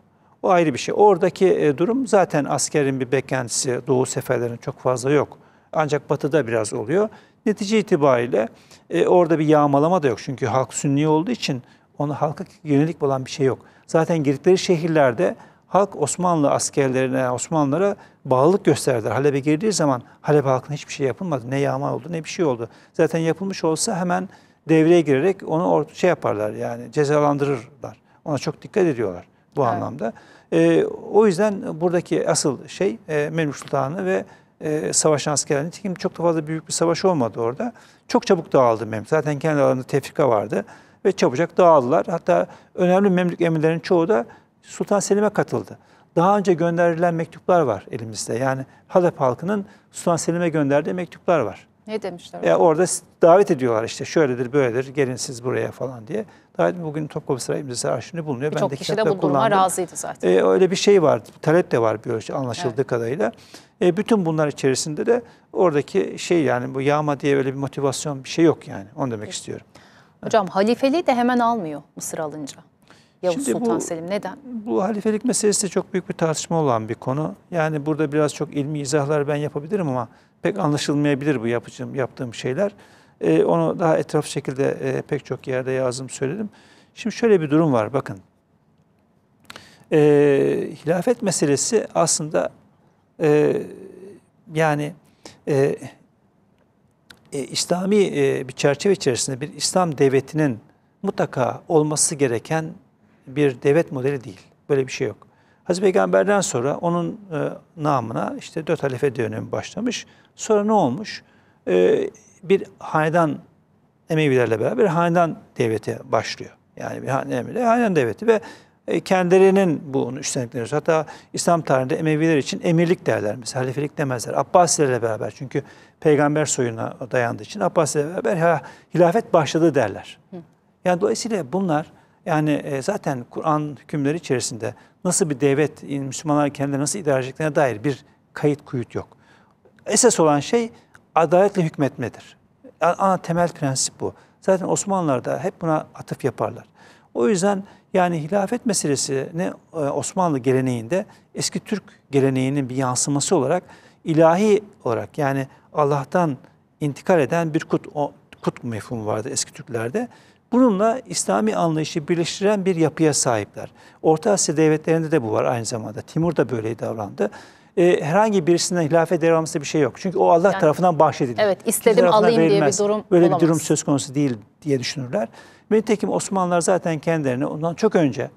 O ayrı bir şey. Oradaki e, durum zaten askerin bir beklentisi doğu seferlerinin çok fazla yok. Ancak batıda biraz oluyor. Netice itibariyle e, orada bir yağmalama da yok. Çünkü halk sünni olduğu için ona halka yönelik olan bir şey yok. Zaten girdikleri şehirlerde halk Osmanlı askerlerine, Osmanlılara bağlılık gösterdiler. Halep'e girdiği zaman Halep halkına hiçbir şey yapılmadı. Ne yağma oldu ne bir şey oldu. Zaten yapılmış olsa hemen devreye girerek onu şey yaparlar yani cezalandırırlar. Ona çok dikkat ediyorlar bu evet. anlamda. E, o yüzden buradaki asıl şey e, Memlük Sultanı ve e, savaşan askerler. Nitekim çok da fazla büyük bir savaş olmadı orada. Çok çabuk dağıldı Memlük. Zaten kendi alanında tefrika vardı ve çabucak dağıldılar. Hatta önemli Memlük emirlerinin çoğu da Sultan Selim'e katıldı daha önce gönderilen mektuplar var elimizde. Yani Halep halkının Sultan Selim'e gönderdiği mektuplar var. Ne demişler? E, orada davet ediyorlar işte şöyledir böyledir gelin siz buraya falan diye. Davet bugün Topkapı Sarayı imzası arşivinde bulunuyor. Bir e ben çok kişi de bu duruma razıydı zaten. E, öyle bir şey var. Talep de var bir ölçü anlaşıldığı evet. kadarıyla. E, bütün bunlar içerisinde de oradaki şey yani bu yağma diye böyle bir motivasyon bir şey yok yani. Onu demek evet. istiyorum. Hocam halifeliği de hemen almıyor Mısır alınca. Yavuz Şimdi Sultan bu, Selim. Neden? Bu halifelik meselesi de çok büyük bir tartışma olan bir konu. Yani burada biraz çok ilmi izahlar ben yapabilirim ama pek anlaşılmayabilir bu yapacağım, yaptığım şeyler. Ee, onu daha etraf şekilde e, pek çok yerde yazdım, söyledim. Şimdi şöyle bir durum var bakın. Ee, hilafet meselesi aslında e, yani e, e, İslami e, bir çerçeve içerisinde bir İslam devletinin mutlaka olması gereken bir devlet modeli değil. Böyle bir şey yok. Hazreti Peygamber'den sonra onun e, namına işte dört halife dönemi başlamış. Sonra ne olmuş? E, bir hanedan Emevilerle beraber hanedan devleti başlıyor. Yani bir Emeviler hanedan devleti ve e, kendilerinin bunu üstlendikleri. Hatta İslam tarihinde Emeviler için emirlik derler. Mesela halifelik demezler. Abbasilerle beraber çünkü peygamber soyuna dayandığı için Abbasilerle beraber hilafet başladı derler. Yani dolayısıyla bunlar yani e, zaten Kur'an hükümleri içerisinde nasıl bir devlet, e, Müslümanlar kendileri nasıl idare edeceklerine dair bir kayıt kuyut yok. Esas olan şey adaletle hükmetmedir. Ana temel prensip bu. Zaten Osmanlılar da hep buna atıf yaparlar. O yüzden yani hilafet meselesini e, Osmanlı geleneğinde eski Türk geleneğinin bir yansıması olarak ilahi olarak yani Allah'tan intikal eden bir kut, o, kut mefhumu vardı eski Türklerde. Bununla İslami anlayışı birleştiren bir yapıya sahipler. Orta Asya devletlerinde de bu var aynı zamanda. Timur da böyle davrandı e, herhangi birisinden hilafet devamında bir şey yok. Çünkü o Allah yani, tarafından bahşedilir. Evet istedim alayım diye bir durum Böyle olamaz. bir durum söz konusu değil diye düşünürler. Ve nitekim Osmanlılar zaten kendilerini ondan çok önce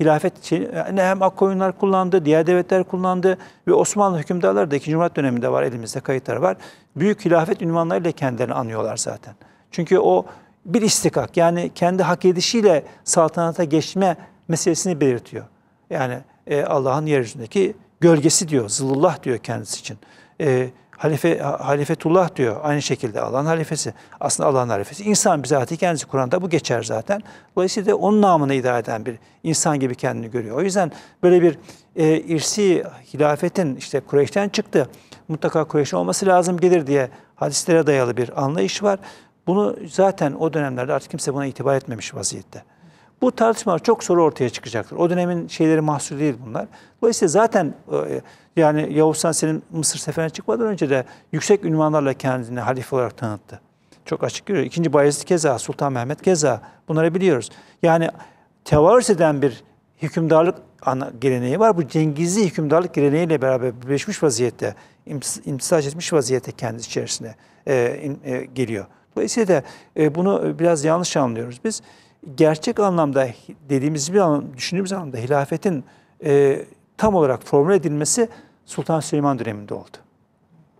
hilafet için yani hem Akkoyunlar kullandı, diğer devletler kullandı ve Osmanlı hükümdarları da 2. Cumhuriyet döneminde var elimizde kayıtları var. Büyük hilafet ünvanlarıyla kendilerini anıyorlar zaten. Çünkü o bir istikak yani kendi hak edişiyle saltanata geçme meselesini belirtiyor. Yani e, Allah'ın yeryüzündeki gölgesi diyor, zıllullah diyor kendisi için. E, halife, halifetullah diyor aynı şekilde Allah'ın halifesi. Aslında Allah'ın halifesi. İnsan bizatihi kendisi Kur'an'da bu geçer zaten. Dolayısıyla onun namını idare eden bir insan gibi kendini görüyor. O yüzden böyle bir e, irsi hilafetin işte Kureyş'ten çıktı. Mutlaka Kureyş olması lazım gelir diye hadislere dayalı bir anlayış var. Bunu zaten o dönemlerde artık kimse buna itibar etmemiş vaziyette. Bu tartışmalar çok soru ortaya çıkacaktır. O dönemin şeyleri mahsur değil bunlar. Dolayısıyla zaten e, yani Yavuzhan senin Mısır seferine çıkmadan önce de yüksek ünvanlarla kendini halife olarak tanıttı. Çok açık görüyor. İkinci Bayezid Keza, Sultan Mehmet Keza bunları biliyoruz. Yani tevarüs eden bir hükümdarlık geleneği var. Bu Cengizli hükümdarlık geleneğiyle beraber birleşmiş vaziyette, imtisaç etmiş vaziyette kendisi içerisine e, e, geliyor. Dolayısıyla e, bunu e, biraz yanlış anlıyoruz biz. Gerçek anlamda dediğimiz bir anlam, düşündüğümüz anlamda hilafetin e, tam olarak formüle edilmesi Sultan Süleyman döneminde oldu.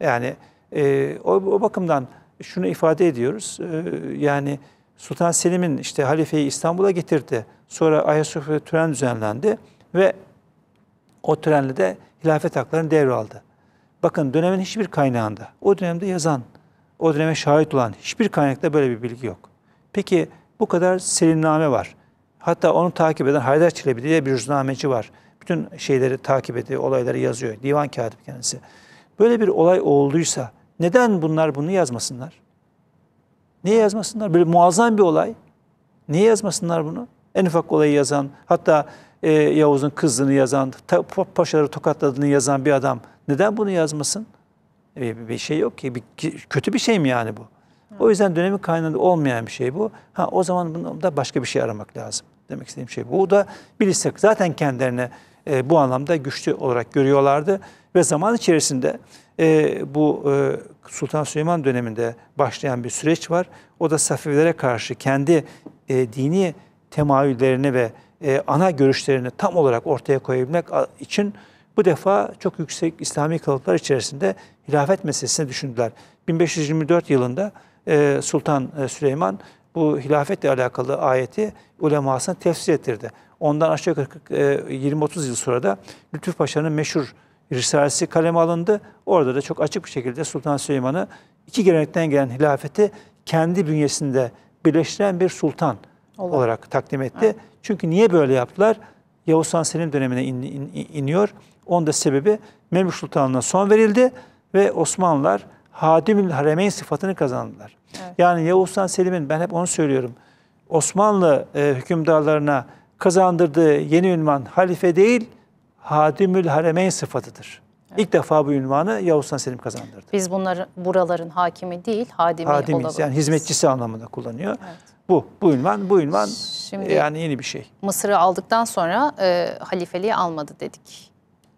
Yani e, o, o bakımdan şunu ifade ediyoruz. E, yani Sultan Selim'in işte halifeyi İstanbul'a getirdi. Sonra Ayasofya tören düzenlendi ve o törenle de hilafet haklarını devraldı. Bakın dönemin hiçbir kaynağında o dönemde yazan o döneme şahit olan hiçbir kaynakta böyle bir bilgi yok. Peki bu kadar selinname var. Hatta onu takip eden Haydar Çelebi diye bir rüznameci var. Bütün şeyleri takip ediyor, olayları yazıyor. Divan katibi kendisi. Böyle bir olay olduysa neden bunlar bunu yazmasınlar? Niye yazmasınlar? Böyle muazzam bir olay. Niye yazmasınlar bunu? En ufak olayı yazan, hatta e, Yavuz'un kızını yazan, ta, paşaları tokatladığını yazan bir adam neden bunu yazmasın? E, bir şey yok ki. Bir, kötü bir şey mi yani bu? O yüzden dönemin kaynağında olmayan bir şey bu. Ha o zaman da başka bir şey aramak lazım. Demek istediğim şey bu. o da bilirsek zaten kendilerini e, bu anlamda güçlü olarak görüyorlardı ve zaman içerisinde e, bu e, Sultan Süleyman döneminde başlayan bir süreç var. O da Safevilere karşı kendi e, dini temayüllerini ve e, ana görüşlerini tam olarak ortaya koyabilmek için bu defa çok yüksek İslami kalıplar içerisinde hilafet meselesini düşündüler. 1524 yılında e, Sultan e, Süleyman bu hilafetle alakalı ayeti ulemasına tefsir ettirdi. Ondan aşağı yukarı 20-30 e, yıl sonra da Lütfü Paşa'nın meşhur Risalesi kaleme alındı. Orada da çok açık bir şekilde Sultan Süleyman'ı iki gelenekten gelen hilafeti kendi bünyesinde birleştiren bir sultan Olur. olarak takdim etti. Evet. Çünkü niye böyle yaptılar? Yavuz Han Selim dönemine in, in, in, iniyor. Onda sebebi Memlük Sultanlığı'na son verildi ve Osmanlılar Hadimül Haremeyn sıfatını kazandılar. Evet. Yani Yavuz Sultan Selim'in ben hep onu söylüyorum. Osmanlı e, hükümdarlarına kazandırdığı yeni ünvan halife değil, Hadimül Haremeyn sıfatıdır. Evet. İlk defa bu ünvanı Yavuz Sultan Selim kazandırdı. Biz bunları buraların hakimi değil, hadimi Hadimiz, olalım. yani hizmetçisi anlamında kullanıyor. Evet. Bu, bu ünvan, bu ünvan Şimdi, yani yeni bir şey. Mısır'ı aldıktan sonra e, halifeliği almadı dedik.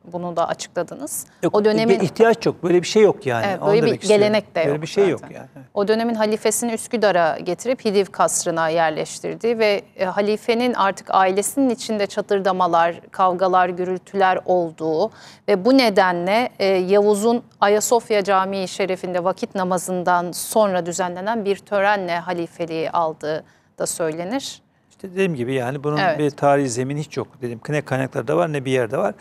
Bunu da açıkladınız. Yok, o dönemin ihtiyaç yok. Böyle bir şey yok yani. Evet, böyle Onu bir gelenek istiyorum. de yok. Böyle bir şey zaten. yok yani. O dönemin halifesini Üsküdar'a getirip Hidiv kasrına yerleştirdi ve e, halifenin artık ailesinin içinde çatırdamalar, kavgalar, gürültüler olduğu ve bu nedenle e, Yavuz'un Ayasofya Camii şerefinde vakit namazından sonra düzenlenen bir törenle halifeliği aldığı da söylenir. İşte dediğim gibi yani bunun evet. bir tarihi zemin hiç yok. Dedim ne kaynaklarda var ne bir yerde var.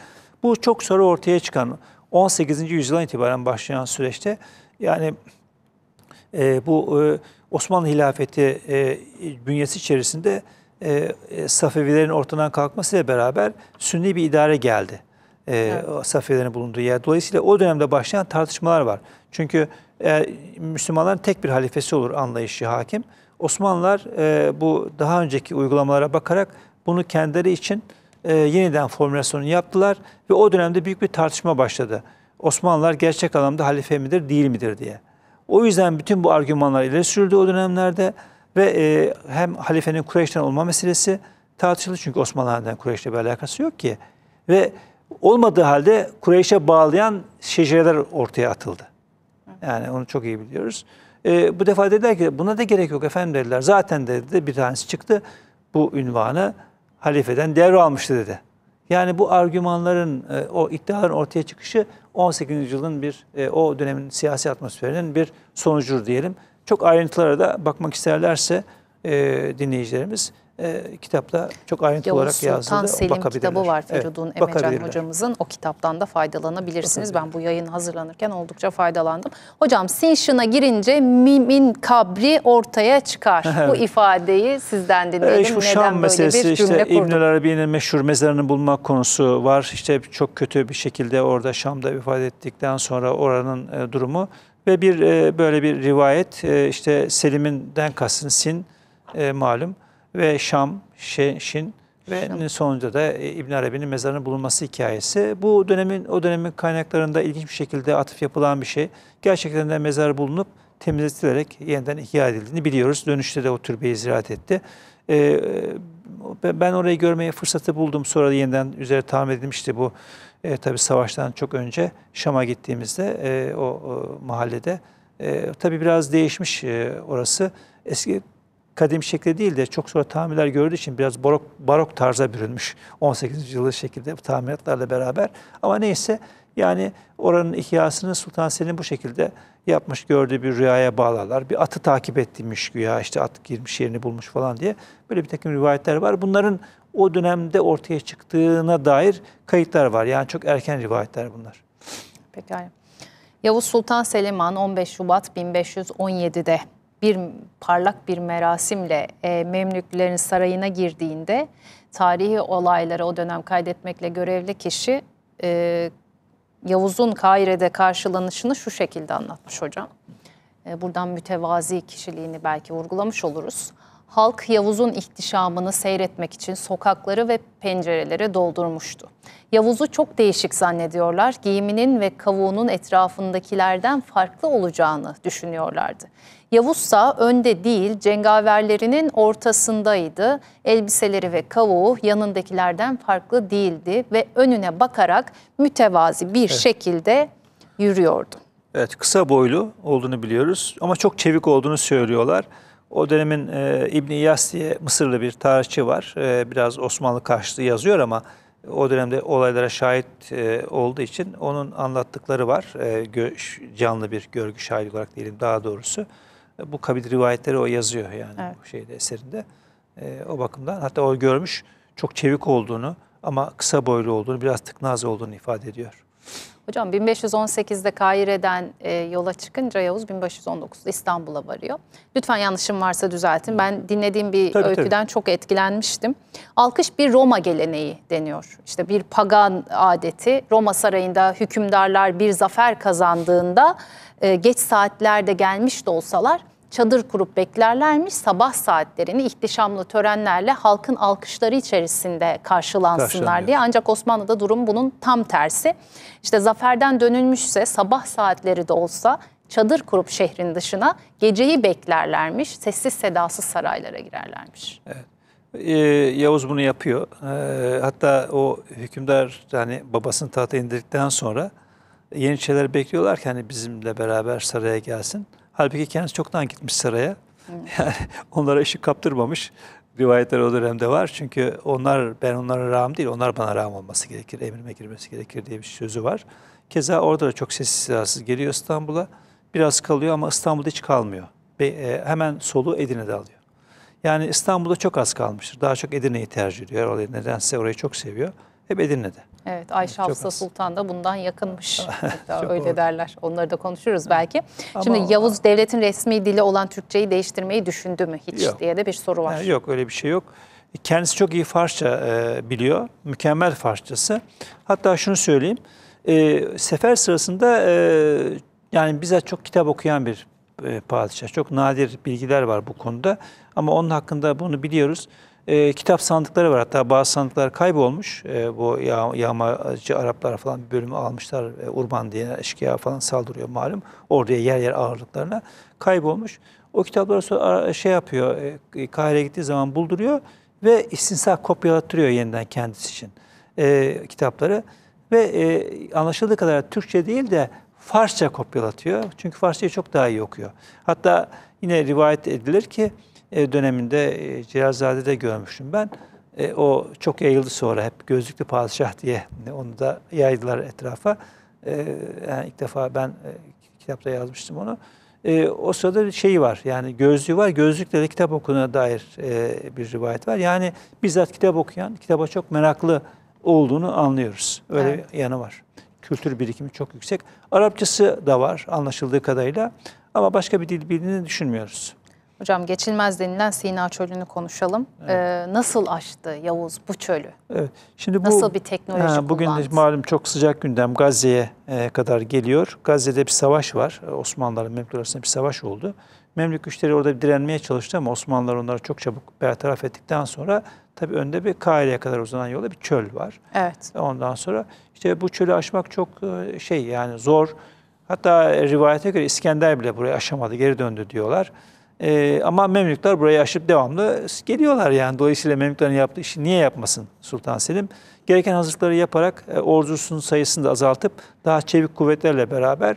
Bu çok sonra ortaya çıkan 18. yüzyıldan itibaren başlayan süreçte yani e, bu e, Osmanlı hilafeti e, bünyesi içerisinde e, e Safevilerin ortadan kalkmasıyla beraber Sünni bir idare geldi. E, evet. Safevilerin bulunduğu yer. Dolayısıyla o dönemde başlayan tartışmalar var. Çünkü e, Müslümanların tek bir halifesi olur anlayışı hakim. Osmanlılar e, bu daha önceki uygulamalara bakarak bunu kendileri için e, yeniden formülasyonu yaptılar ve o dönemde büyük bir tartışma başladı. Osmanlılar gerçek anlamda halife midir değil midir diye. O yüzden bütün bu argümanlar ileri sürüldü o dönemlerde ve e, hem halifenin Kureyş'ten olma meselesi tartışıldı çünkü Osmanlı'dan Kureyş'le bir alakası yok ki. Ve olmadığı halde Kureyş'e bağlayan şecereler ortaya atıldı. Yani onu çok iyi biliyoruz. E, bu defa dediler ki buna da gerek yok efendim dediler. Zaten dedi bir tanesi çıktı bu ünvanı halifeden devralmıştı dedi. Yani bu argümanların, e, o iddiaların ortaya çıkışı 18. yüzyılın bir, e, o dönemin siyasi atmosferinin bir sonucudur diyelim. Çok ayrıntılara da bakmak isterlerse e, dinleyicilerimiz e, kitapta çok ayrıntılı Yavuz olarak Sultan yazıldı. Yavuz Sultan Selim kitabı var Feridun evet, Emecan hocamızın. O kitaptan da faydalanabilirsiniz. Ben bu yayın hazırlanırken oldukça faydalandım. Hocam Sinşin'a girince mimin kabri ortaya çıkar. bu ifadeyi sizden ee, dinleyelim. E, şu Neden Şam böyle meselesi, bir işte, İbn-i Arabi'nin meşhur mezarını bulmak konusu var. İşte çok kötü bir şekilde orada Şam'da ifade ettikten sonra oranın e, durumu ve bir e, böyle bir rivayet e, işte Selim'inden kastın Sin e, malum ve Şam, Şin ve Şam. sonunda da e, İbn Arabi'nin mezarının bulunması hikayesi. Bu dönemin o dönemin kaynaklarında ilginç bir şekilde atıf yapılan bir şey. Gerçekten de mezar bulunup temizletilerek yeniden ihya edildiğini biliyoruz. Dönüşte de o türbeyi ziyaret etti. E, e, ben orayı görmeye fırsatı buldum. Sonra yeniden üzere tahmin edilmişti bu. E, tabii savaştan çok önce Şam'a gittiğimizde e, o, o mahallede. E, tabii biraz değişmiş e, orası. Eski kadim şekli değil de çok sonra tamirler gördüğü için biraz barok, barok tarza bürünmüş 18. yılı şekilde tamiratlarla beraber. Ama neyse yani oranın ihyasını Sultan Selim bu şekilde yapmış gördüğü bir rüyaya bağlarlar. Bir atı takip ettirmiş güya işte at girmiş yerini bulmuş falan diye. Böyle bir takım rivayetler var. Bunların o dönemde ortaya çıktığına dair kayıtlar var. Yani çok erken rivayetler bunlar. Pekala. Yavuz Sultan Seliman 15 Şubat 1517'de bir parlak bir merasimle e, Memlüklerin sarayına girdiğinde tarihi olayları o dönem kaydetmekle görevli kişi e, Yavuz'un Kaire'de karşılanışını şu şekilde anlatmış hocam. E, buradan mütevazi kişiliğini belki vurgulamış oluruz. Halk Yavuz'un ihtişamını seyretmek için sokakları ve pencereleri doldurmuştu. Yavuz'u çok değişik zannediyorlar, giyiminin ve kavuğunun etrafındakilerden farklı olacağını düşünüyorlardı. Yavuzsa önde değil cengaverlerinin ortasındaydı. Elbiseleri ve kavuğu yanındakilerden farklı değildi ve önüne bakarak mütevazi bir evet. şekilde yürüyordu. Evet kısa boylu olduğunu biliyoruz ama çok çevik olduğunu söylüyorlar. O dönemin e, İbni İyas diye Mısırlı bir tarihçi var. E, biraz Osmanlı karşıtı yazıyor ama o dönemde olaylara şahit e, olduğu için onun anlattıkları var. E, canlı bir görgü şahidi olarak diyelim daha doğrusu bu kabil rivayetleri o yazıyor yani evet. bu şeyde eserinde. E, o bakımdan hatta o görmüş çok çevik olduğunu ama kısa boylu olduğunu, biraz tıknaz olduğunu ifade ediyor. Hocam 1518'de Kahire'den e, yola çıkınca Yavuz 1519'da İstanbul'a varıyor. Lütfen yanlışım varsa düzeltin. Ben dinlediğim bir tabii, öyküden tabii. çok etkilenmiştim. Alkış bir Roma geleneği deniyor. İşte bir pagan adeti. Roma sarayında hükümdarlar bir zafer kazandığında e, geç saatlerde gelmiş de olsalar çadır kurup beklerlermiş. Sabah saatlerini ihtişamlı törenlerle halkın alkışları içerisinde karşılansınlar diye. Ancak Osmanlı'da durum bunun tam tersi. İşte zaferden dönülmüşse sabah saatleri de olsa çadır kurup şehrin dışına geceyi beklerlermiş. Sessiz sedasız saraylara girerlermiş. Evet. E, Yavuz bunu yapıyor. E, hatta o hükümdar yani babasını tahta indirdikten sonra Yeniçeriler bekliyorlar ki hani bizimle beraber saraya gelsin. Halbuki kendisi çoktan gitmiş saraya. Yani onlara ışık kaptırmamış. Rivayetler o dönemde var. Çünkü onlar ben onlara rağm değil, onlar bana rağm olması gerekir, emrime girmesi gerekir diye bir sözü var. Keza orada da çok sessiz silahsız geliyor İstanbul'a. Biraz kalıyor ama İstanbul'da hiç kalmıyor. Ve e, hemen soluğu Edirne'de alıyor. Yani İstanbul'da çok az kalmıştır. Daha çok Edirne'yi tercih ediyor. Orayı nedense orayı çok seviyor. Hep Edirne'de. Evet Ayşe Hafsa az. Sultan da bundan yakınmış. öyle doğru. derler. Onları da konuşuruz belki. Ama Şimdi Yavuz devletin resmi dili olan Türkçeyi değiştirmeyi düşündü mü hiç yok. diye de bir soru var. Yok öyle bir şey yok. Kendisi çok iyi Farsça e, biliyor. Mükemmel Farsçası. Hatta şunu söyleyeyim. E, sefer sırasında e, yani bize çok kitap okuyan bir e, padişah. Çok nadir bilgiler var bu konuda. Ama onun hakkında bunu biliyoruz e, kitap sandıkları var. Hatta bazı sandıklar kaybolmuş. E, bu yağ, yağmacı Araplar falan bir bölümü almışlar. E, Urban diye eşkıya falan saldırıyor malum. Orduya yer yer ağırlıklarına kaybolmuş. O kitapları sonra şey yapıyor, e, Kahire'ye gittiği zaman bulduruyor ve istinsak kopyalattırıyor yeniden kendisi için e, kitapları. Ve e, anlaşıldığı kadar Türkçe değil de Farsça kopyalatıyor. Çünkü Farsçayı çok daha iyi okuyor. Hatta yine rivayet edilir ki e, döneminde e, de görmüştüm ben. E, o çok yayıldı sonra hep gözlüklü padişah diye onu da yaydılar etrafa. yani ilk defa ben kitapta yazmıştım onu. o sırada bir şey var yani gözlüğü var gözlükle de kitap okuduğuna dair bir rivayet var. Yani bizzat kitap okuyan kitaba çok meraklı olduğunu anlıyoruz. Öyle evet. bir yanı var. Kültür birikimi çok yüksek. Arapçası da var anlaşıldığı kadarıyla ama başka bir dil bildiğini düşünmüyoruz. Hocam geçilmez denilen Sina Çölü'nü konuşalım. Evet. Ee, nasıl aştı Yavuz bu çölü? Evet. Şimdi bu, nasıl bir teknoloji he, Bugün kullandı? malum çok sıcak gündem Gazze'ye e, kadar geliyor. Gazze'de bir savaş var. E, Osmanlıların Memlük arasında bir savaş oldu. Memlük güçleri orada direnmeye çalıştı ama Osmanlılar onları çok çabuk bertaraf ettikten sonra tabii önde bir Kahire'ye kadar uzanan yolda bir çöl var. Evet. E, ondan sonra işte bu çölü aşmak çok e, şey yani zor. Hatta rivayete göre İskender bile burayı aşamadı, geri döndü diyorlar. E, ama Memlükler buraya aşıp devamlı geliyorlar yani. Dolayısıyla Memlüklerin yaptığı işi niye yapmasın Sultan Selim? Gereken hazırlıkları yaparak e, ordusunun sayısını da azaltıp daha çevik kuvvetlerle beraber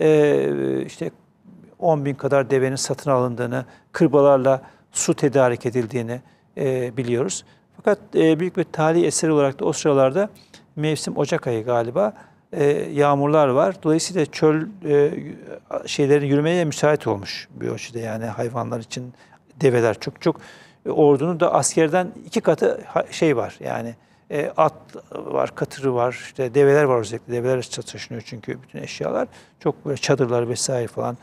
e, işte 10 bin kadar devenin satın alındığını, kırbalarla su tedarik edildiğini e, biliyoruz. Fakat e, büyük bir talih eseri olarak da o sıralarda mevsim Ocak ayı galiba e, yağmurlar var. Dolayısıyla çöl e, şeylerin yürümeye müsait olmuş bir ölçüde yani hayvanlar için develer çok çok e, ordunun da askerden iki katı şey var yani e, at var, katırı var, işte develer var özellikle. Develer çatışınıyor çünkü bütün eşyalar. Çok böyle çadırlar vesaire falan.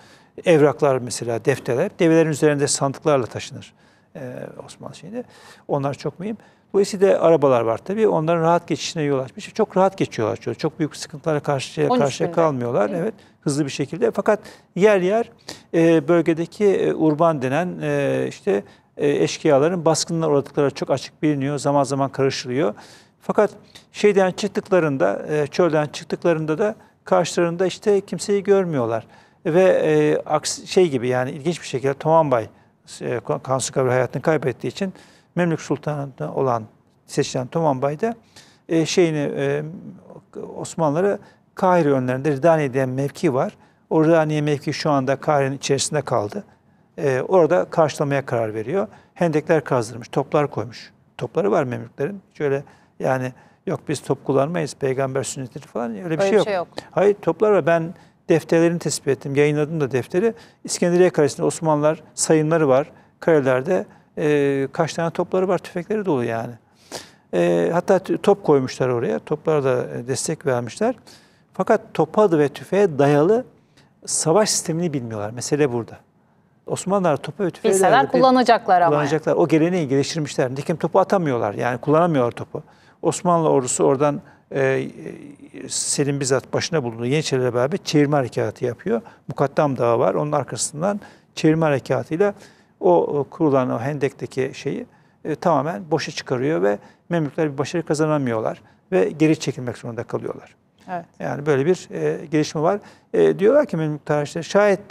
Evraklar mesela, defterler. Develerin üzerinde sandıklarla taşınır e, Osmanlı şeyinde. Onlar çok mühim. Bu de arabalar var tabii. Onların rahat geçişine yol açmış. Çok rahat geçiyorlar. Çok büyük sıkıntılara karşı karşıya kalmıyorlar. Evet. evet. Hızlı bir şekilde. Fakat yer yer e, bölgedeki e, urban denen e, işte e, eşkıyaların baskınlar uğradıkları çok açık biliniyor. Zaman zaman karışılıyor. Fakat şeyden çıktıklarında, e, çölden çıktıklarında da karşılarında işte kimseyi görmüyorlar. Ve e, aksi, şey gibi yani ilginç bir şekilde Tomambay e, Kansu Kabri hayatını kaybettiği için Memlük Sultanı'nda olan seçilen Toman Bey de e, şeyini e, Osmanlıları Kahire önlerinde Ridaniye diye mevki var. O Ridaniye mevki şu anda Kahire'nin içerisinde kaldı. E, orada karşılamaya karar veriyor. Hendekler kazdırmış, toplar koymuş. Topları var Memlüklerin. Şöyle yani yok biz top kullanmayız, peygamber sünnetidir falan öyle bir öyle şey, yok. şey yok. Hayır toplar var. Ben defterlerini tespit ettim. Yayınladım da defteri. İskenderiye Kalesi'nde Osmanlılar sayınları var. Kalelerde e, kaç tane topları var, tüfekleri dolu yani. E, hatta top koymuşlar oraya, toplara da e, destek vermişler. Fakat topa ve tüfeğe dayalı savaş sistemini bilmiyorlar. Mesele burada. Osmanlılar topa ve tüfeğe Bilseler kullanacaklar ama. Kullanacaklar. O geleneği geliştirmişler. Nitekim topu atamıyorlar. Yani kullanamıyor topu. Osmanlı ordusu oradan e, e Selim bizzat başına bulunduğu Yeniçerilerle beraber çevirme harekatı yapıyor. Mukaddam Dağı var. Onun arkasından çevirme harekatıyla o kurulan o hendekteki şeyi e, tamamen boşa çıkarıyor ve Memlükler bir başarı kazanamıyorlar ve geri çekilmek zorunda kalıyorlar. Evet. Yani böyle bir e, gelişme var. E, diyorlar ki Memlük tarihçileri şayet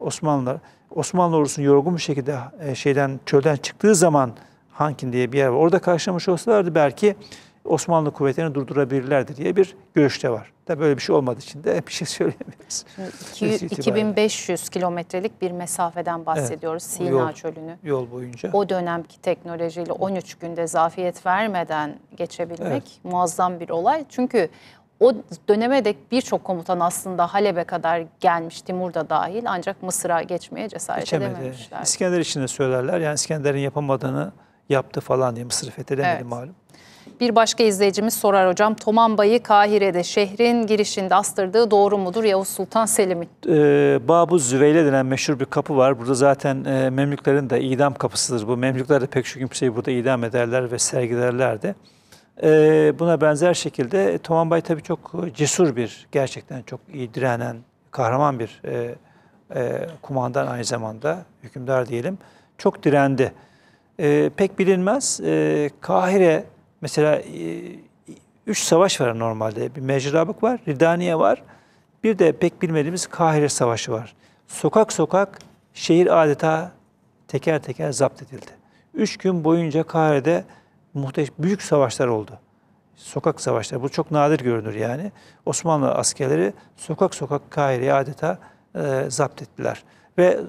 Osmanlılar Osmanlı ordusunun yorgun bir şekilde e, şeyden çölden çıktığı zaman Hankin diye bir yer var. Orada karşılamış olsalardı belki Osmanlı kuvvetlerini durdurabilirlerdi diye bir görüşte var. Tabii böyle bir şey olmadığı için de bir şey söyleyemeyiz. 2500 kilometrelik bir mesafeden bahsediyoruz evet, Sina yol, Çölü'nü. Yol boyunca. O dönemki teknolojiyle 13 günde zafiyet vermeden geçebilmek evet. muazzam bir olay. Çünkü o döneme dek birçok komutan aslında Halep'e kadar gelmiş Timur'da dahil ancak Mısır'a geçmeye cesaret Geçemedi. edememişler. İskender için de söylerler yani İskender'in yapamadığını yaptı falan diye Mısır fethedemedi evet. malum. Bir başka izleyicimiz sorar hocam. Tomamba'yı Kahire'de şehrin girişinde astırdığı doğru mudur Yavuz Sultan Selim'in? Ee, Babu Züveyle denen meşhur bir kapı var. Burada zaten e, Memlüklerin de idam kapısıdır. Bu Memlükler de pek çok kimseyi burada idam ederler ve sergilerlerdi. Ee, buna benzer şekilde Tomambay tabii çok cesur bir, gerçekten çok iyi direnen, kahraman bir e, e, kumandan aynı zamanda, hükümdar diyelim. Çok direndi. E, pek bilinmez. E, Kahire Mesela e, üç savaş var normalde. Bir Mecrabık var, Ridaniye var. Bir de pek bilmediğimiz Kahire Savaşı var. Sokak sokak şehir adeta teker teker zapt edildi. Üç gün boyunca Kahire'de muhteş büyük savaşlar oldu. Sokak savaşları. Bu çok nadir görünür yani. Osmanlı askerleri sokak sokak Kahire'yi adeta e, zapt ettiler. Ve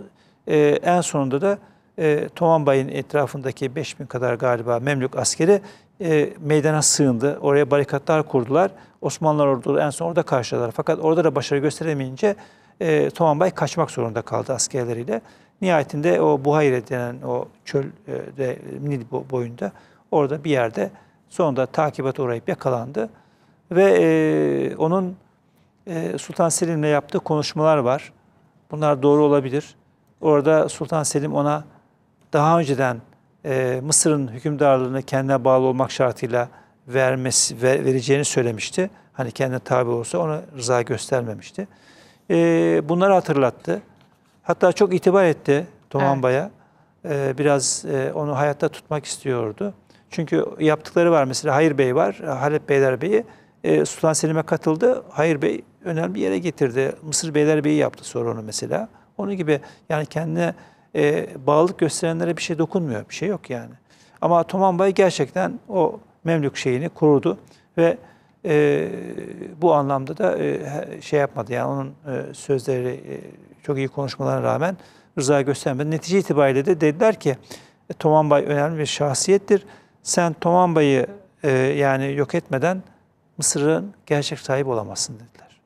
e, en sonunda da e, Toman Bay'ın etrafındaki 5000 kadar galiba Memlük askeri e, meydana sığındı. Oraya barikatlar kurdular. Osmanlılar orduları en son orada karşıladılar. Fakat orada da başarı gösteremeyince e, Toman Bey kaçmak zorunda kaldı askerleriyle. Nihayetinde o Buhayre denen o çölde e, Nil boyunda orada bir yerde sonunda takibata uğrayıp yakalandı. Ve e, onun e, Sultan Selim'le yaptığı konuşmalar var. Bunlar doğru olabilir. Orada Sultan Selim ona daha önceden e, Mısır'ın hükümdarlığını kendine bağlı olmak şartıyla vermesi ver, vereceğini söylemişti. Hani kendine tabi olsa ona rıza göstermemişti. E, bunları hatırlattı. Hatta çok itibar etti Tomamba'ya. Evet. E, biraz e, onu hayatta tutmak istiyordu. Çünkü yaptıkları var mesela Hayır Bey var, Halep Beyler Bey'i. E, Sultan Selim'e katıldı. Hayır Bey önemli bir yere getirdi. Mısır Beyler Bey'i yaptı sonra onu mesela. Onun gibi yani kendine e, bağlılık gösterenlere bir şey dokunmuyor. Bir şey yok yani. Ama Toman Bay gerçekten o Memlük şeyini korudu ve e, bu anlamda da e, şey yapmadı. Yani onun e, sözleri e, çok iyi konuşmalarına rağmen rıza göstermedi. Netice itibariyle de dediler ki e, Toman Bay önemli bir şahsiyettir. Sen Toman Bay'ı e, yani yok etmeden Mısır'ın gerçek sahibi olamazsın dediler.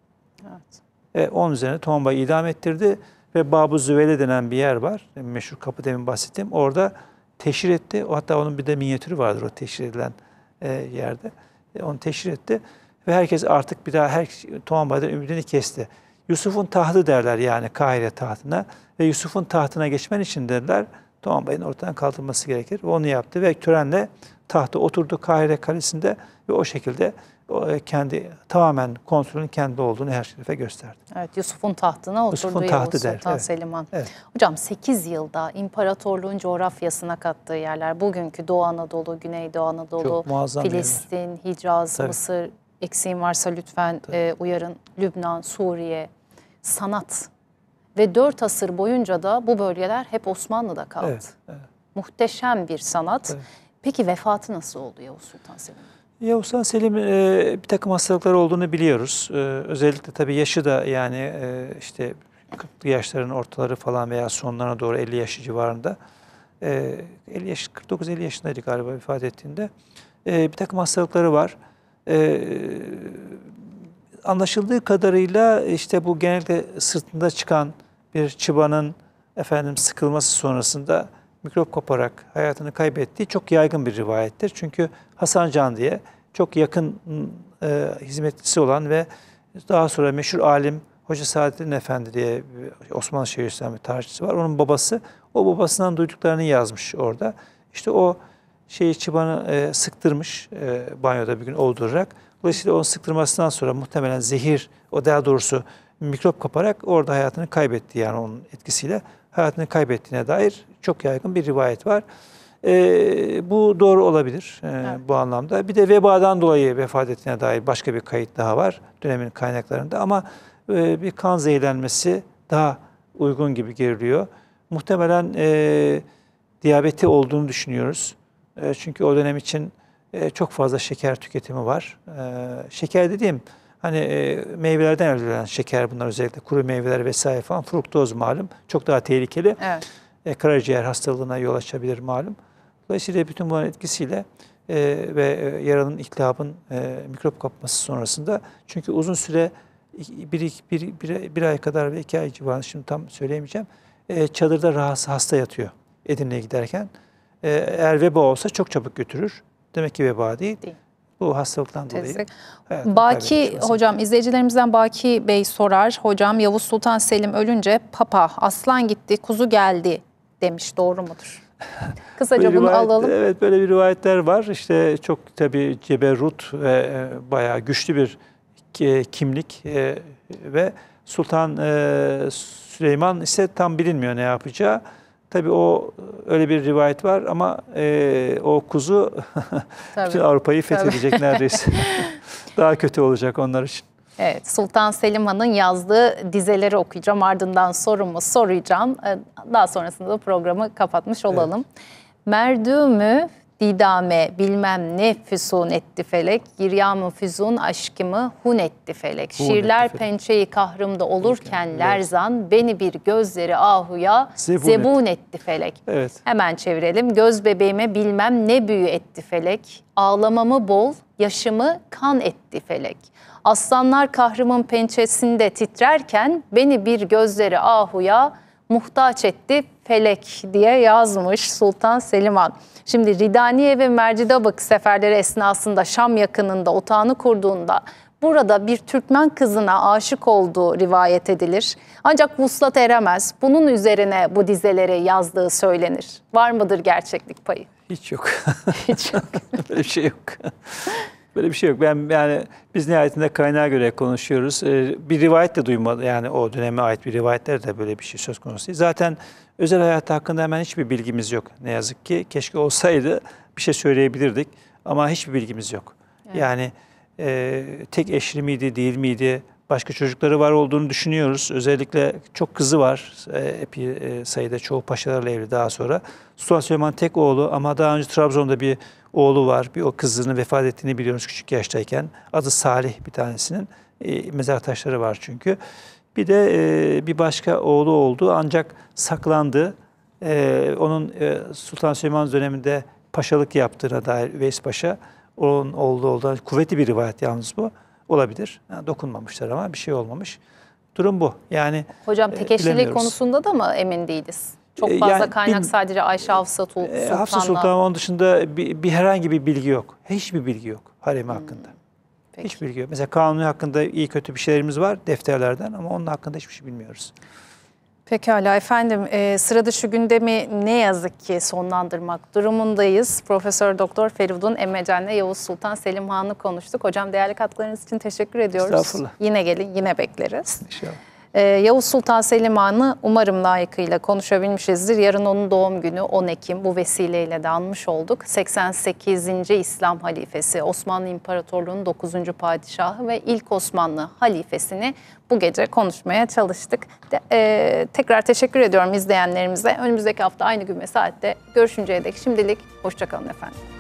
Evet. E, onun üzerine Toman Bay idam ettirdi ve Babu Züvele denen bir yer var. Meşhur kapı demin bahsettim. Orada teşhir etti. Hatta onun bir de minyatürü vardır o teşhir edilen e, yerde. E, onu teşhir etti. Ve herkes artık bir daha her Tuğan Bay'dan ümidini kesti. Yusuf'un tahtı derler yani Kahire tahtına. Ve Yusuf'un tahtına geçmen için derler Doğan Bey'in ortadan kaldırılması gerekir. Ve onu yaptı ve törenle tahta oturdu Kahire Kalesi'nde ve o şekilde e, kendi tamamen kontrolün kendi olduğunu her şerife gösterdi. Evet Yusuf'un tahtına oturduğu Yusuf'un tahtı Yavuz Sultan evet. Selim'an. Evet. Hocam 8 yılda imparatorluğun coğrafyasına kattığı yerler bugünkü Doğu Anadolu, Güneydoğu Anadolu, Filistin, yerler. Hicaz, Tabii. Mısır eksiğim varsa lütfen e, uyarın. Lübnan, Suriye, sanat ve 4 asır boyunca da bu bölgeler hep Osmanlı'da kaldı. Evet, evet. Muhteşem bir sanat. Evet. Peki vefatı nasıl oldu Yavuz Sultan Selim'in? Ya Osman Selim e, bir takım hastalıkları olduğunu biliyoruz. E, özellikle tabii yaşı da yani e, işte 40'lı yaşların ortaları falan veya sonlarına doğru 50 yaşı civarında. E, 50 yaş, 49-50 yaşındaydı galiba ifade ettiğinde. E, bir takım hastalıkları var. E, anlaşıldığı kadarıyla işte bu genellikle sırtında çıkan bir çıbanın efendim sıkılması sonrasında mikrop koparak hayatını kaybettiği çok yaygın bir rivayettir. Çünkü Hasan Can diye çok yakın e, ıı, hizmetlisi olan ve daha sonra meşhur alim Hoca Saadettin Efendi diye Osmanlı Şeyhülislam'ı tarihçisi var. Onun babası o babasından duyduklarını yazmış orada. İşte o şeyi çıbanı e, sıktırmış e, banyoda bir gün oldurarak. Dolayısıyla onu sıktırmasından sonra muhtemelen zehir, o daha doğrusu mikrop koparak orada hayatını kaybetti yani onun etkisiyle hayatını kaybettiğine dair çok yaygın bir rivayet var. E, bu doğru olabilir e, evet. bu anlamda. Bir de vebadan dolayı vefat ettiğine dair başka bir kayıt daha var dönemin kaynaklarında ama e, bir kan zehirlenmesi daha uygun gibi görülüyor. Muhtemelen e, diyabeti olduğunu düşünüyoruz. E, çünkü o dönem için e, çok fazla şeker tüketimi var. E, şeker dediğim hani e, meyvelerden elde edilen şeker bunlar özellikle kuru meyveler vesaire falan fruktoz malum çok daha tehlikeli. Evet e, karaciğer hastalığına yol açabilir malum. Dolayısıyla bütün bunların etkisiyle e, ve e, yaranın iltihabın e, mikrop kapması sonrasında çünkü uzun süre bir, bir, bir, bir ay kadar ve iki ay civarında şimdi tam söyleyemeyeceğim e, çadırda rahatsız hasta yatıyor Edirne'ye giderken. E, eğer veba olsa çok çabuk götürür. Demek ki veba değil. değil. Bu hastalıktan dolayı. Baki hocam izleyicilerimizden Baki Bey sorar. Hocam Yavuz Sultan Selim ölünce papa aslan gitti kuzu geldi demiş. Doğru mudur? Kısaca bunu rivayet, alalım. Evet böyle bir rivayetler var. İşte çok tabii ceberut ve e, bayağı güçlü bir e, kimlik e, ve Sultan Süleyman ise tam bilinmiyor ne yapacağı. Tabii o öyle bir rivayet var ama e, o kuzu bütün Avrupa'yı fethedecek neredeyse. Daha kötü olacak onlar için. Evet, Sultan Selim Han'ın yazdığı dizeleri okuyacağım. Ardından sorumu soracağım. Ee, daha sonrasında da programı kapatmış olalım. Evet. Merdümü didame bilmem ne füsun etti felek, giryamı füzun aşkımı hun etti felek. Hun Şiirler etti felek. pençeyi kahrımda olurken evet. lerzan, beni bir gözleri ahuya zebun, zebun etti. etti felek. Evet. Hemen çevirelim. Göz bebeğime bilmem ne büyü etti felek, ağlamamı bol, yaşımı kan etti felek. Aslanlar kahrımın pençesinde titrerken beni bir gözleri ahuya muhtaç etti felek diye yazmış Sultan Selim Han. Şimdi Ridaniye ve Mercidabak seferleri esnasında Şam yakınında otağını kurduğunda burada bir Türkmen kızına aşık olduğu rivayet edilir. Ancak vuslat eremez. Bunun üzerine bu dizeleri yazdığı söylenir. Var mıdır gerçeklik payı? Hiç yok. Hiç yok. Böyle şey yok. Böyle bir şey yok. Ben yani biz nihayetinde kaynağa göre konuşuyoruz. Ee, bir rivayet de duymadı. Yani o döneme ait bir rivayetler de böyle bir şey söz konusu değil. Zaten özel hayat hakkında hemen hiçbir bilgimiz yok ne yazık ki. Keşke olsaydı bir şey söyleyebilirdik ama hiçbir bilgimiz yok. Evet. Yani e, tek eşli miydi, değil miydi? başka çocukları var olduğunu düşünüyoruz. Özellikle çok kızı var. E, Epey sayıda çoğu paşalarla evli daha sonra. Sultan Süleyman tek oğlu ama daha önce Trabzon'da bir oğlu var. Bir o kızının vefat ettiğini biliyoruz küçük yaştayken. Adı Salih bir tanesinin. E, mezar taşları var çünkü. Bir de e, bir başka oğlu oldu ancak saklandı. Onun Sultan Süleyman döneminde paşalık yaptığına dair Veys Paşa onun oğlu olduğu kuvvetli bir rivayet yalnız bu olabilir. Yani dokunmamışlar ama bir şey olmamış. Durum bu. Yani Hocam e, tekeşlilik konusunda da mı emin değiliz? Çok e, fazla yani, kaynak bin, sadece Ayşe Hafsa e, Sultan'la. Hafsa Sultan onun dışında bir, bir herhangi bir bilgi yok. Hiçbir bilgi yok haremi hmm. hakkında. Peki. Hiç bilgi yok. Mesela kanuni hakkında iyi kötü bir şeylerimiz var defterlerden ama onun hakkında hiçbir şey bilmiyoruz. Pekala efendim e, sırada şu gündemi ne yazık ki sonlandırmak durumundayız. Profesör Doktor Feridun Emrecan'la Yavuz Sultan Selim Han'ı konuştuk. Hocam değerli katkılarınız için teşekkür ediyoruz. Estağfurullah. Yine gelin yine bekleriz. İnşallah. Ee, Yavuz Sultan Selim Han'ı umarım layıkıyla konuşabilmişizdir. Yarın onun doğum günü 10 Ekim bu vesileyle de anmış olduk. 88. İslam halifesi Osmanlı İmparatorluğu'nun 9. padişahı ve ilk Osmanlı halifesini bu gece konuşmaya çalıştık. De, e, tekrar teşekkür ediyorum izleyenlerimize. Önümüzdeki hafta aynı gün ve saatte görüşünceye dek şimdilik hoşçakalın efendim.